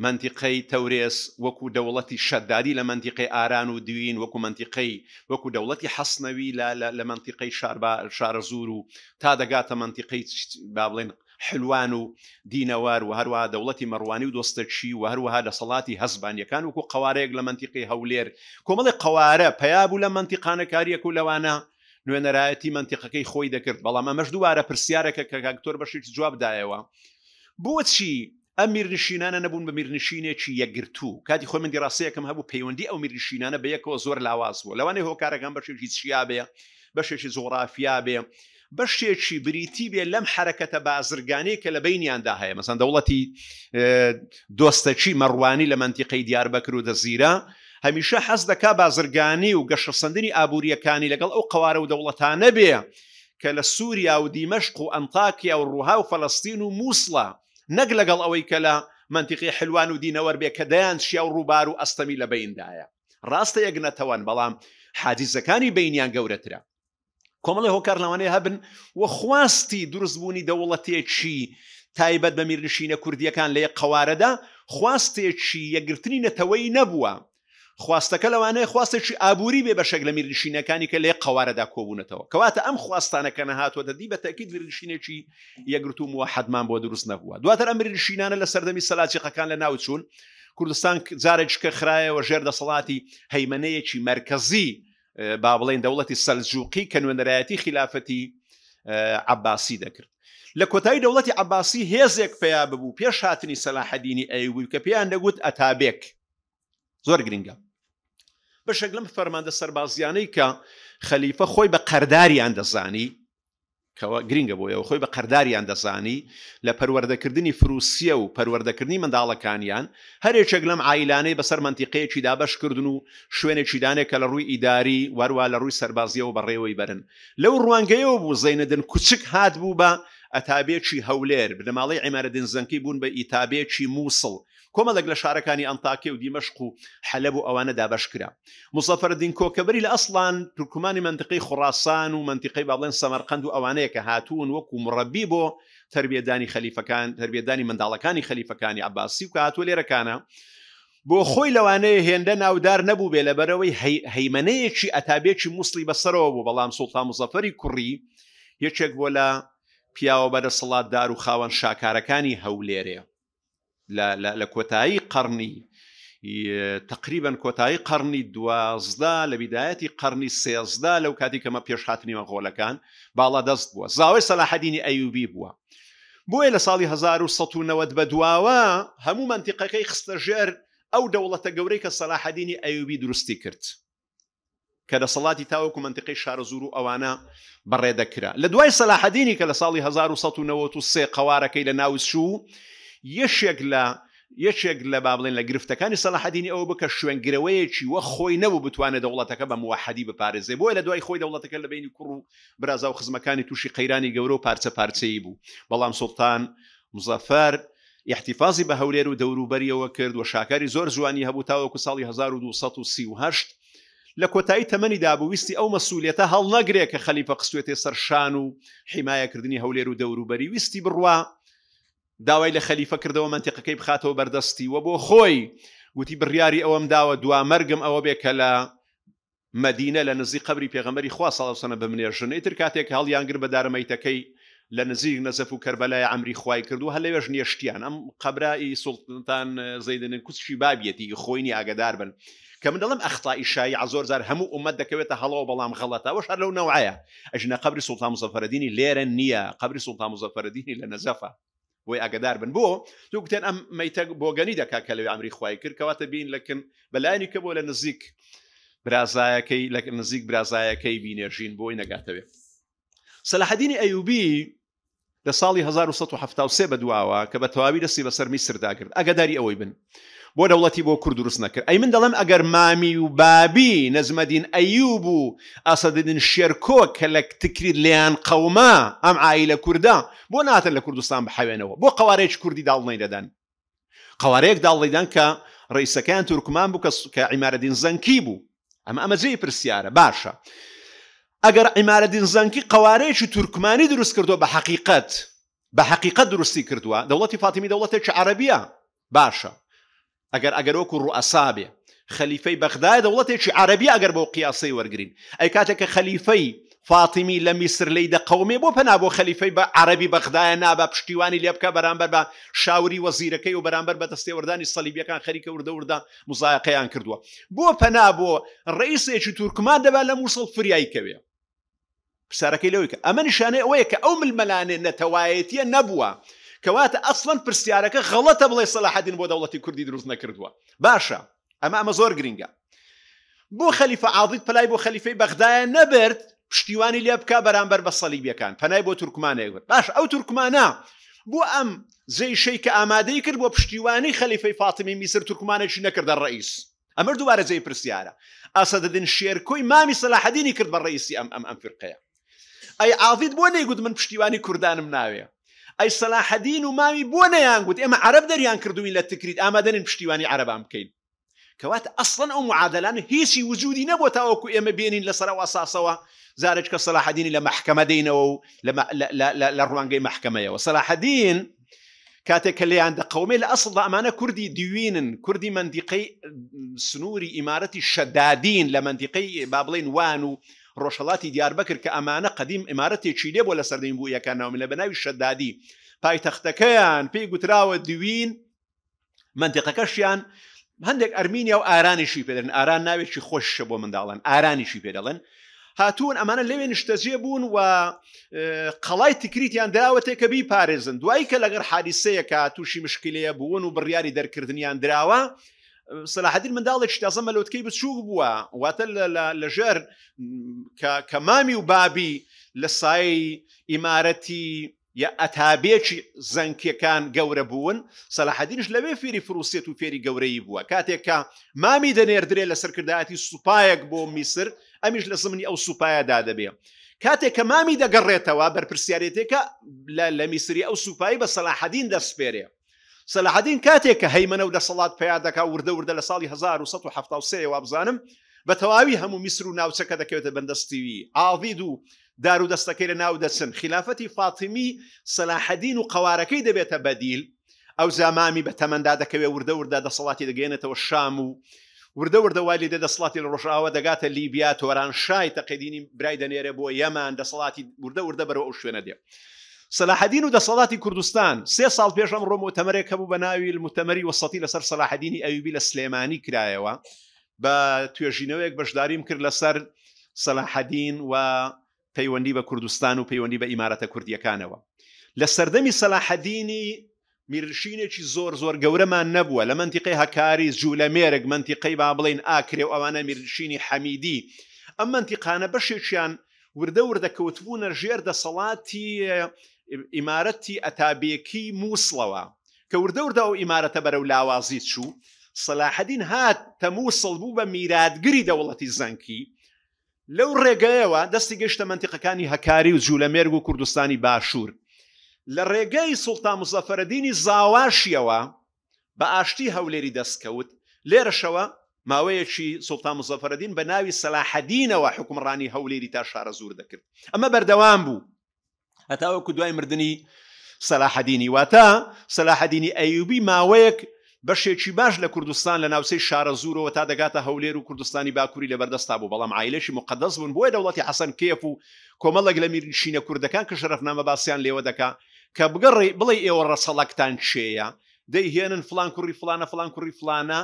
منتیقەی تەورێس وەکو دەوڵەتی شەداری لە منتیقی ئاران و دوین وەکو منتیقەی وەکو دەوڵەتی حەسنەوی لە منتیقەی شارە زور و تا دەگاتە منتیقەی با بڵێن حلوان و دینەوار و هەروە دەوڵەتی مەڕوانی و دۆستەچی و هەروەها لە سەڵاتی هەزبانیەکان وکو قوارەیەک لە منتیقی هەولێر کۆمەڵی قوارە پەیابوو لە منتیقانە کاریەک و لەوانە نوێنەرایەتی منتیقەکەی خۆی دەکرد بەڵام ئەمەش دووارە پرسیارەکە کە کاکتۆر بەشی جوابدایەوە بۆچی ئەم میرنشینانە نەبوون بە میرنشینێکی یەگرتو کاتی خۆ مندی ڕاستەیەکەم هەبوو پەیوەندی ئەو میرنشینانە بەیەکەوە زۆر لاواز بوو لەوانێ هۆکارەکان بەشێکی چیا بێ بەشێکی زۆرافیا بێ بەشێکی بریتی بێ لەم حرەکەتە بازرگانی کە لە بینیاندا هەیە مەسەن دەوڵەتی دۆستەچی مەڕوانی لە منتیقەی دیار بەکر و دەزیرە هەمیشە حەز دەکا بازرگانی و گەشەسەندنی ئابوووریەکانی لەگەڵ ئەو قوارە و دەوڵەتانە بێ کە لە سووریا و دیمەشق و ئەنتاکیا و ڕووها و فەلستین و مووسڵە نەک لەگەڵ ئەوەی کە لە منتیقی حلوان و دینەوە بێ کە دەیان شیا و ڕووبار و ئەستەمی لە بەیندایە ڕاستە یەکنەتەوان بەڵام حادیزەکانی بینیان گەورەترە کۆمەڵی هۆکار لەوانەیە هەبن وە خواستی دروستبوونی دەوڵەتێکی تایبەت بە میرنشینە کوردیەکان لە قوارەدا خواستێکی یەگرتنی نەتەوەی نەبووە خواستەکە لەوانەیە خواستێکی ئابووری بێ بە شەک لە میرنشینەکانی کە لێ قوارەدا کۆبوونەتەوە کەواتە ئەم خواستانەکە نەهاتوە دەدی بە تەکیید میرنشینێکی یەگرتومەوە حدمان بۆ دروست نەبووە دواتر ئەم میرنشینانە لە سەردەمی سەلاچقەکان لە ناوچوون کوردستان جارێککە خراەوە ژێردە سەڵاتی هەیمەنەیەکی مرکزی با بڵێن دەوڵەتی سەلجووقی کە نوێنەرایەتی خلافەتی عباسی دەکرد لە کۆتایی دەوڵەتی عباسی هێزێک پێیا ببوو پێش هاتنی سەلاحەدینی ئەیوی کە پێیان دەگوت ئەتابێک زۆر گرنگە بەشێک لەم فەرماندە سەربازیانەی کە خەلیفە خۆی بە قەرداریان دەزانی کەەوە گرینگە بۆیەوە خۆی بە قەرداریان دەزانی لە پەروەردەکردنی فروسیە و پەروەردەکردنی منداڵەکانیان هەرێکێک لەم عیلانەی بەسەر منتیقەیەکی دابش کردن و شوێنێکی دانێک کە لە ڕووی ئیداری واروا لە ڕووی سەربازیەوە بەڕێوەی بەرن لەو ڕوانگەیەوە بوو زینەدن کوچک هات بوو بە ئەتابێکی هەولێر بنەماڵی عمارەدن زەنکی بوون بە ئیتابێکی مووسڵ کۆمەڵک لە شارەکانی ئەنتاکێ و دیمەشق و حەلب و ئەوانەدا بەشکرا مسەفەردین کۆکەبری لە ئەسلان تورکمانی منطقی خوڕاسان و منطقی باڵێن سەمەرقند و ئەوانەیە کە هاتوون وەکو مڕەبی بۆ تربیێدانی خەلیفەکان تربیێدانی منداڵەکانی خەلیفەکانی عباسی و کە هاتووە لێرەکانە. بۆ خۆی لەوانەیە هێندە ناودار نەبوو بێ لەبەرەوەی هەیمەەیەکی ئەتابێکی مووسلی بەسەرەوە بوو بەڵام سوڵتا مزەفەری کوڕی یەکێک بۆ لە پیاوە بەرە سڵاتدار و خاوەن شاکارەکانی هەولێرێ لە کۆتایی قڕنی تقریبان کۆتایی قڕنی دوازدا لە بیدایەتی قڕنی سێزدا لەو کاتی کەمە پێشهاتنیوە غۆلەکان باڵا دەست بووە زاوای سەلاحدینی ئەیوبی بووە بۆیە لە ساڵی 1990 بە دواوە هەموو منتیقەکەی خستە ژێر ئەو دەوڵەتە گەورەی کە سەلاحدینی ئەیوبی درستی کرد کە لە سەڵاتی تاوەکو منتیقی شارەزور و ئەوانە بەڕێدەکرا لە دوای سەلاحدینی کە لە ساڵی 1993 قوارەکەی لە ناوشوو یەشێک لە یەکێک لە با بڵێن لە گرفتەکانی سەلاحدینی ئەو بکە شوێنگرەوەیەکی وە خۆی نەبوو بتوانێت دەوڵەتەکە بە موحدی بپارێزێ بۆی لە دوای خۆی دەوڵەتەکە لە بینی کوڕ و برازا و خزمەکانی تووشی قەیرانی گەورە و پارچە پارچەیی بوو بەڵام سڵتان مزەفەر احتیفازی بە هەولێر و دەوروبەریەوە کرد و شاکاری زۆر جوانی هەبوو تاوەکو ساڵی 1938 لە کۆتایی تەمەنی دابوویستی ئەو مەسوولێتە هەڵ نەگرێت کە خەلیفە قسوێتێ سەرشان و حیمایەکردنی هەولێر و دەوروبەری ویستی بڕوا داوای لە خەلیفە کردەوە منتیقەکەی بخاتەوە بەردەستی وە بۆ خۆی وتی بڕیاری ئەوەم داوە دوامەرگم ئەوە بێ کە لە مدینە لە نزیک قبری پێغەمەری خوا ساڵسەنە بمنێژن ئیتر کاتێک هەڵیانگر بە دارمەیتەکەی لە نزیک نەزەف و کەربەلای ئەمری خوای کردو هە لەوێژ نیشتیان ئەم قبرائی سڵتان زەیدنن کوچشی بابیەتی خۆینی ئاگدار بن کە من دەڵم ئەختا ئیشایی ئازۆر زار هەموو ئومەت دەکەوێتە هەڵەوە بەڵام خەڵەتەوەش هەر لەو نەوایە ئەژنە قبری سڵتان مزەفەردینی لێرە نییە قبری سڵتان مزەفەردینی لە نەزەفە بۆی ئاگدار بن بۆ دوو گوتێن ئەم مەیتە بۆگەنی دەکا کە لەوێ ئەمری خی کرد کەواتە بین لەکن بەلایانی کە بۆ لە نزیک برازایەکەی لە نزیک برازایەکەی بینێژین بۆی نەگاتەوێ سەلاحدینی ئەیوبی لە ساڵی 1970 بەدواوە کە بە تەواوی دەستی بەسەر میسرداگرن ئەگەداری ئەوەی بن بۆ دەوڵەتی بۆ کورد دروست نەکرد ئەی من دەڵم ئەگەر مامی و بابی نەزمەدین ئەیوب و ئاسەدن شێرکۆ کە لە تکری لیان قەوما ئەم ئایلە کووردا بۆ ناتە لە کوردستان بحەوێنەوە بۆ قوارەیەکی کوردی داڵنەی دەدەن قوارەیەک داڵیدان کە ڕیسەکان تورکمان بوو کە عیمارەدین زەنکی بوو ئەمە ئەمە جێی پرسیارە باشە. ئەگەر عیمارەدین زەنکی قوارەیەکی تورکمانی دروست کردو بە حقیقت بە حقیقت درستی کردووە دەوڵەتی فاتمی دەوڵەتێکی عربیە باشە ئەگەر ئەگەرۆکو ڕوئەسابێ خەلیفەی بەغدای دەوڵەتێکی عربی ئەگەر بۆ قیاسی وەرگین ئەی کاتێککە خەلیفەی فاتیمی لە میسر لی دە قومێ بۆ پەنا بۆ خەلیفەی بە عربی بەغدایە نابە پشتیوانی لێ بکە بەرامبەر بە شاوری وەزیرەکەی و بەرامبەر بە دەستێوەردانی سەلیبیەکان خەریکە وردەوردا مزایقیان کردووە بۆ پەنا بۆ ڕئیسێکی تورکمان دەبا لە مووسڵ فریایکەوێ پسارەکەی لەوەی کە ئەمە نیشانێ ئەوەیە کە ئەو ملمەلانێ نەتەوایەتیە نەبووە كوات اصلا برسيارك غلطه بلا صلاح الدين بو دوله كردي دروز نكردوا باشا اما امازور جرينجا بو خليفه عاضد فلاي بو خليفه بغداد نبرت شتيواني اللي ابكى برانبر بالصليبيه كان فلاي بو تركمانه باشا او تركمانا بو ام زي شي كامادي كر بو بشتيواني خليفه فاطمه مصر تركمانه شنو نكرد الرئيس امر دوباره زي برسياره اسد الدين شيركوي مامي صلاح الدين كرد بالرئيس ام ام ام فرقيه اي عاضد بو نيقود من بشتيواني كردان مناوي صلاح سەلاحەدین و بونه یان گوت اما عرب یان کردوین لە تکریت ئامادەنین پشتیوانی ام کین کوات اصلا او معادلان هیچی وجودی نەبوو بینین لسرا و اساسا و زارج کە دین لە مەحکەمە لا و لا لا روانگی محکمه و صلاح لێیان كاتك اللي عند قومي الاصل دیوینن کوردی كردي ديوين كردي منطقي سنوري مندیقەی الشدادين لمنطقي بابلين وانو ڕۆژهڵاتی دیاربکرد کە ئەمانە قدیم ئمارەتێکی لێ بۆ لە سەردەین بوو یەکان ناومی لە بەناوی شەدادی پایتەختەکەیان پێی گوتراوە دوین منتیقەکەشیان هەندێک ئەرمینیا و ئارانیشی پێدرن ئاران ناوێکی خۆشە بۆ منداڵن ئارانیشی پێدەڵن هاتوون ئەمانە لەوێ نیشتەجێ بوون و قەڵای تکریتیان دراوەتێککە بی پارێزن دوایی کە لەگەر حادیسەیەکە تووشی مشکلەیە بوون و بڕیاری دەرکردنیان دراوە سەلاحدین منداڵێکی تازە مەلوتکەی بچوو بووە واتە لە ژەر کە مامی و بابی لە سای ئیمارەتی یا ئەتابێکی زەنکیەکان گەورە بوون سەلاحدینش لەوێ فێری فروسێت و فێری گەورەی بووە کاتێککە مامی دەنێردرێ لە سەرکردایەتی سوپایەک بۆ میسر ئەمیش لە زمانی ئەو سوپایەدا دەبێ. کاتێک کە مامی دەگەڕێتەوە بەرپسیارێتێکە لە میسری ئەو سوپایی بە سەلاحدین دەسپێرێ. سەلاحدین کاتێک کە هەیمەە و لە سەڵات پیادەکە وردە وردە لە ساڵی 1970 وابزانم بە تەواوی هەموو میسر و ناوچەکە دەکەوێتە بەندەستیوی ئاوید و دار و دەستەکەی لە ناو دەچن خلافەتی فاتمی سەلاحدین و قوارەکەی دەبێتە بەدیل ئەو زامامی بە تەمەدا دەکەوێت وردە وردە دەسەڵاتی دەگەێنێتەوە شام و وردە وردەوالی لێ دەسڵاتی لە ڕۆژاوە دەگاتە لیبیا تۆران شای تەقیدینی برای دەنێرە بۆ یەمان دەسەڵاتی وردە وردە بەرەوە ئەو شوێنە دێ سەلاحدین و دەسەڵاتی کوردستان سێ ساڵ پێشم ڕۆم و تەمەرێک هەبوو بە ناوی متەمەری وسەتی لەسەر سەلاحدینی ئەویبی لە سلێمانی کرایەوە بە توێژینەوەیەک بەشداریم کرد لەسەر سەلاحدین و پەیوەندی بە کوردستان و پەیوەندی بە ئیمارەتە کوردیەکانەوە لە سەردەمی سەلاحدینی میرشینێکی زۆر زۆر گەورەمان نەبووە لە منتیقی هەکاری جوولەمێرگ منتیقی با بڵین ئاکرێ و ئەوانە میرشینی حەمیدی ئەم منتیقانە بەشێکیان وردە وردەکەوتبوونە ژێر دەسەڵاتی ئیمارەتی ئەتابێکی مووسڵەوە کە وردەوردا و ئیمارەتە بەرە و لاوازیت چوو سەلاحەدین هات تەمووسڵ بوو بە میراتگری دەوڵەتی زەنکی لەو ڕێگایەوە دەستی گەشتە منتیقەکانی هەکاری و جوولەمێرگ و کوردستانی باشوور لە ڕێگای سوڵتا مزەفەرەدینی زاواشیەوە بە ئاشتی هەولێری دەستکەوت لێرەشەوە ماوەیەکی سوڵتا مزەفەرەدین بە ناوی سەلاحەدینەوە حکمڕانی هەولێری تا شارە زور دەکرد ئەمە بەردەوام بوو ئەتاوەکو دوای مردنی سەلاحەدینی واتە سەلاحەدینی ئەیوبی ماوەیەک بەشێکی باش لە کوردستان لە ناوسەی شارە زورەوە تا دەگاتە هەولێر و کوردستانی باکووری لە بەردەستا بوو بەڵام عیلەشی مقدەس بوون بۆیە دەوڵەتی حەسەن کێف و کۆمەڵک لە میرشینە کوردەکان کە شەرفنامە باسییان لێوە دەکا کە بگەڕی بڵێ ئێوە ڕەسەڵەکتان چێە دەیهێنن فلان کوڕی فلانە فلان کوڕی فلانە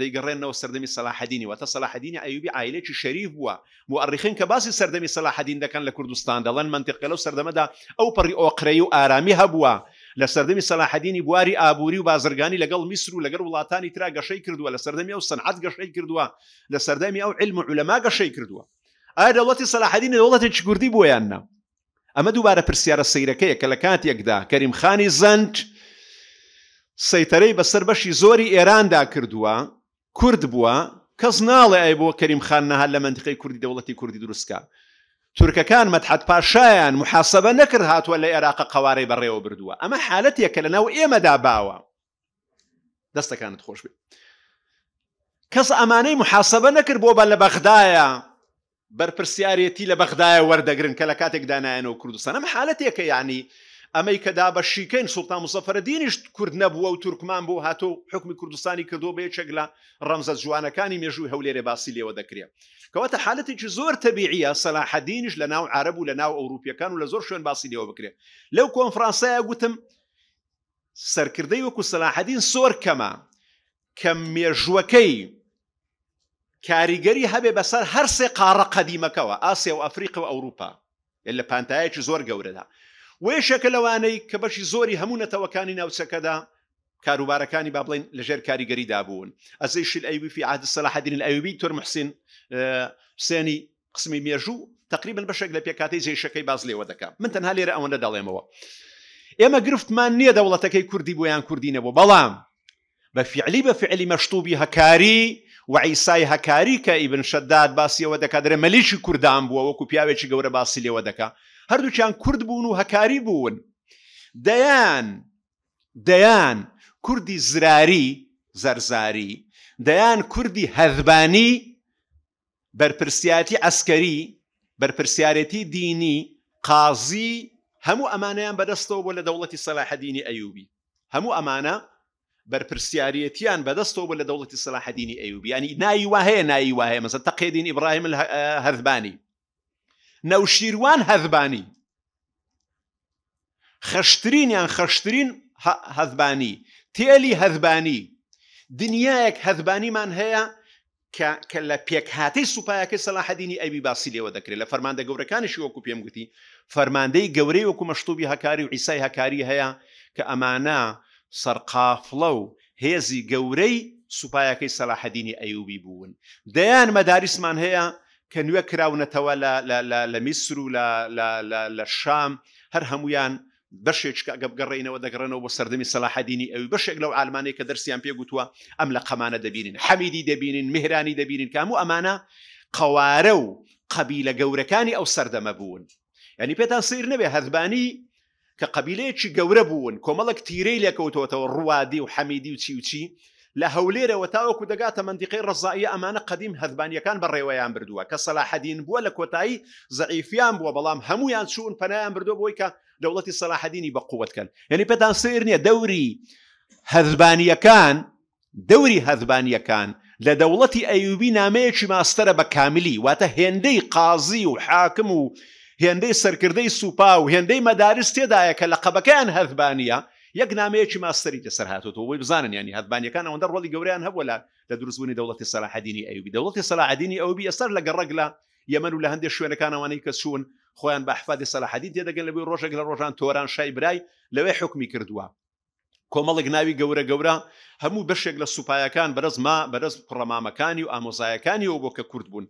دەیگەڕێنەوە سەردەمی سەلاحدینی وتە سەلاحدینی ئەیوبی ئایلێکی شەریف بووە مؤرخین کە باسی سەردەمی سەلاحدین دەکەن لە کوردستان دەڵەن منتیقە لەو سەردەمەدا ئەو پەڕی ئۆقرەی و ئارامی هەبووە لە سەردەمی سەلاحدینی بواری ئابووری و بازرگانی لەگەڵ میسر و لەگەر وڵاتانی تررا گەشەی کردووە لە سەردەمی ئەو سنعات گەشەی کردووە لە سەردەمی ئەو علم و علەما گەشەی کردووە ئایا دەوڵەتی سەلاحدین دەوڵەتێکی کوردی بۆیاننا ئەمە دووبارە پرسیارە سیرەکەیە کە لە کاتێکدا کەریم خانی زەنج سەیتەرەی بەسەر بەشی زۆری ئێراندا کردووە کورد بووە کەس ناڵێ ئای بۆ کەریم خان نەها لە منتقی کوردی دەوڵەتی کوردی دروستکە تورکەکان مەتحەت پاشایان محاسبە نەکرد هاتووە لە عێراق قوارەی بەڕێوە بردووە ئەمە حالەتێکە لە ناو ئێمەدا باوە دەستەکانت خۆش بێت کەس ئەمانەی محاسبە نەکرد بۆ بە لە بەغدایە بەرپرسیارەتی لە بەغدایە وەردەگرن کە لە کاتێک دانایەنەوە کوردستانم حالەتێکە یعنی ئەمەی کەدا بە شیکەین سوڵتا مسەفرە دینیش کورد نەبووە و تورکمان بۆ هاتۆ حکمی کوردستانی کردو بێچێک لە ڕەمزە جوانەکانی مێژووی هەولێرە باسی لێوە دەکرێت کەواتە حالەتێکی زۆر تەبیعە سەلاحەدینیش لە ناو عرب و لە ناو ئەوروپیەکان و لە زۆر شوێن باسی لێەوە بکرێت لەو کۆنفرانسایە گوتم سەرکردەی وەکو سەلاحەدین سۆر کەمە کە مێژوەکەی کاریگەری هەبێ بەسەر هەر سێ قارە قەدیمەکەەوە ئاسیا و ئەفریقا و ئەوروپا لە پانتایەکی زۆر گەورەدا وێشەکە لەوانەی کە بەشی زۆری هەمونەتەوەکانی ناوچەکەدا کاروبارەکانی با بڵین لەژێر کاریگەریدا بوون ئەزەی شل ئەیوی فی عاد سەلاحدین ئەوبی تۆر محسین اه، حسێنی قسمی مێژوو تقریبا بەشێک لە پێکاتی جێشەکەی باز لێوە دەکات من تەنها لێرە ئەوەندە دەڵێمەوە ئێمە گرفتمان نییە دەوڵەتەکەی کوردی بۆیان کوردینەوە بەڵام بە فعلی بە فعلی مەشتوبی هەکاری وعیسای هەکاری کە ئیبن شەداد باسیەوە دەکات درێ مەلیشی کوردان بووە وەکو پیاوێکی گەورە باسی لێوە دەکات هەردووکیان کرد بون و هکاری بون دیان دیان کردی زراری زرزاری دیان کردی هذبانی بر پرسیاتی عسکری بر بەرپرسیارەتی دینی قاضی همو قازی هەموو ئەمانیان بەدەستەوە بۆ لە دەوڵەتی سەلاحەدینی ئەیوبی هەموو ئەمانە بەرپرسیارەتیان بەدەستەوە بۆ لە دەوڵەتی سەلاحەدینی ئەیوبی ینی نایی وهەیە نایی وهەیە مثلا تقیدین ابراهیم هذبانی نەوشیروان هەذبانی خەشترینیان خەشترین هەذبانی تێلی هەذبانی دنیایەک هەذبانیمان هەیە کە لە پێکهاتەی سوپایەکە سەلاحدینی ئەبی باسی لێوە دەکرێت لە فەرماندە گەورەکانیشی وەکو پێم گوتی فەرماندەی گەورەی وەکو مەشتوبی هەکاری و ئیسای هەکاری هەیە کە ئەمانە سەرقافڵە و هێزی گەورەی سوپایەکەی سەلاحدینی ئەیوبی بوون دەیان مەدارسمان هەیە کە نوێ کراونەتەوە لە میسر و لە شام هەر هەمویان بەشێککە گەبگەڕێنەوە دەگەڕێنەوە بۆ سەردەمی سەلاحدینی ئەوی بەشێک لەو ئالمانەیە کە دەرسیان پێگوتووە ئەم لە قەمانە دەبینین حەمیدی دەبینین مهرانی دەبینین کام و ئەمانە قەوارە و قەبی لە گەورەکانی ئەو سەردەمە بوون ینی پێتان سیر نەبێ هەربانی کە قبیلەیەکی گەورە بوون کۆمەڵک تیرەی لەکەوتەوە ڕوادی و حەمیدی و چی وچی لە هەولێرەوە تاوەکو دەگاتە منندقی ڕزاییە ئەمانە قدیم هەدبانیەکان بەڕێوەیان بردووە کە سەلاحەدین بووە لە کۆتایی زعیفیان بووە بەڵام هەمویان چوون پەنایان بردو بۆی کە دەوڵەتی سەلاحەدینی بە قوتکەن یعنی پێتان سیر نییە دەوری هەزبانیەکان دەوری هەزبانیەکان لە دەوڵەتی ئەیوبی نامەیەکی ماستەرە بە کاملی واتە هێندەی قازی و حاکم و هێندەی سەرکردەی سوپا و هێندەی مەدارس تێدایە کە لە قەبەکەیان هەزبانیە یەک نامەیەکی ماستری تێسەر هاتوەوە بۆی بزانن ینی هەتبانیەکان ئەوەندە ڕۆڵی گەوریان هەبوو لە لە دروستبوونی دەوڵەتی سەلاحدینی ئەوبی دەوڵەتی سەلاحدینی ئەوبی ئەسەر لەگە ڕەگ لە یەمەن و لە هەندێک شوێنەکانەوەی کە چوون خۆیان بە حفادی سەلاحدین تێدەگەن لەبێ ڕۆژێک لە ڕۆژان تۆران شای برای لەوێ حکمی کردووە کۆمەڵک ناوی گەورە گەورە هەموو بەشێک لە سوپایەکان بەرز ما بەرز پڕەمامەکانی و ئامۆزایەکانی ئەو بۆ کە کورد بوون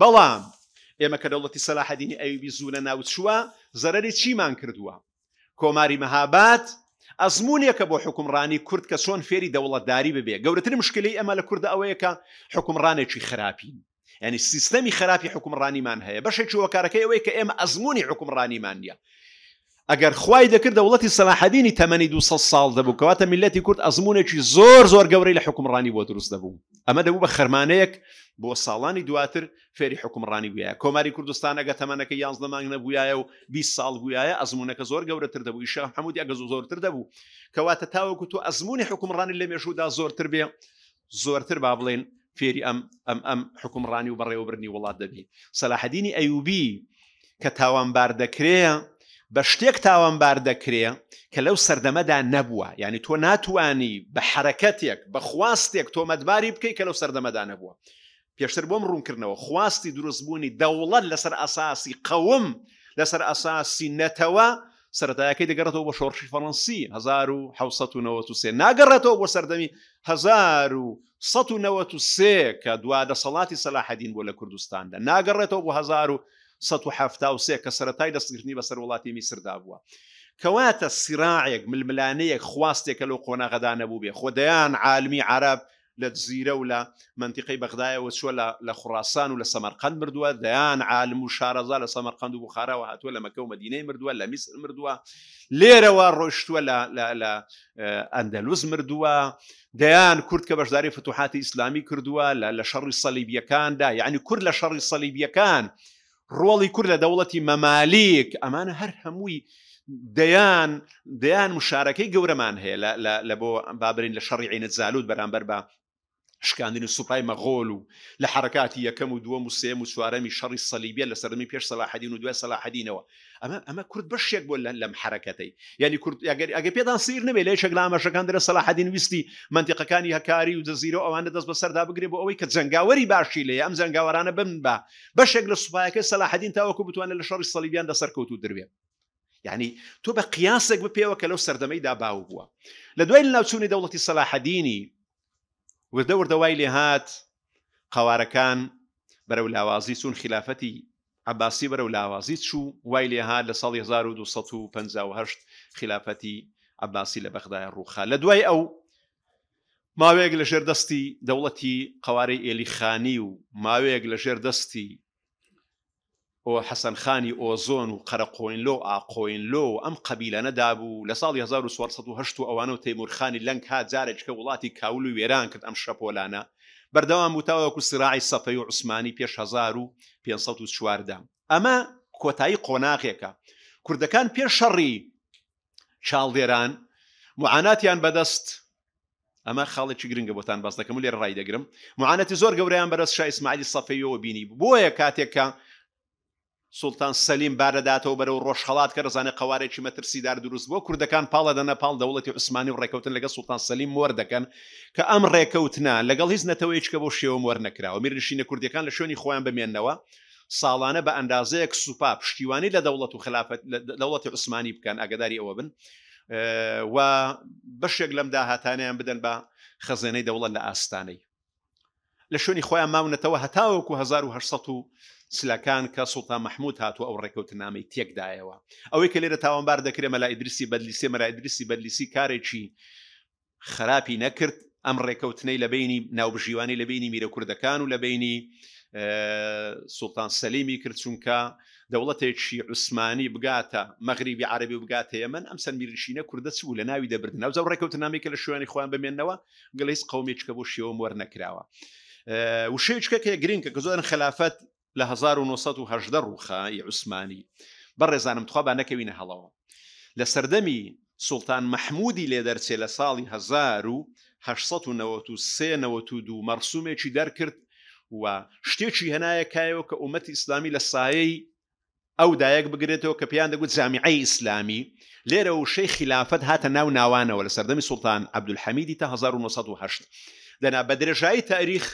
بەڵام ئێمە کە دەوڵەتی سەلاحدینی ئەوبی زوو لە ناوچووە زەرری چیمان کردووە کۆماری مەهابات ئەزمونێکە بۆ حکومڕانی کورد کە چۆن فێری دەوڵەتداری ببێ گەورەتر مشکلی ئەمە لە کووردە ئەوەیەکە حکومڕانێکی خراپین ینی سیستەمی خراپی حکومڕانیمان هەیە بەشێکی وەکارەکەی ئەوەی کە ئێمە ئەزمموی حکومڕانیمان نیە ئەگەر خی دەکرد دەوڵەتی سەلاحدینی تەمەنی 200 ساڵ دەبوو کەواتە میلەتی کورد ئەزمونێکی زۆر زۆر گەورەی لە حکومڕانی بۆ دروست دەبوو ئەمە دەبوو بە خەرمانەیەک بۆ ساڵانی دواتر فێری حکومڕانی گویە کۆماری کوردستانەگە تەمەەکە یانز دەمانگ نەبووایە و 20 ساڵ گویایە ئەزمونەکە زۆر گەورەتر دەبوو شە هەمودی ئەگە زۆرتر دەبوو کەواتە تاوەکو تۆ ئەزمموی حکومڕانی لە مێژودا زۆرتر بێ زۆرتر با بڵێن فێری ئەم ئەم ئەم حکومڕانی و بەڕێوەبرنی وڵات دەبی سەلاحدینی ئەیوبی کە تاوانبار دەکرێە بە شتێک تاوانبار دەکرێ کە لەو سەردەمەدا نەبووە ینی تۆ ناتوانی بە حرەکەتێک بە خواستێک تۆمەتباری بکەیت کە لەو سەردەمەدا نەبووە پێشتر بۆم ڕوونکردنەوە خواستی دروستبوونی دەوڵەت لەسەر ئەساسی قەوم لەسەر ئەساسی نەتەوە سەتایەکەی دەگەڕێتەوە بە شۆڕشی فەڕەنسی 1993 ناگەڕێتەوە بۆ سەردەمی 1993 کە دوادە سەڵاتی سەلاحەدین بۆ لە کوردستاندا ناگەڕێتەوە بۆ 1970 کە سەتای دەستگرنی بەسەر وڵاتی میسردا بووە. کەواتە سیراعێک ململانەیەک خواستێکە لەو قۆناغدانەبوو بێ خۆدەیان عالمی عرب لە دزیرە و لە منتیقی بەغدایەوە چوە لە خوڕاسان و لە سەمەرقند مردووە دەیان عالم و شارەزا لە سەمەرقند ولا بخارەوە هاتووە لە مەکە و مدینەی مردووە لە میسر مردووە لێرەوە ڕۆشتووە لە اه، ئەندەلوز مردووە دەیان کورد فتوحات بەشداری فتوحاتی لا کردووە لە شەڕی دا یعنی کورد شر الصليبيه كان ڕۆڵی کورد لە دەوڵەتی مەمالیک ئەمانە هەر هەمووی دەیان دەیان مشارەکەی گەورەمان هەیە لە بۆ بابرین لە شەڕی عینت زالوت بەرامبەر بە شکاندن سوپای مغولو و لە حرکاتی دو و دووەم و سێم و چوارەمی شەڕی سەلیبە لە سەرمی صلاح سەلاحدین و دوای سەلاحدینەوە ئەمە ئەمە کورد بەشێک بۆ لەم حرکەتی یعنی کورد ئەگە پێدان سیر نبێ لە شەکلامەشەکان دەرە سەلاحدین ویستی منتیقەکانی هەکاری و دەزیرە ئەوانە دەست بە سەردا بگرێ بۆ ئەوەی کە جنگاوەری باشی لێ ئەم جنگاوەرانە بم بە بەشێک لە سوپایەکە سەلاحدین تاوەکو بتوانێت لە شەڕی سەلیبیان دەسەرکەوت و دروێت یعنی تۆ بە قیاسێک بپێوە کە لەو سەردەمەیدا باو بووە لە دوای ناوچوونی دەوڵەتی وردە وردەوای لێ هات قوارەکان بەرەو لاوازی چون خلافەتی عباسی بەرەو لاوازی چوو وای لێ هات لە ساڵی 1950 خلافەتی عباسی لە بەخدای ڕووخا لە دوای ئەو ماوەیەک لە ژێر دەستی دەوڵەتی قوارەی ئێلیخانی و ماوەیەک لە ژێر دەستی حەسەن خانی ئۆزۆن و قەرەقۆینلۆ ئاقۆینلۆ ئەم قبیلەنەدا بوو لە ساڵی 1970 ئەوانەوە تەیمورخانی لەنگ ها جارێککە وڵاتی کاول و وێران کرد ئەم شەپۆلانە بەردەوام وتاوەکو سراعی سەفەی و عوسمانی پێش 1540دا ئەمە کۆتایی قۆناغێکە کوردەکان پێش شەڕی چاڵدێران معاناتیان بەدەست ئەمە خاڵێکی گرنگگە بۆتان بەس دەکەم لێ ڕای دەگرم معانەتی زۆر گەوریان بەرەست شای ئسماعیلی سەفەیەوە بینی بۆیە کاتێکە سلتان سەلیم بارەداتەوە بەرە و ڕۆژخەڵات کە ڕزانە قوارێکی مەترسیدار دروست بۆ کوردەکان پاڵە دەنە پاڵ دەوڵەتی عسمانی و ڕێکەوتن لەگە سلتان سەلیم مۆر دەکەن کە ئەم ڕێکەوتنا لەگەڵ هیچ نەتەوەیچکە بۆ شێوە مۆر نەکراوە میرنشینە کوردەکان لە شوێنی خۆیان بمێنەوە ساڵانە بە ئەندازەیەک سوپا پشتیوانی لە دەوڵەت و خلافەت دەوڵەتی عسمانی بکەن ئاگداری ئەوە بن و بەشێک لەم داهاتانیان بدەن بە خەزێنەی دەوڵەت لە ئاستانەی لە شوێنی خۆیان ماونەتەوە هەتاوەکو 1970 سلەکان کە سوڵتا مححمود هاتووە ئەو ڕێکەوتنامی تێکدایەوە ئەوەی کە لێرە تاوانبار دەکرێ مەلا ئیدریسی بەدلیسی مەلا ئیدریسی بەدلیسی کارێکی خراپی نەکرد ئەم ڕێکەوتنەی لە بینی ناوبژیوانی لە بینی میرە کوردەکان و لە بینی سوڵتان سەلیمی کرد چونکە دەوڵەتێکی عوسمانی بگاتە مەغریبی عربی بگاتە من ئەم سند میرنشینە کووردە چوو لە ناوی دەبردن ئەو زەو ڕێکەوت نامی کە لە شوێنی خۆیان بمێنەوە گەڵیس قومێککە بۆ شێوە وەرنەکراوە وشەیەکە گرین کە زۆر خلافەت لە 1970 ڕووخای عوسمانی بەڕێزانم تخوابا نەکەوینە هەڵەوە لە سەردەمی سوڵتان مححمودی لێدەرچێ لە ساڵی 1992 مەرسومێکی دەرکرد و شتێکی هەنایە کایەوە کە ئومەتی ئیسلامی لە سایەی ئەو دایەک بگرێتەوە کە پێیان دەگوت جامیعی ئیسلامی لێرە و شەی خلافەت هاتە ناو ناوانەوە لە سەردەمی سوڵتان عبدولحەمیدی تا 1970 دەنا بە درێژایی تاریخ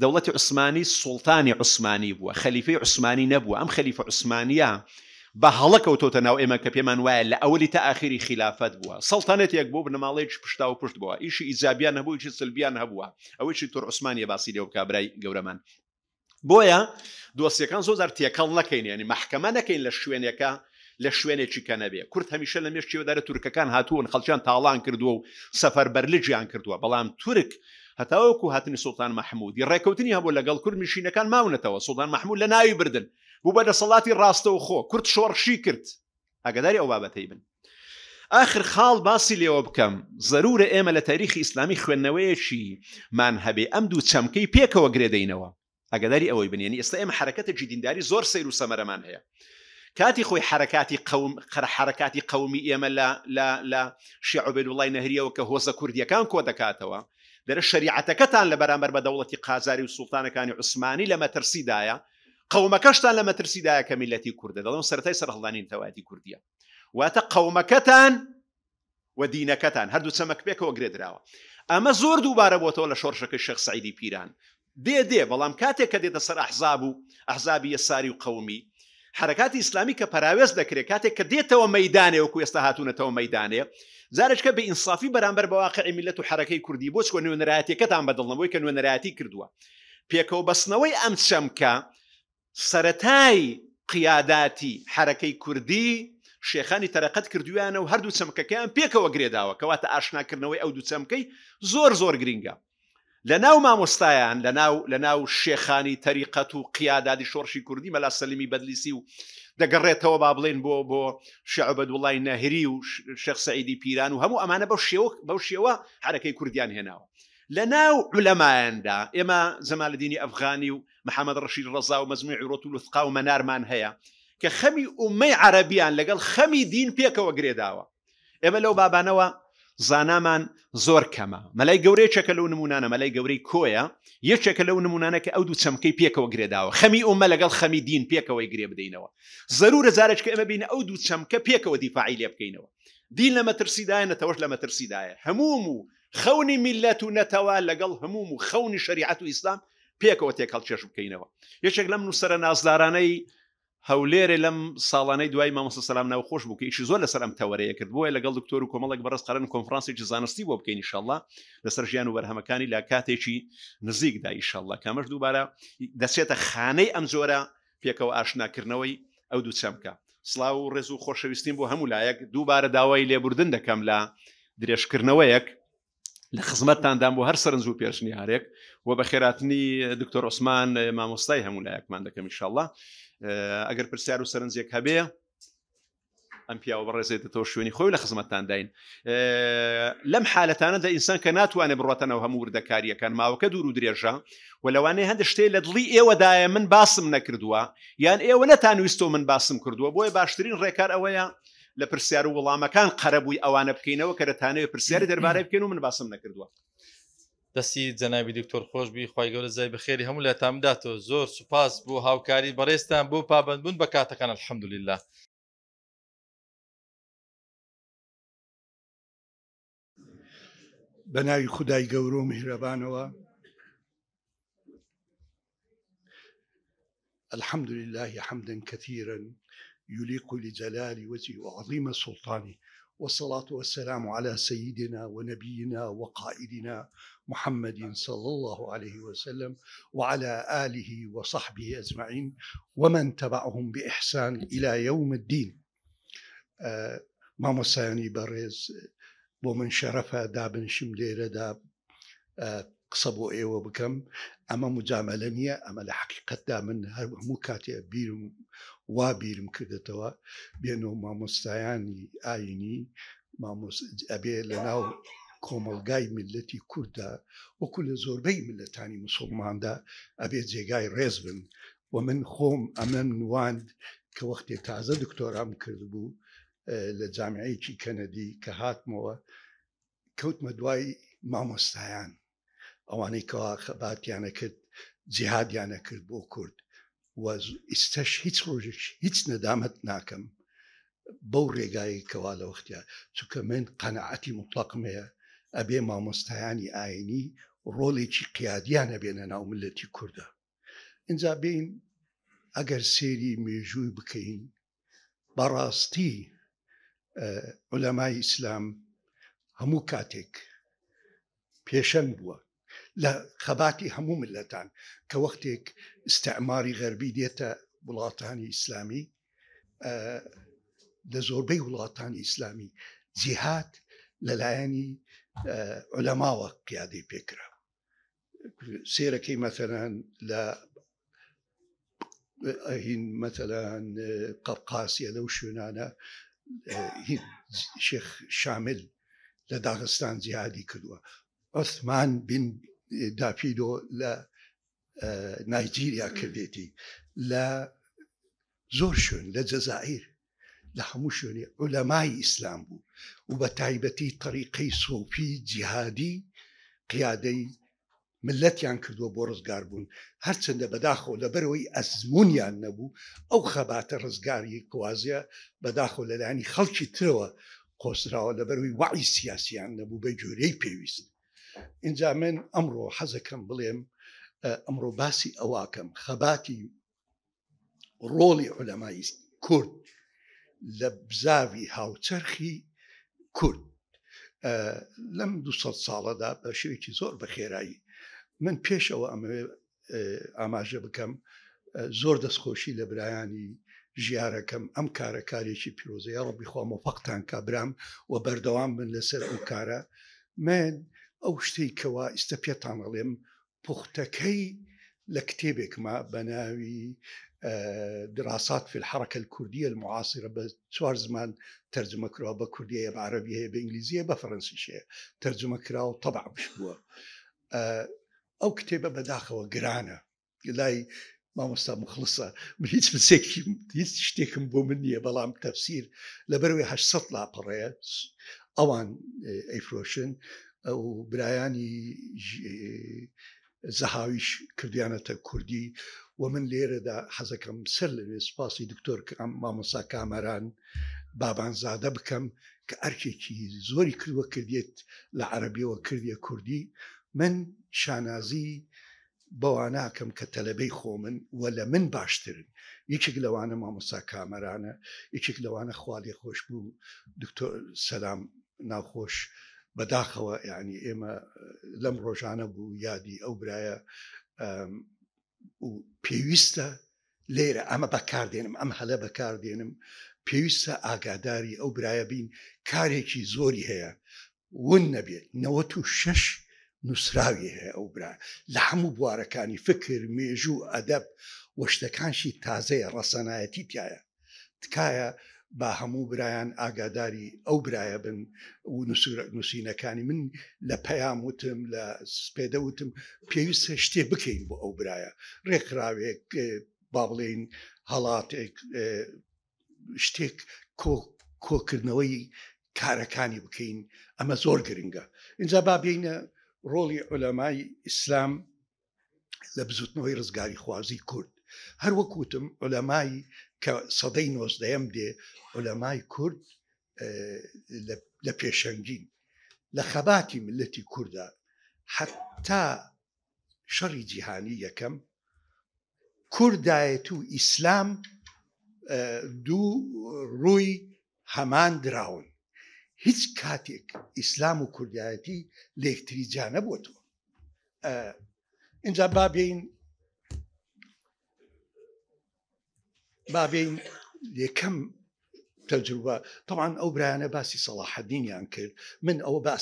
دەوڵەتی عوسمانی سوڵتانی عوسمانی بووە خەلیفی عوسمانی نەبووە ئەم خەلیفە عوسمانیە بە هەڵەکەوتۆتە ناو ئێمە کە پێمان وایە لە ئەولی تا ئاخری خلافەت بووە سەڵتانێت یەک بۆ بنەماڵێکی پشتا و پشت بووە ئیشی ئیزابیان هەبوو چی سلبیان هەبووە ئەوەیشی تۆر عوسمانیە باسی لێو کابرای گەورەمان بۆیە دۆستیەکان زۆزار تێکەڵ نەکەین ینی مححکەمە نەکەین لە شوێنێکە لە شوێنێکی کە نەبێ کورت هەمیشە لە مێشتیوەدارە تورکەکان هاتوون خەڵکیان تاڵان کردووە و سەفەر بەرلجیان کردووە بەڵام تورک هەتاوەکو هاتنی سوڵتان مەحمودی ڕێککەوتنی هەبوو لەگەڵ کورد میشینەکان ماونەتەوە سوڵدان مححمود لە ناوی بردن بوو بە دەسەڵاتی ڕاستەوە خۆ کورت شۆڕشی کرد ئەگەداری ئەو بابەتەی بن آخر خاڵ باسی لێوە بکەم زەرورە ئێمە لە تاریخی ئیسلامی خوێندنەوەیەکی مان هەبێ ئەم دوو چەمکەی پێکەوە گرێدەینەوە ئەگەداری ئەوەی بنێنی ئێستا ئێمە حرکەتە جیدینداری زۆر سیر و سەمەرەمان هەیە کاتی خۆی حرکاتی قوم قەر حرکاتی قومی ئێمە لە شێعبێن وڵای نەهریەوە کە هۆزە کوردیەکان کۆ دەکاتەوە دەرە شریعەتەکەتان لە بەرامبەر بە دەوڵەتی قازاری و سوڵتانەکانی عوسمانی لە مەترسیدایە قەومەکەشتان لە مەترسیدایە کەمیلەتی کووردە دەڵم سەرای سەرهڵدانین تەواتی کوردیە واتە قەومەکەتان و دینەکەتان هەردوو چەمەک پێکەوە گرێدراوە ئەمە زۆر دووبارە بۆتەوە لە شۆڕشەکە شخصعیدی پیران دێ دێ بەڵام کاتێک کە دێتە سەر ئەحزاب و ئەحزابی یەساری و قەومی حرکاتی ئسلامی کە پراوێز دەکرێت کاتێک کە دێتەوە مەدانێ وەکو ئێستا هاتوونەتەوە مەدانێ زارشکە بە ئینصافی بەرامبەر بەواقع میلەت و حرەکەی کوردی بۆ چۆ نوێنەراتیەکەتان بەدڵنەوەی کە نوێنەراتی کردووە پێکەوە بەسنەوەی ئەم چەمکە سەتای قیاداتی حرەکەی کوردی شێخانی تەرەقەت کردویانە و هەردوو چەمکەکەیان پێکەوە گرێداوە کەواتە ئاشناکردنەوەی ئەو دوو چەمکەی زۆر زۆر گرینگە لە ناو مامۆستایان لە ناو شێخانی تەریقەت و قیادادی شۆرشی کوردی مەلا سەلیمی بەدلیسی و دەگەڕێتەوە با بڵێن بۆ بۆ شعبەت وڵای نەهری و شەخ سعیدی پیران و هەموو ئەمانە بەو شێوە بەو شێوە حرەکەی کوردیان هێناوە لە ناو لەمایاندا ئێمە زەمالە دینی ئەفغانی و محەممەد ڕەشید ڕزا و مەزمی عیرۆت و لوثقا و مەنارمان هەیە کە خەمی ئومەی عەربیان لەگەڵ خەمی دین پێکەوە گرێداوە ئێمە لەو بابانەوە زانامان زۆر کەمە مەلای گەورەیەچەکە لەو نمونانە مەلای گەورەی کۆیە یەکێکە لەو نمونانە کە ئەو دوو چەمکەی پێکەوە گرێداوە خەمی ئۆمە لەگەڵ خەمی دین پێکەوەی گرێ بدەینەوە زەرورە زارێک کە ئەمە بینە ئەو دوو چەمکە پێکەوە دیفاعی لێ بکەینەوە دین لە مەترسیدایە نەتەوەش لە مەترسیدایە هەموم و خەونی میلەت و نەتەوە لەگەڵ هەموم و خەونی شریعەت و ئیسلام پێکەوە تێکەڵ چێش بکەینەوە یەکێک لەم نووسرە نازدارانەی هەولێرە لەم ساڵانەی دوای مامەسە سلام ناوخۆش بوو کەیشی زۆر لەسەر ئەم تەوەەیە کرد بووە لەگەڵ دکتۆر و کۆمەڵک بەڕستقەرن کۆنفرانسیی زانستی بۆ بکەین شله لەسەر ژیان و بەرهەمەکانی لا کاتێکی نزیکدا ئیشله کامەش دووبارە دەچێتە خانەی ئەم زۆرە پێکەوە ئاشناکردنەوەی ئەو دوو چەمکە سلااو و ڕێز و خۆشەویستیم بۆ هەموو لایەک دووبارە داوای لێبوردن دەکەم لە درێژکردنەوەیەک لە خزمەتتاندام بۆ هەر سەرنج و پێشنی هارێک و بە خێراتنی دکتۆر عوسمان مامۆستای هەموو لایەکمان دەکەم شله ئەگەر پرسیار و سەرنجێک هەبێ ئەم پیاوە بەڕێزێتە تۆ شوێنی خۆی لە خزمەتان داین لەم حالەتانەدا ئینسان کە ناتوانێت بڕاتەنەوە هەموو وردەکاریەکان ماوەکە دوور و درێژە و لەوانەیە هەندە شتێ لە دڵی ئێوەدایە من باسم نەکردووە یان ئێوە نەتانویستۆ من باسم کردووە بۆیە باشترین ڕێکار ئەوەیە لە پرسیار و وڵامەکان قەرەبووی ئەوانە بکەینەوە کە دەتانەوێت پرسیاری دەربارەی بکەین و من باسم نەکردووە دەستی جەنابی دکتۆر خۆش بی خی گەورە زای بخێری هەموو لە تامداتەوە زۆر سوپاس بۆ هاوکاری بەڕێستان بۆ پابندبوون بە کاتەکان الحەمدولله بە ناوی خدای گەورە و میهرەبانەوە الحمد لله حمدا كثيرا يليق لجلال وجهه وعظيم سلطانه والصلاة والسلام على سيدنا ونبينا وقائدنا محمد صلى الله عليه وسلم وعلى اله وصحبه اجمعين ومن تبعهم باحسان الى يوم الدين آه، مامو ساني باريز ومن شرف دابن لێرەدا داب آه، قصبو ئێوە إيوة وبكم اما مجاملة اما الحقيقة لە حقیقتدا من هەر هەموو کاتێ بیرم وا بیرم کردێتەوە بێنەوە مامۆستایانی ئاینی کۆمەلگای ملەتی کووردا وەکو لە زۆربەی ملەتانی مسلماندا ئەبێت جێگای ڕێز بن و من خۆم ئەمە نواند کە وەختێ تازە دکتۆرام کرد بوو لە جامعەیەکی کەنەدی کە هاتمەوە کەوتمە دوای مامۆستایان ئەوانەی کەوا خەباتیانە کرد جیهادیانە کرد بۆ کورد ئستەش هیچ ڕۆژش هیچ نەدامەت ناکەم بەو ڕێگایی کەوا لە وەختیا چونکە من قەنەعەتی مطلقم هەیە ئەبێ مامۆستایانی ئاینی ڕۆڵێکی قیادیانە بێنە ناوملەتی کووردە اینجا بین ئەگەر سێری مێژووی بکەین بەڕاستی ئۆلەمای ئیسلام هەموو کاتێک پێشەن بووە لە خەباتی هەموو ملەتان کە وەختێک استعماری غەربی دێتە وڵاتانی ئیسلامی لە زۆربەی وڵاتانی ئیسلامی جیهات لەلایەنی آه، علماء يعني هذه سيرة كي مثلا لا هين مثلا قرقاسيا لو شنانا هين آه، شيخ شامل لداغستان زيادي كدوة عثمان بن دافيدو لا آه، نيجيريا كبيتي لا زور شون لجزائر لحموشوني علماء اسلام بود و بە تایبەتی تەریقی سوپی جیهادی قیادەی ملەتیان کردووە بۆ ڕزگار بوون هەرچنددە بەداخۆ لەبەرەوەی ئەزمونیان نەبوو ئەو خەباتە ڕزگاری کوازە بەداخۆ لەلایانی خەڵکی ترەوە قۆسراوە لەبەروی وعی سیاسیان نەبوو بە جۆرەی پێویست اینجا من ئەمڕۆ حەزەکەم بڵێم ئەمڕۆ باسی ئەواکەم خەباتی ڕۆڵی عولەمایی کورد لە بزاوی هاوچەرخی کورد لەم 200 ساڵەدا بە شوێکی زۆر بە خێرایی من پێشەوە ئەمە ئاماژە بکەم زۆر دەستخۆشی لە برایانی ژیارەکەم ئەم کارە کارێکی پیرۆزەیە ڕبی خۆمە فەقتان کابرام و بەردەوام بن لەسەر ئەو کارە من ئەو شتەی کەوا ئستە پێتانەڵێم پوختەکەی لە کتێبێکما بە ناوی آه، دراسات في الحركة الكردية المعاصرة بشوارزمان ترجمة كراو بكردية بعربية بإنجليزية بفرنسية ترجمة كراو طبع بشبوه آه، أو كتابة بداخل وقرانة لاي مستا مخلصة من هیچ مسێکی هیچ شتێکم بۆ من نییە تفسير لبروي هاش سطلع لاپەڕەیە أوان آه، إفروشن أو برایانی زهاويش کردیانەتە كردي و من لێرەدا حەزەکەم سەر لەوێ سپاسی دکتۆر مامۆسا کامەران بابانزادە بکەم کە ئەرکێکی زۆری کردوە کردێت لە عەربیەوە کردیە کوردی من شانازی بەواناکەم کە تەلەبەی خۆمن وە لە من باشترن یەکێک لەوانە مامۆسا کامەرانە یەکێک لەوانە خوالی خۆش بوو دکتۆر سەسلام ناوخۆش بەداخەوە یعنی ئێمە لەم ڕۆژانە بوو یادی ئەو برایە و پێویستە لێرە ئەمە بەکاردێنم ئەم هەلە بەکاردێنم پێویستە ئاگاداری ئەو برایە بین کارێکی زۆری هەیە ون نەبێت نەوە و شش نووسراوی هەیە ئەو برا لە هەموو بوارەکانی فکر مێژوو ئەدەب وەشتەکانشی تازەیە ڕەسەنایەتی تایە تکایە با هەموو برایان ئاگاداری ئەو برایە بن و نووسینەکانی من لە پەیام وتم لە سپێدە وتم پێویستە شتێ بکەین بۆ ئەو برایە ڕێکراوێک با بڵێن هەڵاتێک شتێک کۆکردنەوەی کارەکانی بکەین ئەمە زۆر گرنگە اینجا بابینە ڕۆڵی ئۆلەمای ئیسلام لە بزوتنەوەی ڕزگاری خوازی کورد هەروەکوتم ئۆلەمای صدين vzdajem gdje ulamaj kurd لبيشنجين لخباتي ملتي كردة حتى شري جهانية كم كردة تو إسلام آه، دو روي همان دراون هیچ کاتیک اسلام و کوردایەتی لێکتری جا نەبووەوە. آه، اینجا بابین ما بين كم تجربة طبعا برایانە باسی باسي صلاح يعني من ئەوە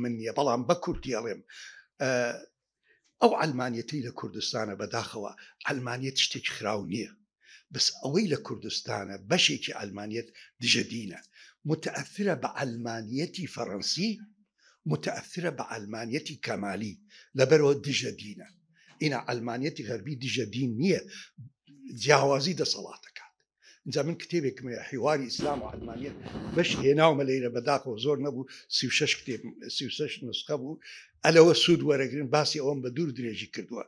من نییە بەڵام بە آه، کورتی ئەڵێم ئەو ئەلمانەتی لە کوردستانە بەداخەوە ئەلمانیت شتێک خراو بس أوي لكردستان کوردستانە بەشێکی ئەلمانیت دژەدینە متأثرە بە ئەلمانەتی فرنسي متأثرة بعلمانيتي كمالي لبرو دجدينة إن علمانيتي غربي دجدينية جیاوازی دەسەڵاتەکات اینجا من کتێبێکمێ حیواری ئیسلام و ئەلمانیا بەش هێناومە لەیرە بەداخەوە زۆر نەبوو سی6 کتێب نسخە بوو ئەلەوە سوود وەرەگرن باسی ئەوم بە دوور درێژی کردووە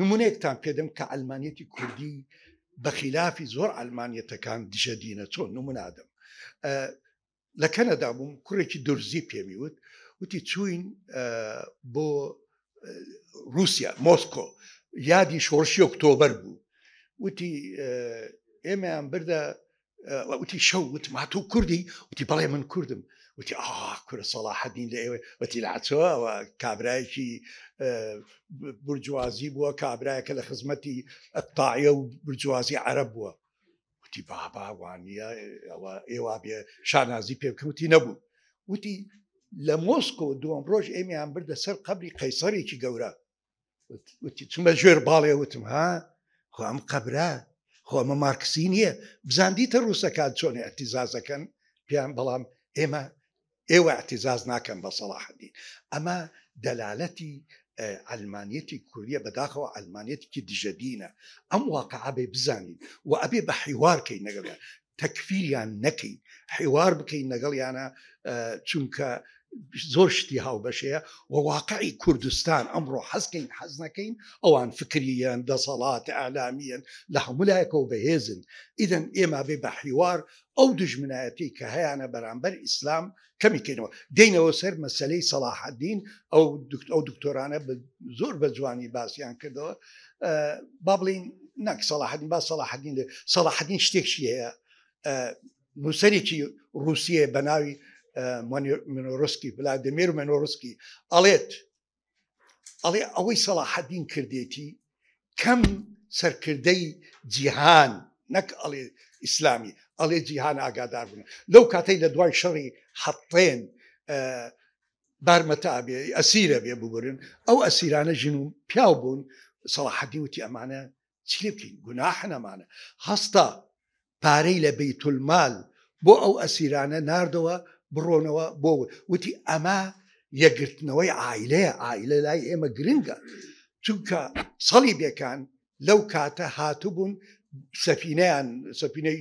نمونەیەکتان پێدەم کە ئەلمانەتی کوردی بەخلافی زۆر ئەلمانیەتەکان دیژە دینە چۆن نمونادەم لە کەنەدا بووم کوڕێکی دورزی پێمیوت وتی چوین بۆ رووسیا مۆسکۆ یادی شۆرشی ئۆکتۆبەر بوو وتی ئێمەیان بردە وتی شەو وت ما تو کوردی وتی بەڵێ من کوردم وتی ئا کورە سەڵاحدین لە ئێوە وتی لاچەوە کابراایکی برجوازی بووە کابراایەکە لە خزمەتی ئەتاعە و برجوازی عرب بووە وتی بابا وانە ئێوە بێ شانازی پێکەوتی نەبوو وتی لە مۆسکۆ دوم ڕۆژ ئێمیان بردە سەر قبلی قەیسەرێکی گەورە وتی چمە ژێر باڵێ وتم ها؟ خۆ ئەم قەبرا خۆمە مارکسی نییە بزاندیتە ڕووسەکان چۆنێ ئەتیزازەکەن پیان بەڵام ئێمە ئێوە ئەتیزاز ناکەن بە سەڵاحدین ئەمە دەلالەتی ئەلمانەتی کوردیە بەداخەوە ئەلمانەتێکی دژەدینە ئەم واقعابێ بزانین و ئەبێ بە حیوارکەی نەگەڵە تەکفیریان نەکەین حیوار بکەین لەگەڵ یانە چونکە زۆر شتی هاوبەشەیە و واقعی کوردستان ئەمڕۆ حەزکەین حەز نەکەین ئەوان فکریەن دەسەڵات ئالامیەن لە هەمولایەکەەوە بەهێزن ئیدەن ئێمە بێ بە حیوار ئەو دژمنایەتی کە هەیەە بەرامبەر ئیسلام کەمیکەینەوە دینەوە سەر مەسلەی سەلاحدین ئەو ئەو دکتۆرانە زۆر بە جوانی باسییان کردەوە با بڵین نەک سەلاحدین با سەلاحدین لێ سەلاحدین شتێکشی هەیە نووسەرێکی رووسە بە ناوی منوروسکی ولادیمیر منوروسکی ئەڵێت ئەڵێ ئەوەی سەلاحەدین کردێتی کەم سەرکردەی جیهان جيهان نك ئیسلامی اسلامي جیهان جيهان بوون لەو کاتەی لە دوای شەڕی حەتڵێن بارمەتابێ ئەسیرە بێ ببرن او ئەسیرانە ژن و پیاو بوون سەلاحەدی وتی ئەمانە چی بکەین گوناحەنەمانە هەستا پارەی لە بیتولمال بۆ ئەو ئەسیرانە ناردەوە بڕۆنەوە بۆ وتی ئەمە یەگرتنەوەی ئایلەیە ئایلە لای ئێمە گرنگە چونکە سەڵی بێکان لەو کاتە هاتو بوون سەفینیان سەپینەی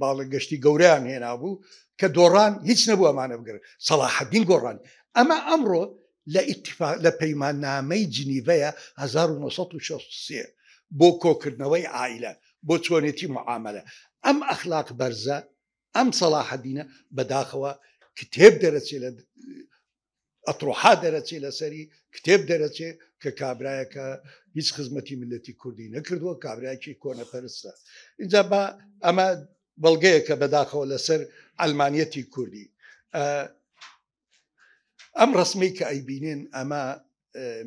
باڵە گەشتی گەوریان هێنا بوو کە دۆڕان هیچ نەبوو ئەمانە بگرن سەڵاحەبین گۆڕان ئەمە ئەمڕۆ لە لە پەیمان نامەی جنیڤەیە 1960 بۆ کۆکردنەوەی ئایلە بۆ چۆنێتی معاملە ئەم ئەخلاق بەرزە ئەم سەلاحەدینە بەداخەوە کتێب دەرەچێ لە ئەترۆحا دەرەچێ لەسەری کتێب دەرەچێ کە کابراایەکە هیچ خزمەتی ملەتی کوردی نەکردووە کابراایکی کۆنەپەرستە اینجا بە ئەمە بەڵگەیەکە بەداخەوە لەسەر ئەلمانەتی کوردی ئەم ڕسمی کە ئەیبینێن ئەمە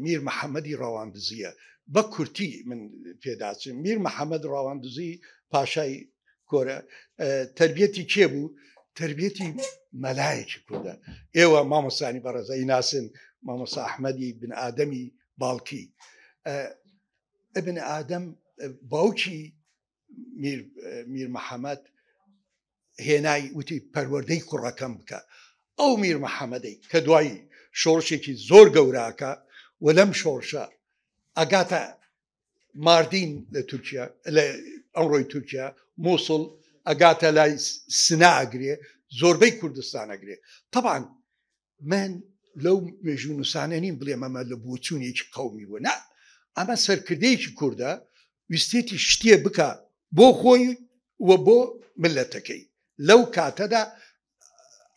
میر محەممەدی ڕەواندزیە بە کورتی من پێداچم میر محەممەد ڕەواندزی پاشای کۆرە تربیەتی کێ بوو تربیەتی مەلایەکی کوردە ئێوە مامۆسانی بەڕێزەی ناسن مامۆسا ئەحمەدی بن ئادەمی باڵکی ئەبن ئادەم باوکی میر محەممەد هێنای وتی پەروەردەی کوڕەکەم بکە ئەو میر محەممەدەی کە دوایی شۆڕشێکی زۆر گەوراکە و لەم شۆڕشە ئەگاتە ماردین لە تورکیا لە ئەمڕۆی تورکیا مووسڵ ئەگاتە لای سناگرێ زۆربەی کوردستانەگرێ تەبان من لەو مێژون نووسانە نیم بڵێ ئەمە لە بۆچوونێکی قومی بوو نه ئەمە سەرکردەیەکی کووردە ویستێتی شتێ بکە بۆ خۆی وە بۆ ملەتەکەی لەو کاتەدا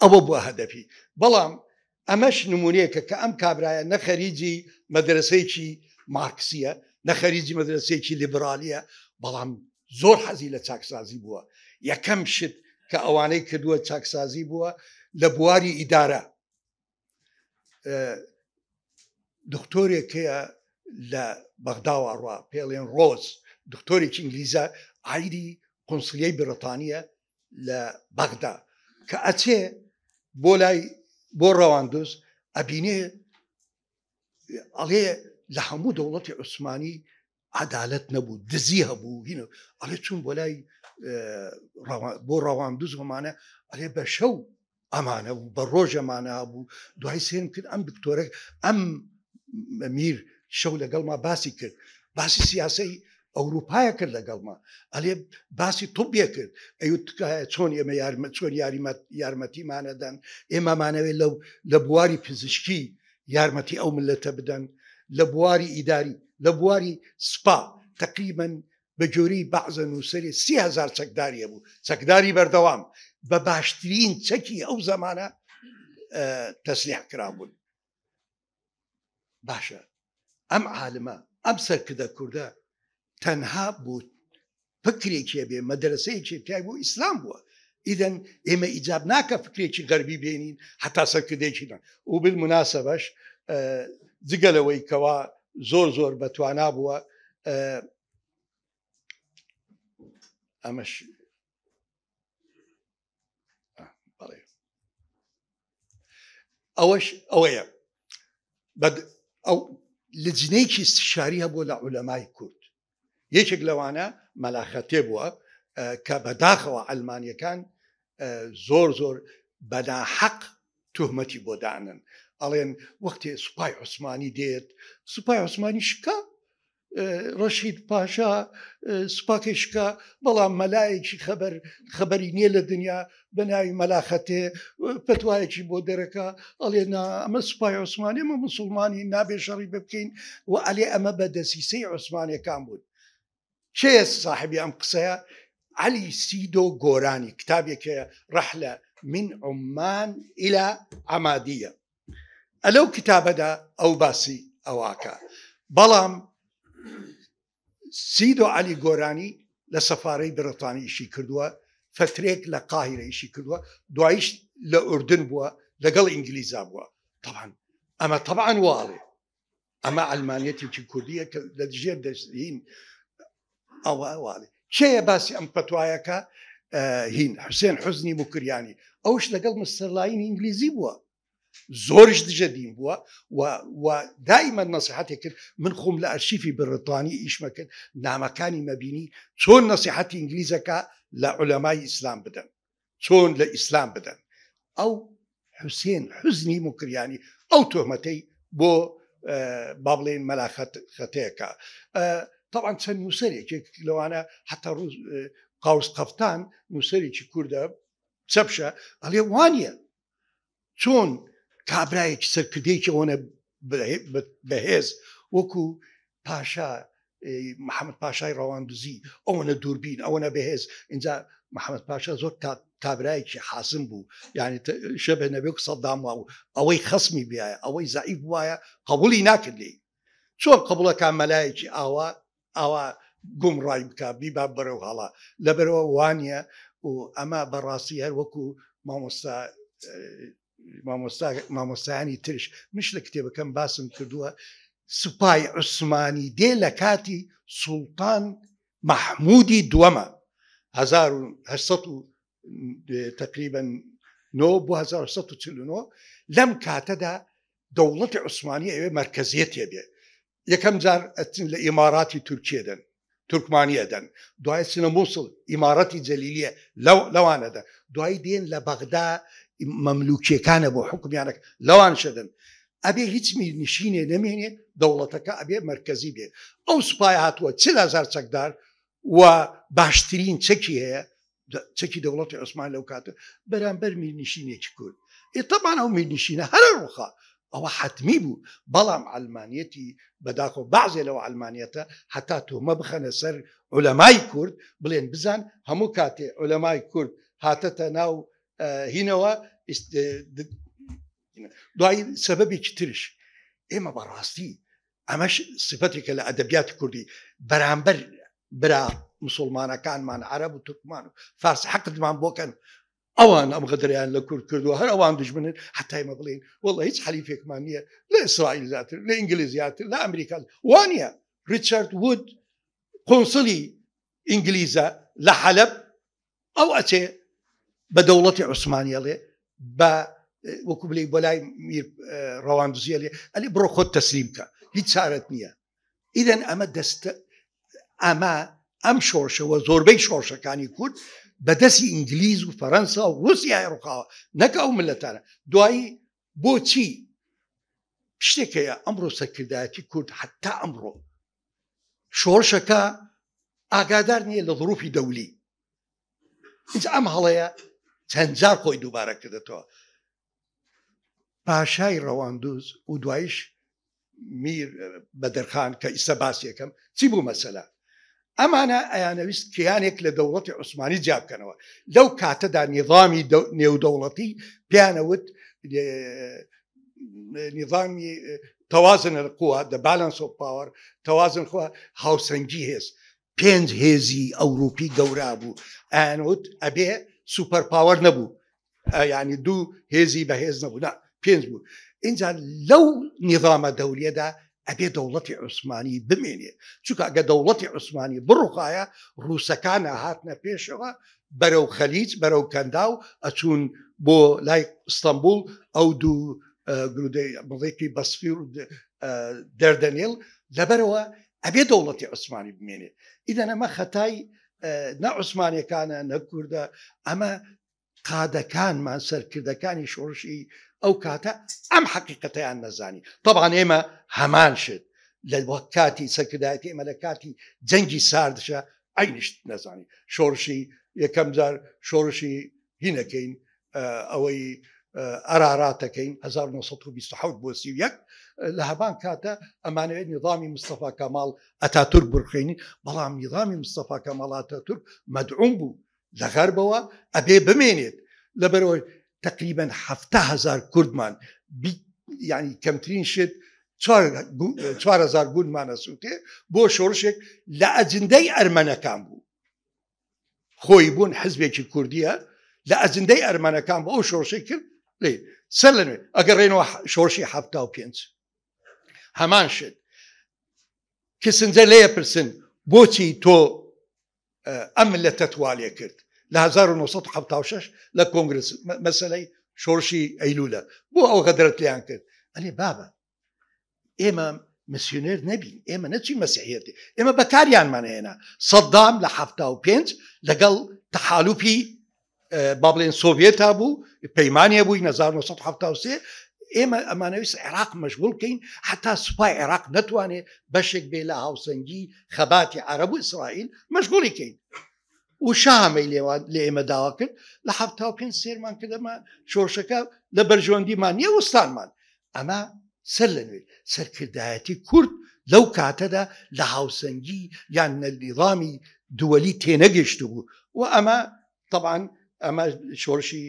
ئەوە بووە هەدەفی بەڵام ئەمەش نمونونەیەکە کە ئەم کابراایە نەخەریجی مەدرسەیەکی مارکسیە نەخەریجی مەدرسێکی لیبرالیە بەڵام زۆر حەزی لە چاکسازی بووە یەکەم شت کە ئەوانەی کردووە چاکسازی بووە لە بواری ئیدارە دکتۆرێکەیە لە بەغداوە ڕوا پێڵێن ڕۆز دکتۆرێکی ئینگلیزە ئایری قنسلیەی بریتانە لە بەغدا کە ئەچێ بۆ لای بۆ ڕەواندز ئەبینێ ئەڵێ لە هەموو دەوڵەتی عوسمانی عدالت نەبوو دزی هەبوو هینە ئەڵێ چون بۆ لای بۆ ڕەوان دوزمانە ئەرێ بە شەو ئەمانە بوو بە ڕۆژەمانە بوو دوای سێن کرد ئەم دکتۆرە ئەم میر شەو لەگەڵما باسی کرد باسی سیاسی ئەوروپایە کرد لەگەڵما ئەلێ باسی توبیە کرد ئەوتکایە چۆن ئێمە یارمە چۆن یاریمەت یارمەتیمانەدەن ئێمەمانەوێت لەو لە بواری پزیشکی یارمەتی ئەو ملەتە بدەن لە بواری ئیداری لە بواری سپا تقریبن به جوری بعض نوسری سی هزار چکداری بوو چکداری بەردەوام بە باشترین چەکی ئەو زمانە تەسلیح کرابوون باشە ئەم عالمە ئەم سەرکردە کووردە تەنها بوو فکرێکی بێ مەدرسەیەکی پیای بۆ ئیسلام بووە ئیدەن ئێمە ئیجاب ناکە فکرێکی غەربی بێنین هەتا سەرکردێکی او و بل مناسەبەش جگەلەوەی کەوا زۆر زور بەتوانا بووە ئەمەش بەڵێ ئەوەش ئەوەیە ئەو لە جنەیەکی شاری هەبوو لە عولەمای کورد یەکێک لەوانە مەلاخەتێ بووە کە بەداخەوە ئەلمانیەکان زۆر زۆر بەداحەق تهمەتی بۆدانن ئەڵێن وەختی سوپای عوسمانی دێت سوپای عوسمانی شکە ڕەشید پاشا سوپاکشکە بەڵام مەلایەکی خبەر خبەری نییە لە دنیا بەناوی مەلاخەتێ پتوایەکی بۆ دەرەکە ئەڵێ ئەمە سوپای عوسمانی ئەمە مسلمانی نابێ شەڕی بکەین و ئەلێ ئەمە بە دەسیسەی عوسمانەکان بوون چێ صاحبی ئەم قسەیە علی سیدۆ گۆرانی کتابێکە ڕەحلە من عمان إلى ئامادیە ئەلەو کتابەدا ئەو باسی ئەواکە بەڵام سیدۆ علی گۆرانی لە سەفارەی برتانی ئیشی کردووە فترێک لە قاهرە ئیشی کردووە دوایش لە ئوردن بووە لەگەڵ ئینگلیزا بووە تاوان ئەمە تەبان واڵێ ئەمە ئەلمانەتێکی کوردیە کە لە دژێر دەستین ئەوواڵێ کێە باسی ئەم پەتوایەکە هین حوسێن حزنی مکریانی ئەوش لەگەڵ مستەرلاین ئینگلیزی بووە زورج دجادين و ودائما نصيحتي كن من خم لارشيفي بريطاني ايش ما كان نامكاني ما بيني شون نصيحتي انجليزي كا لعلماء اسلام بدن شون لاسلام بدن او حسين حزني يعني او تهمتي بو آه، بابلين ملا خطيك آه، طبعا سن نوسري لو انا حتى آه، قوس قفتان نوسري كوردا سبشا قال وانيا شون کابرای کابرایەکی سەرکردێکی ئەوەنە بەهێز وەکو پاشا محەممەد پاشای ڕەواندزی ئەوەنە دووربین ئەوەنە بەهێز اینجا محمد پاشا زور زۆر کابرایەکی حاسم بو یعنی شەبە نەبێک صدام و اوی خصمی بیایە اوی زعیب بوایا قبولی ناکرد لێ چۆن قبولەکان آوا ئاوا ئاوا گمڕای بکە بیبا برو حالا لبرو وانیا و اما براسی هر وکو ما مستا مامۆستایانی ترش مش لە کتێبەکەم باسم کردووە سوپای عوسمانی دێ لە کاتی سوڵتان مححمودی دووەمە 1940 تقریبا 1940 لەم کاتەدا دەوڵەتی عوسمانی ئەوێ مرکزیەت هێبێ یەکەم جار ئەچن لە ئیماراتی تورکیەدەن تورکمانیەدەن دوای سنە مووسڵ ئیمارەتی جەلیلیە لەوانەدا دوای دێن لە بەغدا مەملوکیەکانە بۆ حکومیانەك لەوان شدن ئەبێ هیچ میرنشینێ نەمێنێ دەوڵەتەکە ئەبێ مرکزی بێ ئەو سوپای هاتووە چهزار چەکدار و باشترین چەکی هەیە چەکی دەوڵەتی عوسمان لەو کاتە بەرامبەر میرنشینێکی کورد ئێتەمان ئەو میرنشینە هەر ڕخە ئەوە حتمی بوو بەڵام ئەلمانەتی بەداخۆ بعضێ لەوە ئەلمانەتە هەتا تۆمە بخەنە سەر ئۆلەمای کورد بڵێن بزان هەموو کاتێ ئۆلەمای کورد هاتەتە ناو آه، هنا و سببێکی آه، سبب كتيرش إما إيه ئەمەش أماش صفاتك الأدبيات كردي برامبر برا من عرب و حق و بو كان أوان أم ئەم غدریان لە کورد هر أوان ئەوان حتى حتایمە بلين والله هیچ حەلیفێکمان نییە لە ئیسرائیل زیاتر لە ئینگلیز زیاتر لا أمريكا وانيا ريتشارد وود قنصلي ئینگلیزە لحلب أو أتي بدولتي عثمانية لي با وكبلي بلاي مير رواندوزي لي اللي برو خد تسليمك هيت سارت إذن أما دست أما أم شورشة وزوربي شورشة كان يكون بدسي إنجليز وفرنسا وروسيا يرخا نكا أو ملتانا دواي بوتي بشتك يا أمرو سكرداتي كرد حتى أمرو شورشك أقادرني لظروف دولي إذا أم هلا چەندجار خۆی دووبارە کردێتەوە پاشای ڕەواندوز و دوایش میر بەدرخان کە ئیسە باسیەکەم چی بوو مەسەلا ئەمانە ئەیانەویست کیانێک لە دەوڵەتی عوسمانی جیابکەنەوە لەو کاتەدا نظامی نێودەوڵەتی پیانەوت نظامی تەوازن قووە دە بالانس و پاوەەر تەوازن خوا هاوسەنگی هێز پێنج هێزی ئەوروپی گەورا بوو ئەوت ئەبێ سوپەر پاوەەر نەبوو ینی دوو هێزی بەهێز نەبوونا پێنج بوو اینجا لەو نیظامە دەولیەدا ئەبێ دەوڵەتی عوسمانی بمێنێ چونکە ئەگە دەوڵەتی عوسمانی بڕوخایە ڕووسەکانە هاتنە پێشەوە بەرەو خەلیج بەرەو کەندا و ئەچون بۆ لای ئستەمبول ئەو دوو گرودەیەکی بەسفی و دەردەنیل لەبەرەوە ئەبێ دەوڵەتی عوسمانی بمێنێ ئیدەنەمە خەتای نە عوسمانەکانە نەکووردە ئەمە قادەکانمان سەرکردەکانی شۆڕشی ئەو کاتە ئەم حقیقەتیان نەزانی طبعاان ئێمە هەمان شت لە کاتی سەکردایەتی ئێمە لە کاتی جەنگی ساردشە ئەینیشت نەزانی شۆڕشی یەکەم جار شۆڕشی هینەکەین ئەوەی ئەراراتەکەین 1920 بۆ سی لە هەبان کاتە ئەمانەوێت نظامی مستەفا کەماڵ ئەتاتور بخێنی بەڵام نظامی مستەفا کەمەڵاتە تور مەدعوم بوو لە غەربەوە ئەبێ بمێنێت لەبەرەوەی تقریبا هزار کوردمان ینی کەمترین شت 4000 گونمانە سووتێ بۆ شۆڕشێک لە ئەجندەی ئەرمەنەکان بوو خۆی بوون حزبێکی کوردیە لە ئەزندەی ئەرمانەکان بە ئەو شۆرشەی کرد Nee, selen we. Agar eno shorshi hafta pins. Hamanshin. Kissinze lepersin. بۆچی تۆ ئەملەتە توالێ کرد لە 1976 لە کۆنگرس مەسلەی شۆرشی ئەیلولە بۆ ئەو غەدرت لیان کرد بابا بابە ئێمە مسیونێر نەبین ئێمە نەچی مەسیحەتی ئێمە من هێنا صدام لە ه پێ لەگەڵ تەحالوپی با بڵێن سۆڤێتا بوو پەیمانە بووی 1970 ئێمە ئەمانەویست عێراق مەشغول بکەین حتا سوپای عێراق نتوانێت بەشێک بێ لە هاوسەنگی خەباتی عرب و ئیسرائیل مەشغولی کەین و شامەی لێوان لە ئێمە داوا کرد لە هەفتا و پێنج سێرمان کردەمە شۆشەکە لە بەرژۆندیمان نیە وستانمان ئەمە سەر لەنوێ سەرکردایەتی کورد لەو کاتەدا لە هاوسەنگی یان نەلیڕامی دووەلی تێنەگەشت بوو و ئەمە طبعاً ئەمە شۆرشی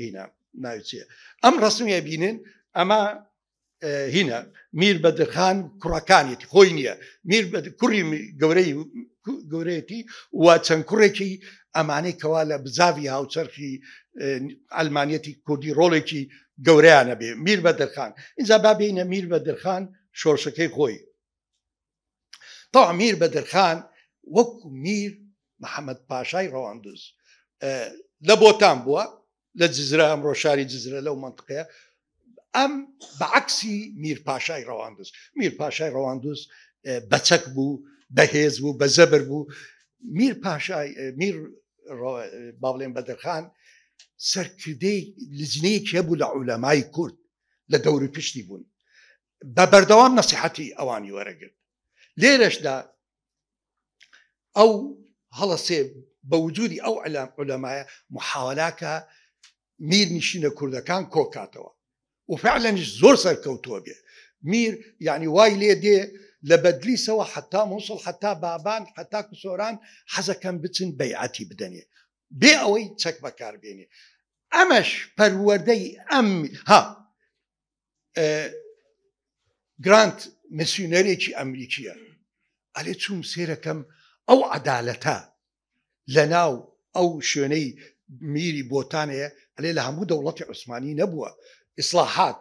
هینە ناوچێ ئەم ڕسمیە بینن ئەمە هینە میر بەدرخان کوڕەکانیت خۆی نییە میر کوڕی گەورەی گەورەتی و چەند کوڕێکی ئەمانەی کەوا لە بزاوی هاوچەرخی ئەلمانەتی کوردی ڕۆڵێکی گەوریانە بێ میر بە دەرخان اینجا بابینە میر بە دەرخان شۆرشەکەی خۆی تا میر بە دەرخان وەکو میر محەممەد پاشای ڕەواندز لە بۆتان بووە لە جزرە ئەم ڕۆشاری جزرە لەو منطقەیە ئەم بەعکسی میرپاشای ڕەواندز میرپاشای ڕەواندز بەچەک بوو بەهێز بوو بە زەبر بوو میر پاشای میر باڵێن بەدرخان سەرکردەی لجنەیەکی هەبوو لە عولەمای کورد لە دەوری پشتی بوون بە بەردەوام نەسیحەتی ئەوانی وەرەگرت لێرەشدا ئەو هەڵە سێ بە وجودی ئەو علەمایە محاولاکە میر نیشینە کوردەکان کۆکاتەوە و فعلەنش زۆر سەرکەوتووە بێ میر یعنی وای لێ دێ لە بەدلیسەوە حتا مووسڵ حتا بابان حتا کوسۆران حەزەکەم بچن بەیعەتی بدەنێ بێ ئەوەی چەک بەکار بێنێ ئەمەش پەروەەردەی ئەم ها گرانت مسیونەرێکی ئەمریکیە ئەلێ چوم سێرەکەم ئەو عدالەتە لە ناو ئەو شوێنەی میری بۆتانەیە ئەلێ لە هەموو دەوڵەتی عوسمانی نەبووە ئیسلاحات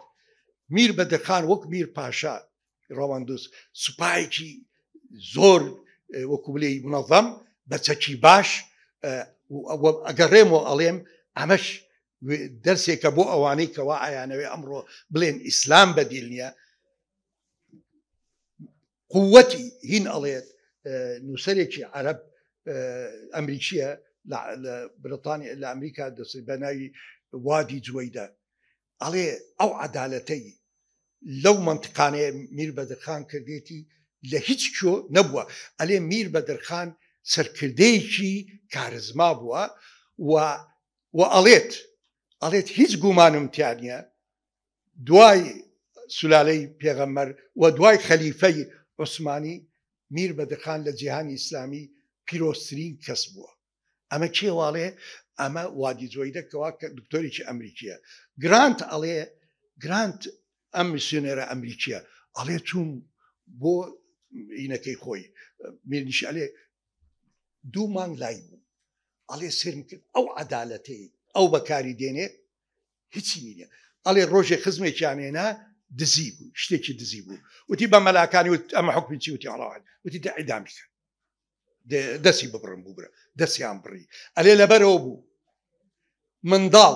میر بەدەکان وەک میر پاشا ڕۆوانندوس سوپایکی زۆر وەکوبلەی منەظەم بە چەکی باش ئەگەڕێمەوە ئەڵێم ئەمەش دەرسێکە بۆ ئەوانەی کەوا ئایانەوێ ئەمڕۆ بڵێن ئیسلام بەدیل نییە قوتی هین ئەڵێت نووسەرێکی عەرب ئەمریکیە برتانیا لە ئەمریکا دەس بەناوی وادی جوێیدا ئەڵێ ئەو عدالەتەی لەو منتقانەیە میر بەدرخان کردێتی لە هیچ کۆ نەبووە ئەلێ میر بەدرخان سەرکردەیەکی کارزما بووە و ئەڵێت ئەڵێت هیچ گومانم تیانە دوای سولالەی پێغەمەر و دوای خەلیفەی عوسمانی میر بەدەخان لە جیهانی ئیسلامی پیرۆستترین کەس بووە ئەمە کێواڵێ ئەمە وادی زۆی دەکەوا کە دکتۆریی ئەمریکیە گرانت ئەڵێ گرانت ئەم میسیۆنێرە ئەمریکیە ئەڵێ چوم بۆ ئینەکەی خۆی میرنیش ئەلێ دوو مانگ لای بوو ئەڵێ سرم کرد ئەو عدالەتی ئەو بەکاری دێنێ هیچی نیە ئەڵێ ڕۆژێ خزمێکیانێنا دزی بوو شتێکی دزی بوو وتی بە مەلاکانی وت ئەمە حکومی چی وتی ئەڵاوان وتی دا عیدامیکە دەسی ببرن بووبرە دەستیان بڕی ئەلێ لەبەرەوە بوو منداڵ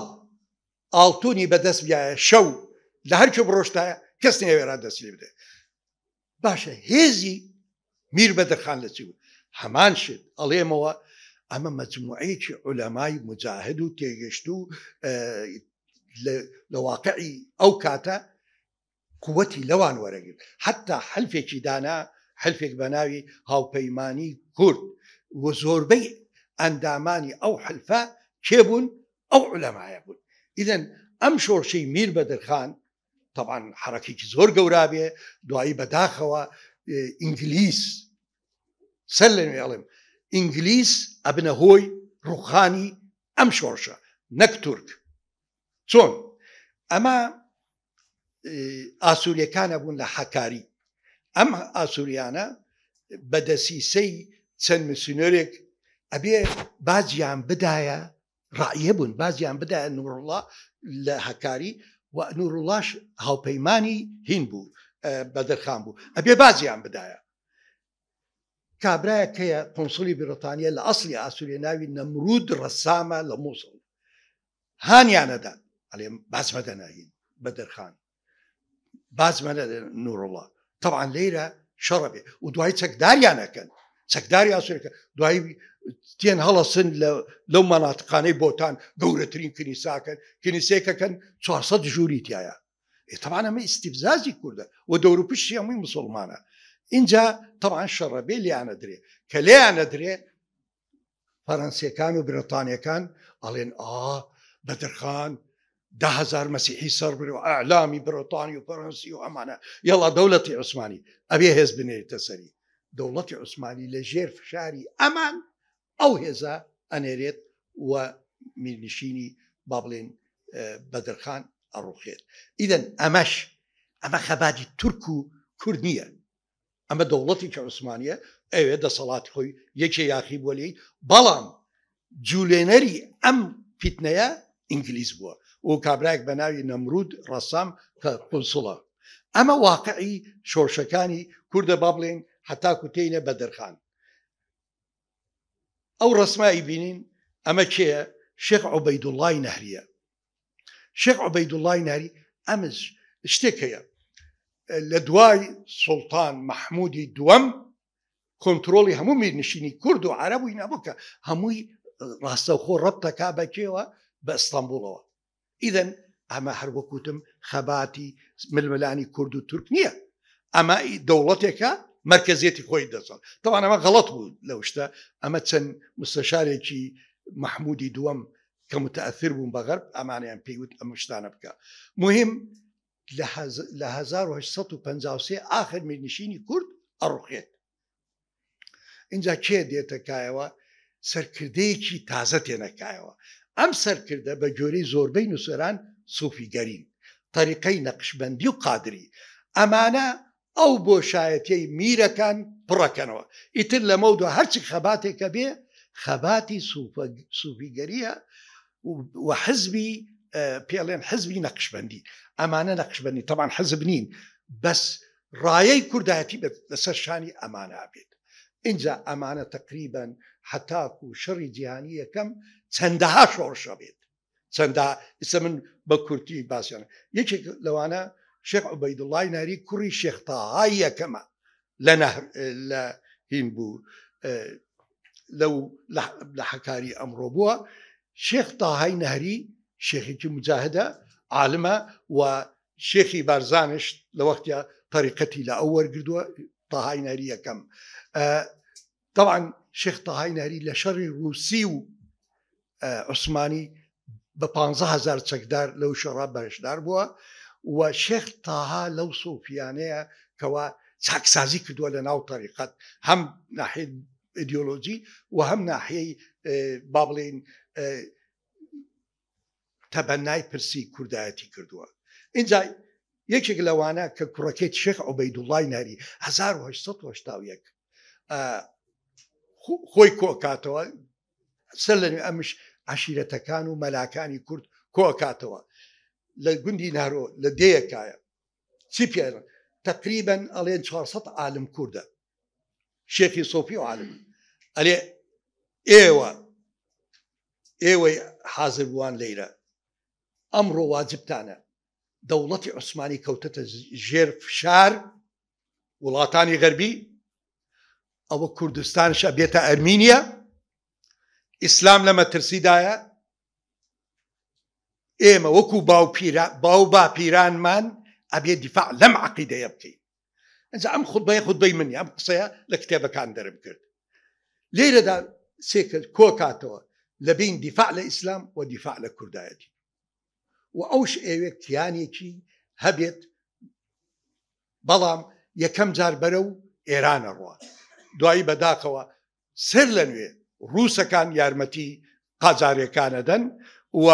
ئاڵتونی بەدەست بیایە شەو لە هەرچ بڕۆشتایە کەس نێوێرا دەستی بدە باشە هێزی میر بەدەرخان لەچی بوو هەمان شت ئەڵێمەوە ئەمە مەجموعەیەکی ئۆلەمای مجاهد و تێگەشت و لە واقعی ئەو کاتە قوەتی لەوان وەرەگرت حتا حلفێکی دانا حلفێک بە ناوی هاوپەیمانی كرد وزوربي انداماني او حلفاء كيبون او علماء يبون اذا ام شورشي مير بدر خان طبعا حركي زور قورابي دعي بداخوا انجليس سلم يعلم انجليس ابن هوي روخاني ام شورشه نك ترك چون اما ئاسووریەکانە كان ابون لحكاري ئەم ئاسووریانە بە سي چەند مسیۆرێک ئەبێ بازیان بدایە ڕایە بوون بازیان بدایە نوڕڵا لە هەکاری و نوڕڵاش هاوپەیمانانی هین بوو بەدەرخان بوو ئەبێ بازیان بدایە کابراە کەیە کنسولی بریتانیا لە ئەاصلی ئاسووری ناوی نەمرود ڕەسامە لە مووسڵ هاانیانەدا ئەڵێ بازمەدە ناهین بە دەرخان بازمە نوڕڵە طبعاان لێرە شەڕە بێ و دوای چەکداریانەکەن سەکداری ئاسوورەکە دوایی تێن هەڵەسن لەو مەناتقانەی بۆتان گەورەترین کنیساکەن کنیسێکەکەن 400 ژووری تایە ئێتەوانەمە ئیسیبزازی کووردە و دەوروپشتی هەمووی مسلمانە اینجا تەوان شەڕەبێ لیانە درێ کە لیانە درێ فەەنسیەکان و برتانیەکان ئەڵێن ئا بەدرخان دههزار مەسیحی سەر بر و ئالامی برتانی و فەڕەنسی و ئەمانە یڵا دەولەتی عوسمانی ئەبێ هێز بنێتە سەری دەوڵەتی عوسمانی لە ژێر فشاری ئەمان ئەو هێزە ئەنێرێت و میرنشینی با بڵێن بەدرخان ئەڕوخێت ئیدەن ئەمەش ئەمە خەباتی تورک و کورد نییە ئەمە دەوڵەتی کە عوسمانە ئەوێ دەسەڵات خۆی یەکێ یاخی بۆلی بەڵام جولێنەری ئەم پیتنەیە ئینگلیز بووە و کابراایك بە ناوی نەمرود ڕەسام کە قسڵە ئەمە واقعی شۆرشەکانی کووردە با بڵێن هەتاکو تینە بە دەرخان ئەو ڕسمایی بینین ئەمە چێە شێخ عوبەیدوڵای نەهریە شێخ عوبەیدوڵای ناری ئەمش شتێک هەیە لە دوای سڵتان مححمودی دووەم کۆنتترۆلی هەموو میرنشینی کورد و عربووی نەبووکە هەمووی ڕاستەخۆ ڕەتەکا بەکێوە بە بإسطنبول إذا أما حرب خەباتی خباتي کورد و تورک نییە أما دولتك مرکزیەتی خۆی دەسەڵ تەوان ئەمە غەڵت بوو لەو شتە ئەمە چەند مستەشارێکی مححمودی دووەم کە متەثر بوون بەغەر ئەمانیان پێیوت ئەم شتانە بکە مهم لە 1950 آخر میرنشینی کورد ئەڕوخێت اینجا کێ دێتەکایەوە سەرکردەیەکی تازە تێنەکایەوە ئەم سەرکردە بە جۆرەی زۆربەی نووسران سوفیگەرین تەریقەی نەقشبندی و قادری ئەمانە او بو شایەتەی میرەکان پڕەکەنەوە ئیتر لمودو مەودوە هەرچی خەباتێکە بێ خەباتی سوفیگەریە و حزبی حزبي حزبی امانه ئەمانە نەقشبندی تەمان حەزب نین بەس بس کوردایەتی لەسەر شانی ئەمانە امانه اینجا ئەمانە تقریبن حتاک و شڕی جیهانی یەکەم چەندەها شۆڕشە بێت چەندە ئسە من بە کورتی باسییانە یەکێک لەوانە شيخ عبيد الله ناري كري شيخ طه كما لنهر لهيمبو آه، لو لحكاري أمر بوا شيخ طه نهري شيخي مجاهدة عالمة وشيخي بارزانش لوقت طريقتي لأول قردوا طه نهري كم آه، طبعا شيخ طه نهري لشر روسي آه، عثماني بە 15 هزار لو شراب شەڕا دار بوها و شێخ تاها لەو سوفیانەیە کەوا چاکسازی کردووە لە ناو تەریقەت هەم ناحێت ئیدیۆلۆجی و هەم ناحەیە با بڵێن تەبەنای پرسی کوردایەتی کردووە اینجا یەکێک لەوانە کە کوڕەکەیت شێخ عوبەیدوڵای ناری 1970 خۆی کۆکاتەوە سەر لە ئەمش عشیرەتەکان و مەلاکانی کورد کۆکاتەوە لە گوندی نارۆ لە دەیەکایە چی پێرە تقریبن ئەڵێن 400 عالم کووردە شێخی سۆفی و عالم ئەلێ ئێوە ئێوەی حاضر بووان لەیرە ئەمڕۆ واجبتانە دەوڵەتی عوسمانی کەوتەتە ژێر فشار وڵاتانی غەربی ئەوە کوردستانشە بێتە ئەرمینیا ئیسلام لە مەترسیدایە ئێمە وەکو باو باو با پیرانمان ئەبێ دیفاع لەم عقیدەیە بکەین ئەجا ئەم خودبای خودبی منی ئەم قسەیە لە کتێبەکان دەرم کرد لێرەدا سێکرد کۆکاتەوە لە بین دیفاع لە ئیسلام و دیفاع لە کوردایەتی و ئەوش ئێوێ تیانێکی هەبێت بەڵام یەکەم جار بەرە و ئێرانە ڕوە دوایی بەداخەوە سر لە نوێ ڕووسەکان یارمەتی قازارەکانە دەن و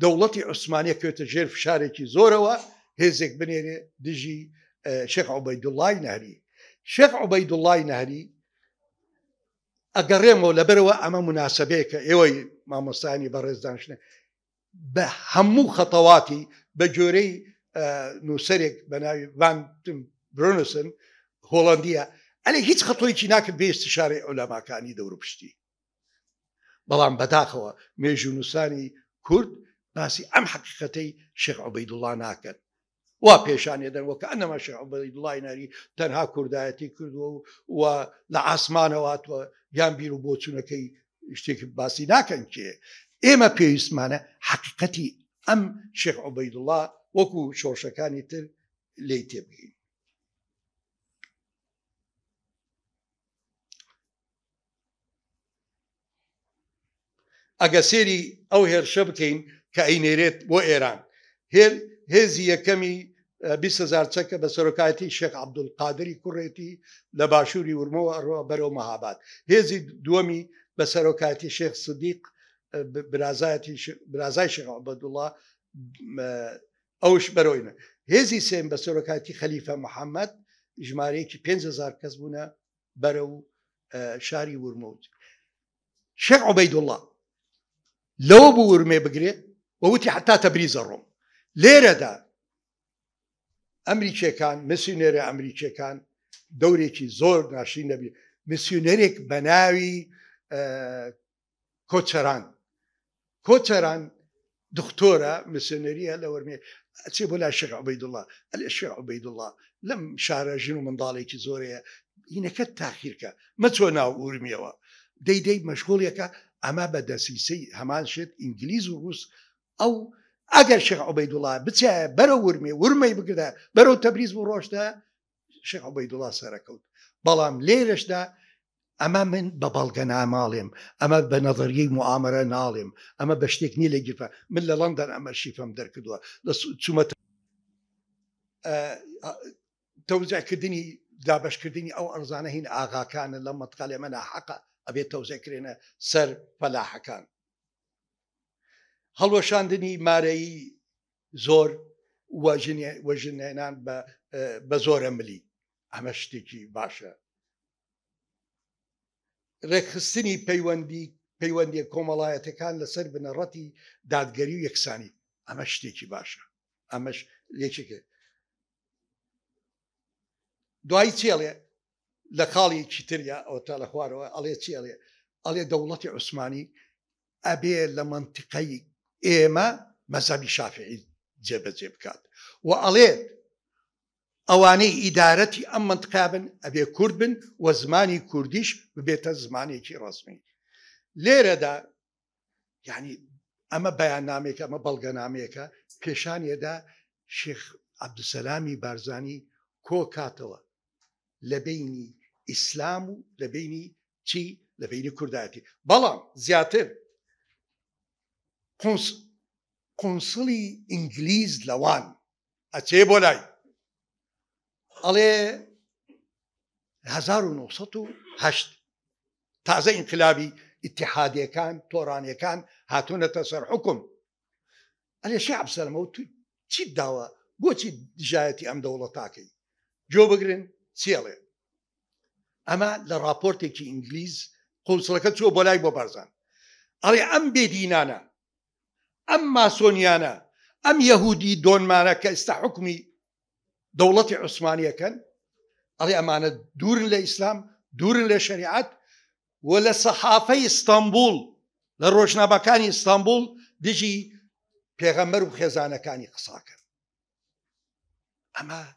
دەوڵەتی عوسمانە کوێتە ژێر فشارێکی زۆرەوە هێزێک بنێرێ دژی شێخ عوبەیدوڵای نهری شێخ عوبەیدوڵای نهری ئەگەڕێمەوە لەبەرەوە ئەمە مناسبەیە کە ئێوەی مامۆستانی بەڕێزدانشنە بە هەموو خەتەواتی بە جۆرەی نووسەرێک بەناوی ڤانتم برنسن هۆڵندیە ئەلێ هیچ خەتۆیکی ناکرد بێستی شارەی ئەولەماکانی دەوروپشتی بەڵام بەداخەوە مێژ و نووسانی کورد باسی ئەم حقیقەتەی شێخ عبەیدوڵا ناکەن وا پێشانێدەن وەکە ئەنەما شێخ عبەیدوڵای ناری تەنها کوردایەتی کردووە و لە ئاسمانەواتوە یان بیر و بۆچوونەکەی شتێکی باسی ناکەن کێ ئێمە پێویستمانە حقیقەتی ئەم شێخ عبەیدوڵا وەکو شۆشەکانی تر لی تێبگەین ئەگە سێری ئەو هێرشە بکەین کە ئەینێرێت بۆ ئێران هێر هێزی یەکەمی 20هزار چەکە بە سەرۆکایەتی شێک عبدول قادری کوڕێتی لە باشووری ورمەوە ئەڕۆ بەرەو مەهاباد هێزی دووەمی بە سەرۆکایەتی شێخ سدیق برازای شێخ عبدوڵە ئەوش بەرۆینە هێزی سێم بە سەرۆکاتی خەلیفە محەممەد ژمارەیەکی 5هزار کەس بوونە بەرە و شاری ورموت شێخ عبەیدوڵە لەوە بوو ورمێ بگرێت ووتی حتا تەبریزە ڕۆم لێرەدا ئەمریکیەکان مسیونێرە ئەمریکیەکان دەورێکی زۆر ناشین نەبی مسیونەرێک بە ناوی کۆچەران کۆچەران دکتۆرە مسیۆنەریە لە وەرمێ چێ بۆ لا شێخ عبەیدوڵە ئەل شێ عبەیدوڵە لەم شارە ژن و منداڵێکی زۆرەیە هینەکە تاخیرکە مەچۆ ناو ئورمیەوە دەیدەی مەشغولەکە ئەما بە دەسیسەی هەمان شێت ئینگلیز و ڕوس ئەو ئەگەر شێخ عوبەیدوڵا بچە بەرە ورمێ ورمەی بگردا بەرەو تەبریز بوو ڕۆژدا شێخ عوبەیدوڵا سەرەکەوت بەڵام لێرەشدا ئەمە من بە بەڵگە ناماڵێم ئەمە بە نەظریەی معامرە ناڵێم ئەمە بە شتێک نی لە گیرفە من لە لەندەن ئەمە شیفەم دەرکردووە آه، لە چومەتە تەوزایکردنی دابشکردنی ئەو ئەرزانە هین ئاغاکانە من مەتقالێ ابی توزیع ئەبێت سر سەر کان هەڵوەشاندنی مارەی زۆر وەژنێنان بە زۆرە ملی ئەمە شتێکی باشە ڕێکخستنی پەیوەندی پەیوەندی کۆمەڵایەتەکان لەسەر بنەڕەتی دادگەری و یەکسانی ئەمە شتێکی باشە ئەمەش لێکێکە دوای چێڵێ لە کاڵێکی تریا ئەو تا لە خوارەوە ئەڵێ چێڵێ ئەڵێ دەوڵەتی عوسمانی ئەبێ لە منتیقەی ئێمە مەزەبی شافعی جێبەجێ بکات و ئەڵێت ئەوانەی ئیدارەتی ئەم منتقابن ئەبێ کورد بن و زمانی کوردیش ببێتە زمانێکی ڕزمی لێرەدا ینی ئەمە بەیان نامێکە ئەمە بەڵگە نامێکە پێشانێدا شێخ عبدسەلامی بارزانانی کۆ کاتەوە لە بینی ئیسلام و لە بینی چی لە بینی کوردایەتی بەڵام زیاتر قۆنسڵی ئینگلیز لەوان ئەچێ بۆ لای ئەڵێ 1970 تازە ئینقلابی ئتحادیەکان تۆرانیەکان هاتوونەتە سەر حکم ئەلێ شعب سەرمە و تو چیت داوە بۆچی دژایەتی ئەم دەوڵە تاکەی جۆ بگرن چێڵێ ئەمە لە راپۆرتێکی ئینگلیز قوسڵەکە چوە بۆ لای بۆ بارزان ئەڵێ ئەم بێدینانە أم ماسونيانا أم يهودي دون مانا كاستا حكمي دولة عثمانية كان أري أمانة دور لإسلام دور لە ولا صحافة إسطنبول سەحافەی ئستانبول إسطنبول ديجي بيغمر بخزانة كان و أما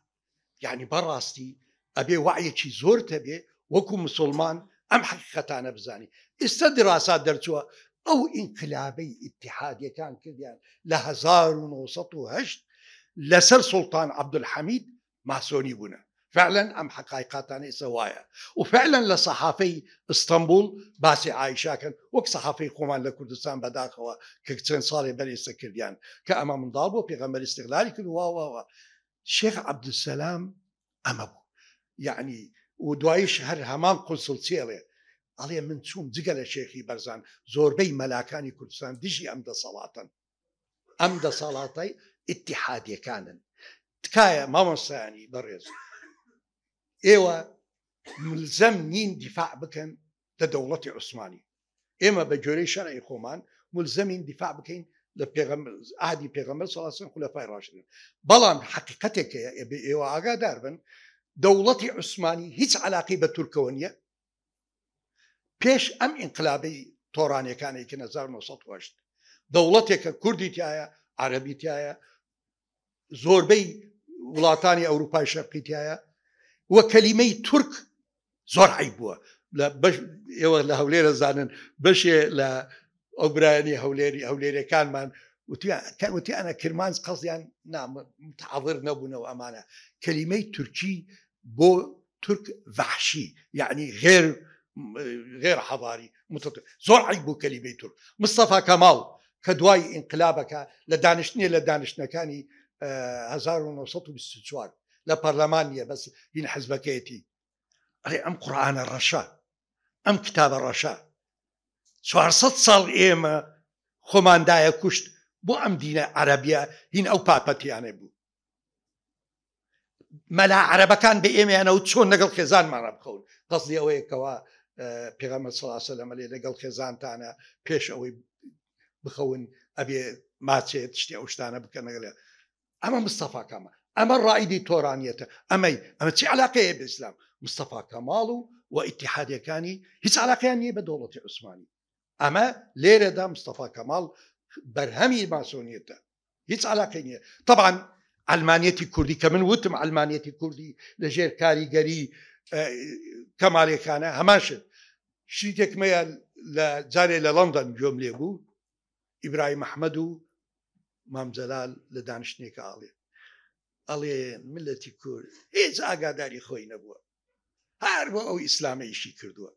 يعني براستي أبي وعي شي زور تبي وكم مسلمان أم حقيقة أنا بزاني استدراسات درتوها أو انقلابي اتحاد كان كذا يعني. لهزار وسط هشت لسر سلطان عبد الحميد ماسوني بنا فعلا أم حقائقاتنا سوايا وفعلا لصحافي اسطنبول باسي عايشة كان وك صحافي قومان لكردستان بداخوا كتن صاري بل كرديان يعني. كأمام في غمر استغلالي كل وا وا الشيخ عبد السلام أمبو يعني ودوايش هر همان قنصل سيلي عليه من توم دجال شيخي برزان بي ملاكاني كردستان دجي امدا صلاتا امدا صلاتي اتحاد كان تكايا ما مستعني برز إيوا ملزم نين دفاع بكن لدولة عثماني إما بجوري شرعي خومان ملزمين دفاع بكين لبيغمبر أهدي بيغمبر صلى الله عليه وسلم خلفاء الراشدين بلان حقيقتك إيوا أغادار دولتي عثماني هيتش علاقة بتركوانيا پێش ئەم ئینقلابەی تۆرانەکانێکی 1970 دەوڵەتێکە کوردی تایە عربی تایە زۆربەی وڵاتانی ئەوروپای شەرقیتیایە وە کەلیمەی تورک زۆر عی بووە ئێوە لە هەولێرە زانن بەشێ لە ئەوبرانی هەولێری هەولێرەکانمان وتی ئەە کرمانز قەزیان نامتەعاضر نەبوونەوە ئەمانە کەلیمەی تورکی بۆ تورک ڤحشی یعنی غێر غير حضاري متطور زور عيبو كليبيتور مصطفى كمال كدواي انقلابك لدانشني لدانشنا كاني آه، هزار ونوسط بالسجوار لبرلمانيا بس بين حزبكيتي علي أم قرآن الرشا أم كتاب الرشا سوار صد صال إيما خمان دايا كشت بو أم دينا عربية هين أو باباتي يعني بو ملا عربكان بإيما أنا وتشون نقل خزان ما نبخون قصدي أوي كوا پێغەمە سەلاسە لەمەلێ لەگەڵ خێزانتانە پێش ئەوەی بخەون ئەبێ ماچێت شتی ئەو شتانە بکەنەگەلێ ئەمە مستەفاکەمە ئەمە ڕایدی تۆرانیەتە ئەمەی ئەمە چی علاقەیە بئسلام مستەفا کەماڵ و و ئیتحادەکانی هیچ علاقیان نیە بە دەوڵەتی عوسمانی ئەمە لێرەدا مستەفا کەماڵ بەرهەمی ماسۆنیەتە هیچ علاقی نیە طبعاً ئەلمانەتی کوردی کە من وتم ئەلمانەتی کوردی لەژێر کاریگەری کەمالێکانە هەمان شت شی تێکمەیە لە جارێ لە لەندەن گوێم لێ بوو ئیبراهیم مححمەد و مامجەلال لە دانیشتێکە ئاڵێ ئەڵێ ملەتی کورد هیچ ئاگاداری خۆی نەبووە هەر بۆ ئەو ئیسلامەیشی کردووە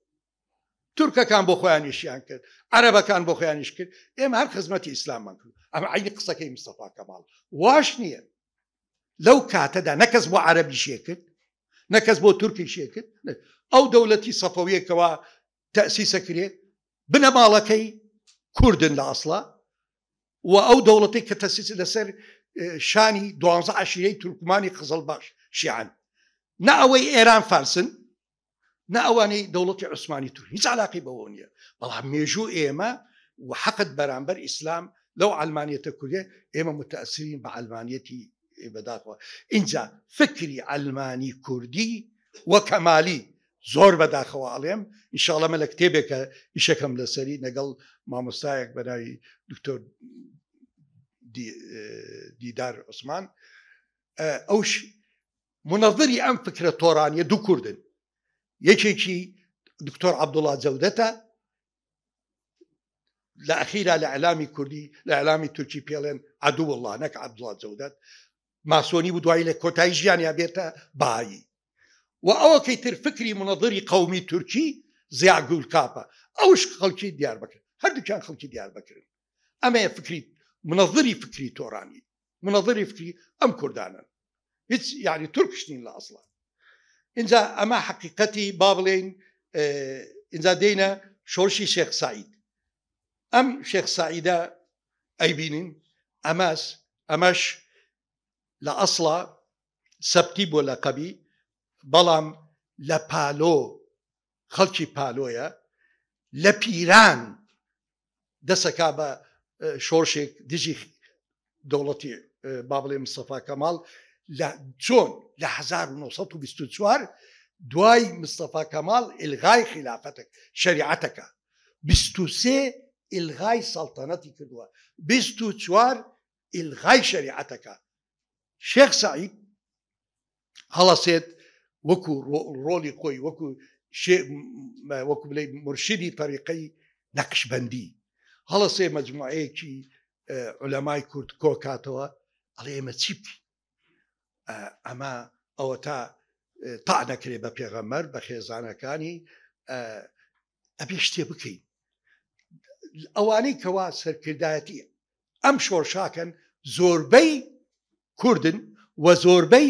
تورکەکان بۆ خۆیانیشیان کرد عربەکان بۆ خۆیانیش کرد ئێمە هەر خزمەتی ئیسلامان کرد ئەمە عینی قسەکەی مستەفا کەماڵ واش نییە لەو کاتەدا نەکەس بۆ عربیشیە کرد نكز بو تركي شيكت او دولتي صفوية كوا تأسيس كري بنا مالكي كردن لأصلا و او دولتي كتأسيس لسر اه، شاني دوانزا عشيري تركماني خزل باش شيعان نا اوي ايران فارسن نا اواني دولتي عثماني تركي هيز علاقي بوونيا بلا ميجو ايما وحقد برانبر اسلام لو علمانية كلية ايما متأثرين بعلمانيتي بەداخەوە اینجا فکری ئەلمانی کوردی وە کەمالی زۆر بەداخەوە ئەڵێم ئینشاڵەمە لە کتێبێکە ئیشەکەم لەسەری لەگەڵ مامۆستایەک بەناوی دکتۆر دیدار عوسمان ئەوش منەظری ئەم فکرە تۆرانیە دوو کوردن یەکێکی دکتۆر عبدوڵا جەودەتە لە ئەخیرا لە علامی کوردی لە علامی تورکی پێڵێن عدو الله نەک عبدوڵات جەودەت ماسوني بدوائي لك كوتاي جياني أبيتا باي وأو كيتر فكري منظري قومي تركي زي قول كابا أوش خلقي ديار بكر هر كان خلقي ديار بكر أما فكري منظري فكري توراني منظري فكري أم كردانا هيتس يعني تركشنين لا أصلا إنزا أما حقيقتي بابلين إنزا اه، دينا شورشي شيخ سعيد أم شيخ سعيدة أي بينين أماس أماش لا لأصلا سبتيبو لقبي بلام بالو خلقي بالويا لبيران دسكا با اه، شورشيك ديجي دولتي اه، بابلي مصطفى كمال لا جون نوصلتو 1924 دواي مصطفى كمال الغاي خلافتك شريعتك بستوسي الغاي سلطنتك دوا بستوسوار الغاي شريعتك شێخ سعید هەڵەسێت وەکو ڕۆلی خۆی وەکو وەکو بڵێ مرشدی پەریقەی نەقشبندی هەڵەسێ مجموعەیەکی ئەلەمای کورد کۆکاتەوە ئەڵێ ئێمە چیپی ئەمە ئەوە تا تا نەکرێ بە پێغەمەەر بە خێزانەکانی ئەبێ شتێ بکەین ئەوانەی کەوا سەرکردایەتی ئەم شۆرشاکەن زۆربەی کوردن و زۆربەی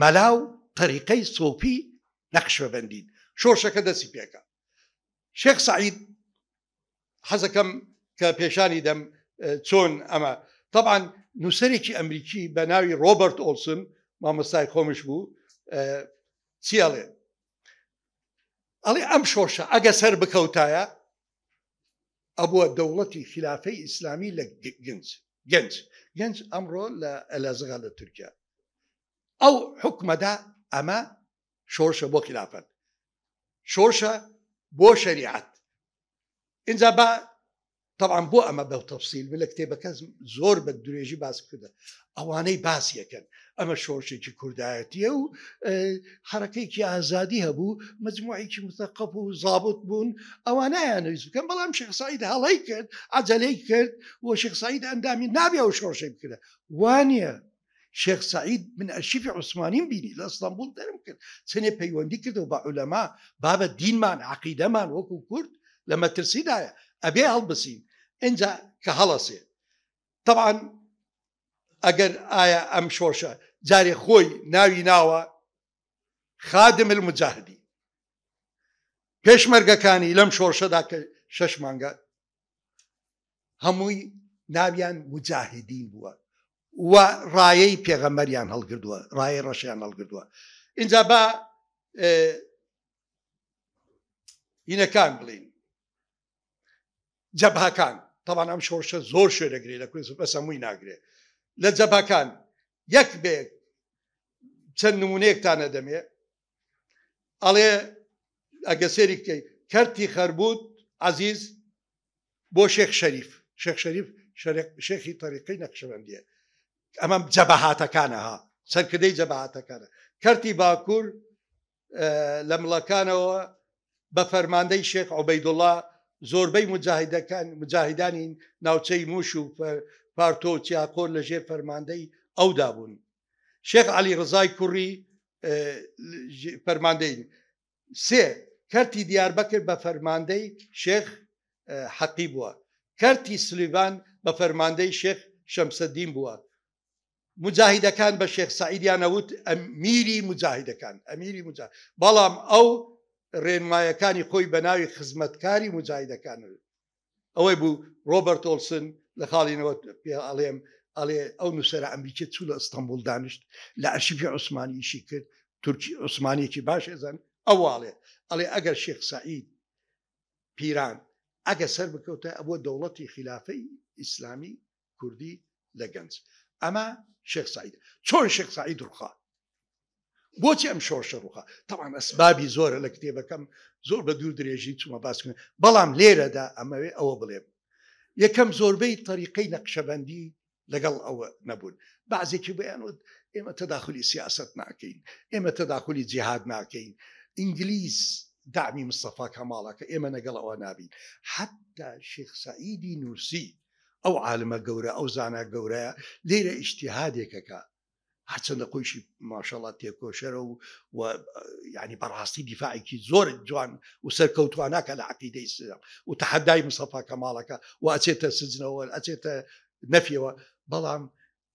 مەلاو تەریقەی سۆپی نەخشوە بەندین شۆشەکە دەسی پێکە شێخ سعید حەزەکەم کە پێشانی دەم چۆن ئەمە طبعاان نووسەرێکی ئەمریکی بە ناوی ڕۆبرت ئۆلسم مامەستای خۆمش بوو چیاڵێ ئەڵێ ئەم شۆشە ئەگە سەر بکەوتایە ئەبووە دەوڵەتی خلافەی ئیسلامی لە گنج گەنج ينج أمره للأزغال التركيا أو حكم ده أما شورشة بو خلافة شورشة بو شريعة إنزا با طبعا بو ما بتفصيل بيقول لك تبقى كاز زور بدريجي باس كده اواني باس يكن اما شورشي كي كرداتي حركه كي ازادي هبو مجموعه كي مثقف و ضابط بون اوانا يعني كان بلا شيخ سعيد هلاي كرد عجلي كرد وشيخ سعيد اندامي نابي او شورشي كده وانيا شيخ سعيد من بيني عثمانيين بینی لە ئەسلامبول دەرمکرد سنێ پەیوەندی کردەوە بە عولەما مان دینمان عقیدەمان وەکو کورد لما ترسيدها أبي هەڵبسین اینجا کە هەڵەسێ طبعاً ئەگەر ئایا ئەم شۆشە جارێ خۆی ناوی ناوە خادم المجاهدی پێشمەرگەکانی لەم شۆرشەدا کە شەش مانگە هەمووی ناویان مجاهدین بووە و ڕایەی پێغەمەریان هەڵگردووە ڕای ڕەشیان هەڵگردووە اینجا با هینەکان بڵین جەبهاکان طبعا ئەم شۆرشە لکن سپس لە کوێ بەسەمووی ناگرێ لە جەپەکان یەک بێ چەند نمونەیەکتانە دەمێ علی اگه سێری که کەرتی خربود عزیز بۆ شریف شەریف شێخ شەریف شێخی تەریقی اما ئەمەم ها سرکدی جبهات کەرتی باکور لە مڵەکانەوە بە فەرماندەی شیخ عبیدالله زۆربەی مجاهدانی ناوچەی موش و پارتۆ چیاکۆر لە ژێر فەرماندەی ئەودا بوون شێخ علی ڕزای کوڕی فەرماندەین سێ کەرتی دیاربەکرد بە فەرماندەی شێخ حەقی بووە کەرتی سلیڤان بە فەرماندەی شێخ شەمسەدین بووە مجاهیدەکان بە شێخ سعیدیانەوت ئەمیری مجاهیدەکان ئەمیری مجا بەڵام ئەو ڕێنمایەکانی خۆی بە ناوی خزمەتکاری مجاهیدەکان ئەوەی بوو ڕۆبرت ئۆلسن لە خاڵینەوە ئەڵێم ئەڵێ ئەو نووسرە ئەمریکە چوو لە ئەستەمبول دانیشت لە ئەشیفی عوسمانیشی کرد تورکی عوسمانیەکی باش ێزان ئەوواڵێ ئەڵێ ئەگەر شێخ سعید پیران ئەگە سەر بکەوتە ئەوە دەوڵەتی خلافەی ئیسلامی کوردی لە گەنج ئەمە شێخ سعید چۆن شێخ سعید ڕخات بۆچی ئەم شۆشە ڕوخە تەوان ئەسبابی زۆرە لە کتێبەکەم زۆر بە دوور درێژی چوومە باسکن بەڵام لێرەدا ئەمەوێ ئەوە بڵێم یەکەم زۆربەی تەریقەی نەقشەبندی لەگەڵ ئەوە نەبوون بعضێکی بەیانوت ئێمە تەداخلی سیاست ناکەین ئێمە تەداخلی جیهاد ناکەین ئینگلیس دامی مستەفا کەماڵەکە ئێمە نەگەڵ ئەوە نابین حتا شێخسەعیدی نووسی ئەو عالمە گەورە ئەو زانە گەورەیە لێرە ئیشتیهادێکەکە حتى نقول شي ما شاء الله تيكوشر و يعني براسي دفاعي كي زور جوان وسركوت هناك على عقيده الاسلام وتحداي مصطفى كمالك واتيت سجن واتيت نفي بلام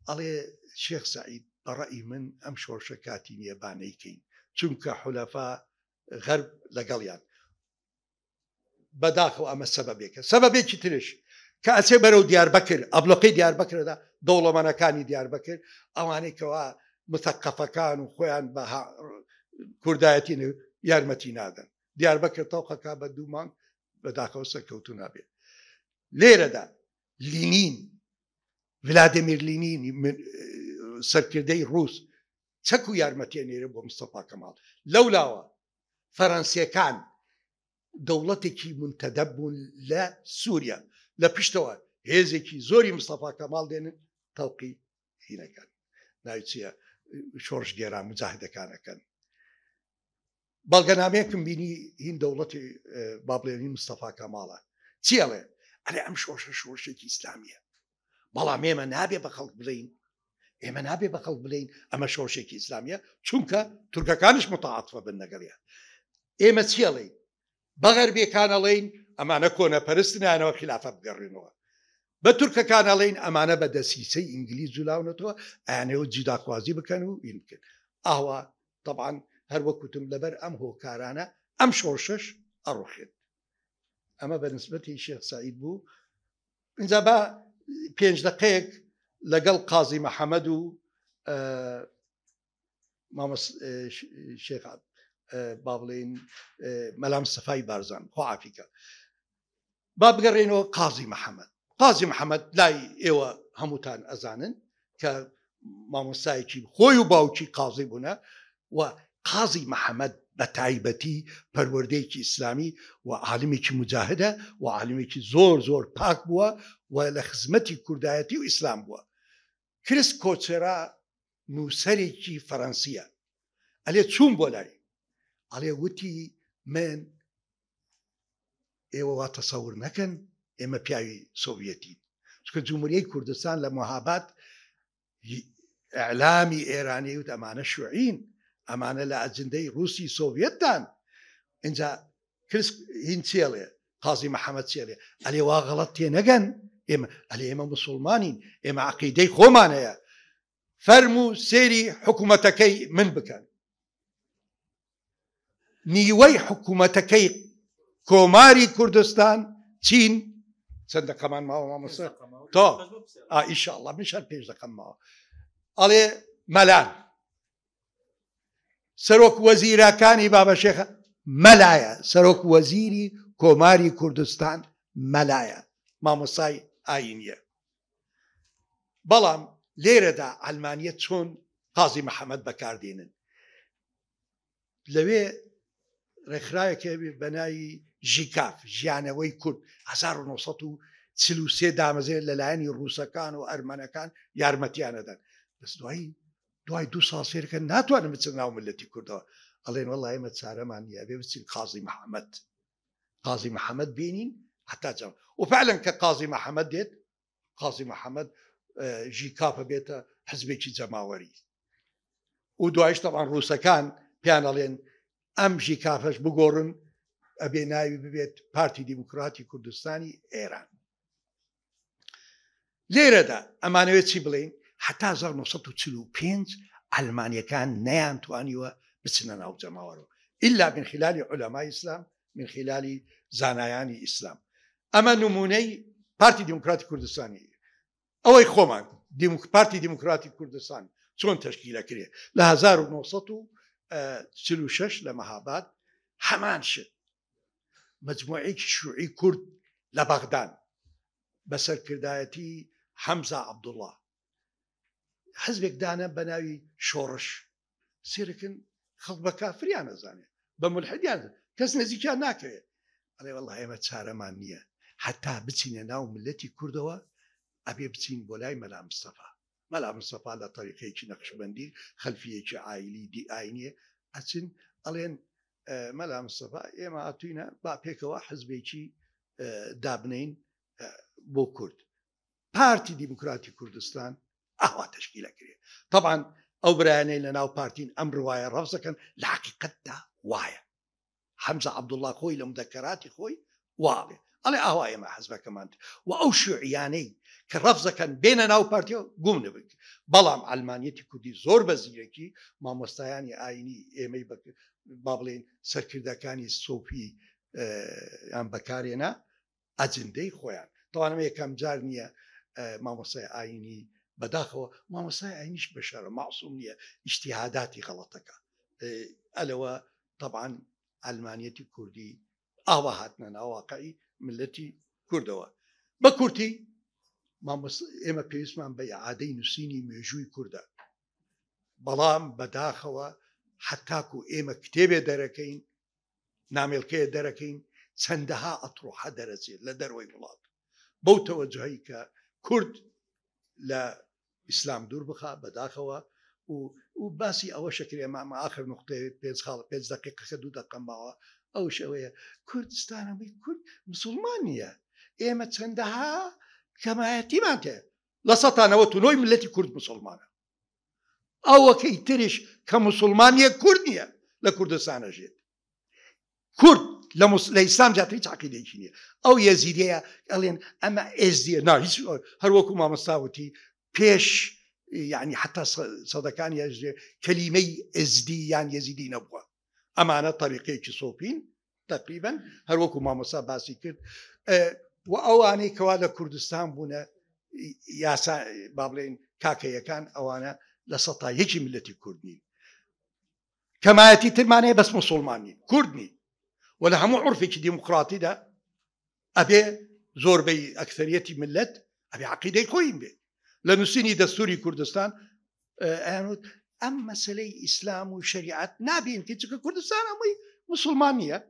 علي شيخ سعيد برايي من ام شكاتين ياباني كين تنك حلفاء غرب لقليان بداخو اما سببك سببك تريش كاسيبرو ديار بكر ابلقي ديار بكر ده دەوڵەمانەکانی دیاربەکرد ئەوانێکەوە متەقەفەکان و خۆیان بە کوردایەتی یارمەتی نادەن دیاربەکرد تاوقەکە بە دوومان بەداخەوە سەرکەوتو نابێت لێرەدا لینین ولادمیر لینین سەرکردەی ڕوس چەک و یارمەتیێنێرە بۆ مستەپا کەماڵ لەو لاوە فەەنسیەکان دەوڵەتێکی منتەدەبوون لە سووریا لە پشتەوە هێزێکی زۆری مستەفا کەماڵ دێنن تەڵقی هینەکەن ناوی چییە شۆرش گێران مجاهدەکانەکەن بەڵگەنامەیەکم بینی هین دەوڵەتی بابلێنی مستەفا کەماڵە چیڵێ ئەلێ ئەم شۆشە شۆشێکی ئیسلامیە بەڵام ئێمە نابێ بە خەڵک بڵین ئێمە نابێ بە خەڵ بڵین ئەمە شۆشێکی ئسلامیە چونکە تورکەکانش متعاتفە بن نەگەڵە ئێمە چیڵین بەغەر بێکانەڵین ئەمانە کۆنە پەرستنیانەوە خلافە بگەڕێنەوە بە تورکەکان ئەڵین ئەمانە بە دەسیسەی ئینگلیز جولاونەتەوە ئەێەوە جیداخوازی بکەن و ئیل بکەن ئاوا تەبان هەر وەکوتم لەبەر ئەم هۆکارانە ئەم شۆشش ئەڕۆخێت ئەمە بەنسبەتی شێخ سعید بوو اینجا بە پێنج دقەیەک لەگەڵ قازی محەممەد و مامەس شێخ با بڵێن مەلام سەفای بارزان خۆعافیکە با بگەڕێنەوە قازی محەممەد قازی محەممەد لای ئێوە هەمووتان ئەزانن کە مامۆسایکی خۆی و باوکی قازی بوونە و قازی محەممەد بە تایبەتی پەروەردەیەکی ئیسلامی و عالمێکی مجاهدە و عالمێکی زۆر زۆر پاک بووە و لە خزمەتی کوردایەتی و ئیسلام بووە کرس کۆچێرا نووسەرێکی فەەنسیە ئەلێ چوون بۆ لای ئەڵێ وتی من ئێوە واتە سەور نەکەن ئێمە پیاوی سۆڤەتی چکە جمهوریەی کوردستان لە مەهابات ئەعلامی ئێرانی و ئەمانە شوعین ئەمانە لە ئەجندەی رووسی سۆڤەتدان اینجا کرس هین چێڵێ قازی محەممەد چێڵێ ئەلێ وا غڵەت تێ نەگەن ئێمە ئەلێ مسلمانین ئێمە عقیدەی خۆمانەیە فەرم و سێری حکوومەتەکەی من بکەن نیوەی حکوومەتەکەی کۆماری کوردستان چین Sen de kaman mao imamo sve. To. A iša Allah, Ali مەلان سەرۆک وەزیرەکانی بابەشێخ مەلایە سەرۆک وەزیری کۆماری کوردستان مەلایە مامۆسای ئاینە بەڵام لێرەدا ئەلمانیە چۆن قازی محەممەد بەکاردێنن لەوێ ڕێکخراەکە بەنایی ژیکاف ژیانەوەی کورد 1940 دامەزێ لەلایەنی ڕووسەکان و ئەرمەنەکان یارمەتیانەدەن بەس دوایی دوای دو ساڵ سێرکە ناتوانم بچن ناو ملەتی کوردەوە ئەڵێن وەڵ ئێمە چارەمان یاێ بچین قازی محەممەد قازی محەممەد بینین حتا جام و فعلەن کە قازی محەممەد دێت قازی محەممەد ژیکاپە بێتە حزبێکی جەماوەری و دوایش تەوان ڕووسەکان پیان ئەڵێن ئەم ژیکافەش بگۆڕن ئەبێ ناوی ببێت پارتی دیموکراتی کوردستانی ئێران لێرەدا ئەمانەوێت چی بڵین حتا 1945 ئەلمانیەکان نەیان توانیوە بچنە ناو جەماوەەوە ئللا من خلالی علەمای ئیسلام من خلالی زانایانی ئیسلام ئەمە نمونەی پارتی دیموکراتی کوردستانی ئەوەی خۆمان پارتی دیموکراتی کوردستان چۆن تشکیلەکرێ لە 1946 لە مەهاباد هەمان شت مجموعه شيوعي كرد لبغداد بس الكردايتي حمزه عبد الله حزبك دانا بناوي شورش سيركن خطبه كافر يا نزاني بملحد يا كاس نزيك يا علي والله يا ما مانية حتى بتسين ناو ملتي كردوة ابي بتسين بولاي ملا مصطفى ملا مصطفى على طريقه نقش بندي خلفيه عائلي دي اينيه اتسن الين مەلام سەفا ئێمە هاتوینە با پێکەوە حزبێکی دابنین بۆ کورد پارتی دیموکراتی کوردستان ئاوا تشکیلەکرێ طبعاً ئەو برایانەی لە ناو پارتین ئەم ڕواایە ڕەفزەکەن لە حقیقتدا وایە حەمزە عبدوڵڵا خۆی لەم دەکەراتی خۆی واڵێ ئەڵێ ئاوا ئێمە حەزبەکەمان و ئەو شوعیانەی کە ڕەفزەکەن بێنە ناو پارتیە گوم نبک بەڵام ئەلمانیەتی کوردی زۆر بە زیرەکی مامۆستایانی ئاینی ئێمەی با بڵێن سەرکردەکانی سۆپی یان بەکارێنە ئەجندەی خۆیان تاوانم یەکەم جار نییە مامۆسای ئاینی بەداخەوە مامۆسای ئاینیش بەشارە ماسووم نییە ئیشتیهاداتی غەڵەتەکە ئەلەوە طبعاان ئەلمانیەتی کوردی ئاوا هاتنە ناواقعی ملەتی کوردەوە بە کورتی ئێمە پێویستمان بە عادەی نووسینی مێژووی کووردە بەڵام بەداخەوە حتاکو ئێمە کتێبێ دەرەکەین نامێلکەیە دەرەکەین چەندەها ئەترۆحە دەرەچێت لە دەروی وڵات بەو تەوەجهایی کە کورد لە ئیسلام دوور بخە بەداخەوە و و باسی ئەوە شکرێ مامە آخر نقطێ پێ خاڵ پێ دقیقەکە دوو دەقەمەوە او شويه كردستان امي كرد مسلمانيه ايما تندها كما اعتمادة لسطا نوتو نوي ملتي كرد مسلمانة او كي ترش كمسلمانية كردية لكردستان جيد كرد لا لمس... لإسلام جاتري تعقيد ايشنية او يزيدية قالين اما ازدية نا هر وكو ما مستاوتي بيش يعني حتى صدقان يزدية كلمة ازدية يعني يزيدي نبوه ئەمانە تەریقەیەکی سۆپین تقریبن هەر ما مصاب باسي کرد أه، و ئەوانەی کەوا لە کوردستان بوونە یاسا با بڵێن کاکەیەکان ئەوانە لە سەتا یەکی ملەتی کوردنی کەمایەتی ترمانەیە بەس مسلمانی ولا همو لە هەموو عرفێکی دیموکراتیدا ئەبێ زۆربەی ئەکثریەتی ملەت ئەبێ عقیدەی خۆیم بێ لە نووسینی دەستوری کوردستان ئەیانوت اما مسئله اسلام و شریعت نبین که چون کردستان اما مسلمانیه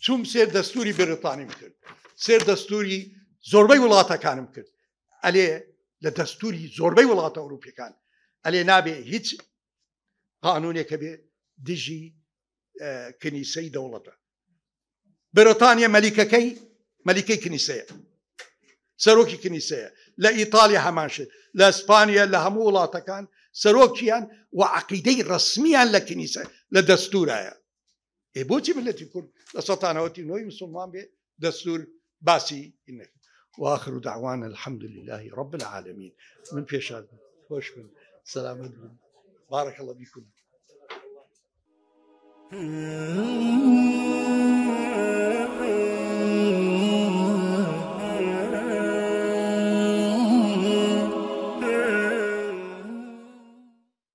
چوم سر دستوری بریتانی کرد سر دستوری زۆربەی وڵاتەکانم کرد ئەلێ لە دەستوری زۆربەی وڵاتە ئەوروپیەکان ئەلێ نابێ هیچ قانونێکە بێ دژی کنیسەی دەوڵەتە برتانیا مەلیکەکەی مەلیکەی کنیسەیە سەرۆکی کنیسەیە لە ئیتالیا هەماشێت لە ئەسپانیا لە هەموو وڵاتەکان سروكيان وعقيدي رسميا لكنيسة لە ايه بوتي بلتي كل لسطانة وتي نوي مسلمان بێ دستور باسي نەکرد واخر دعوانا الحمد لله رب العالمين من بيشاد خوش من سلام من بارك الله بكم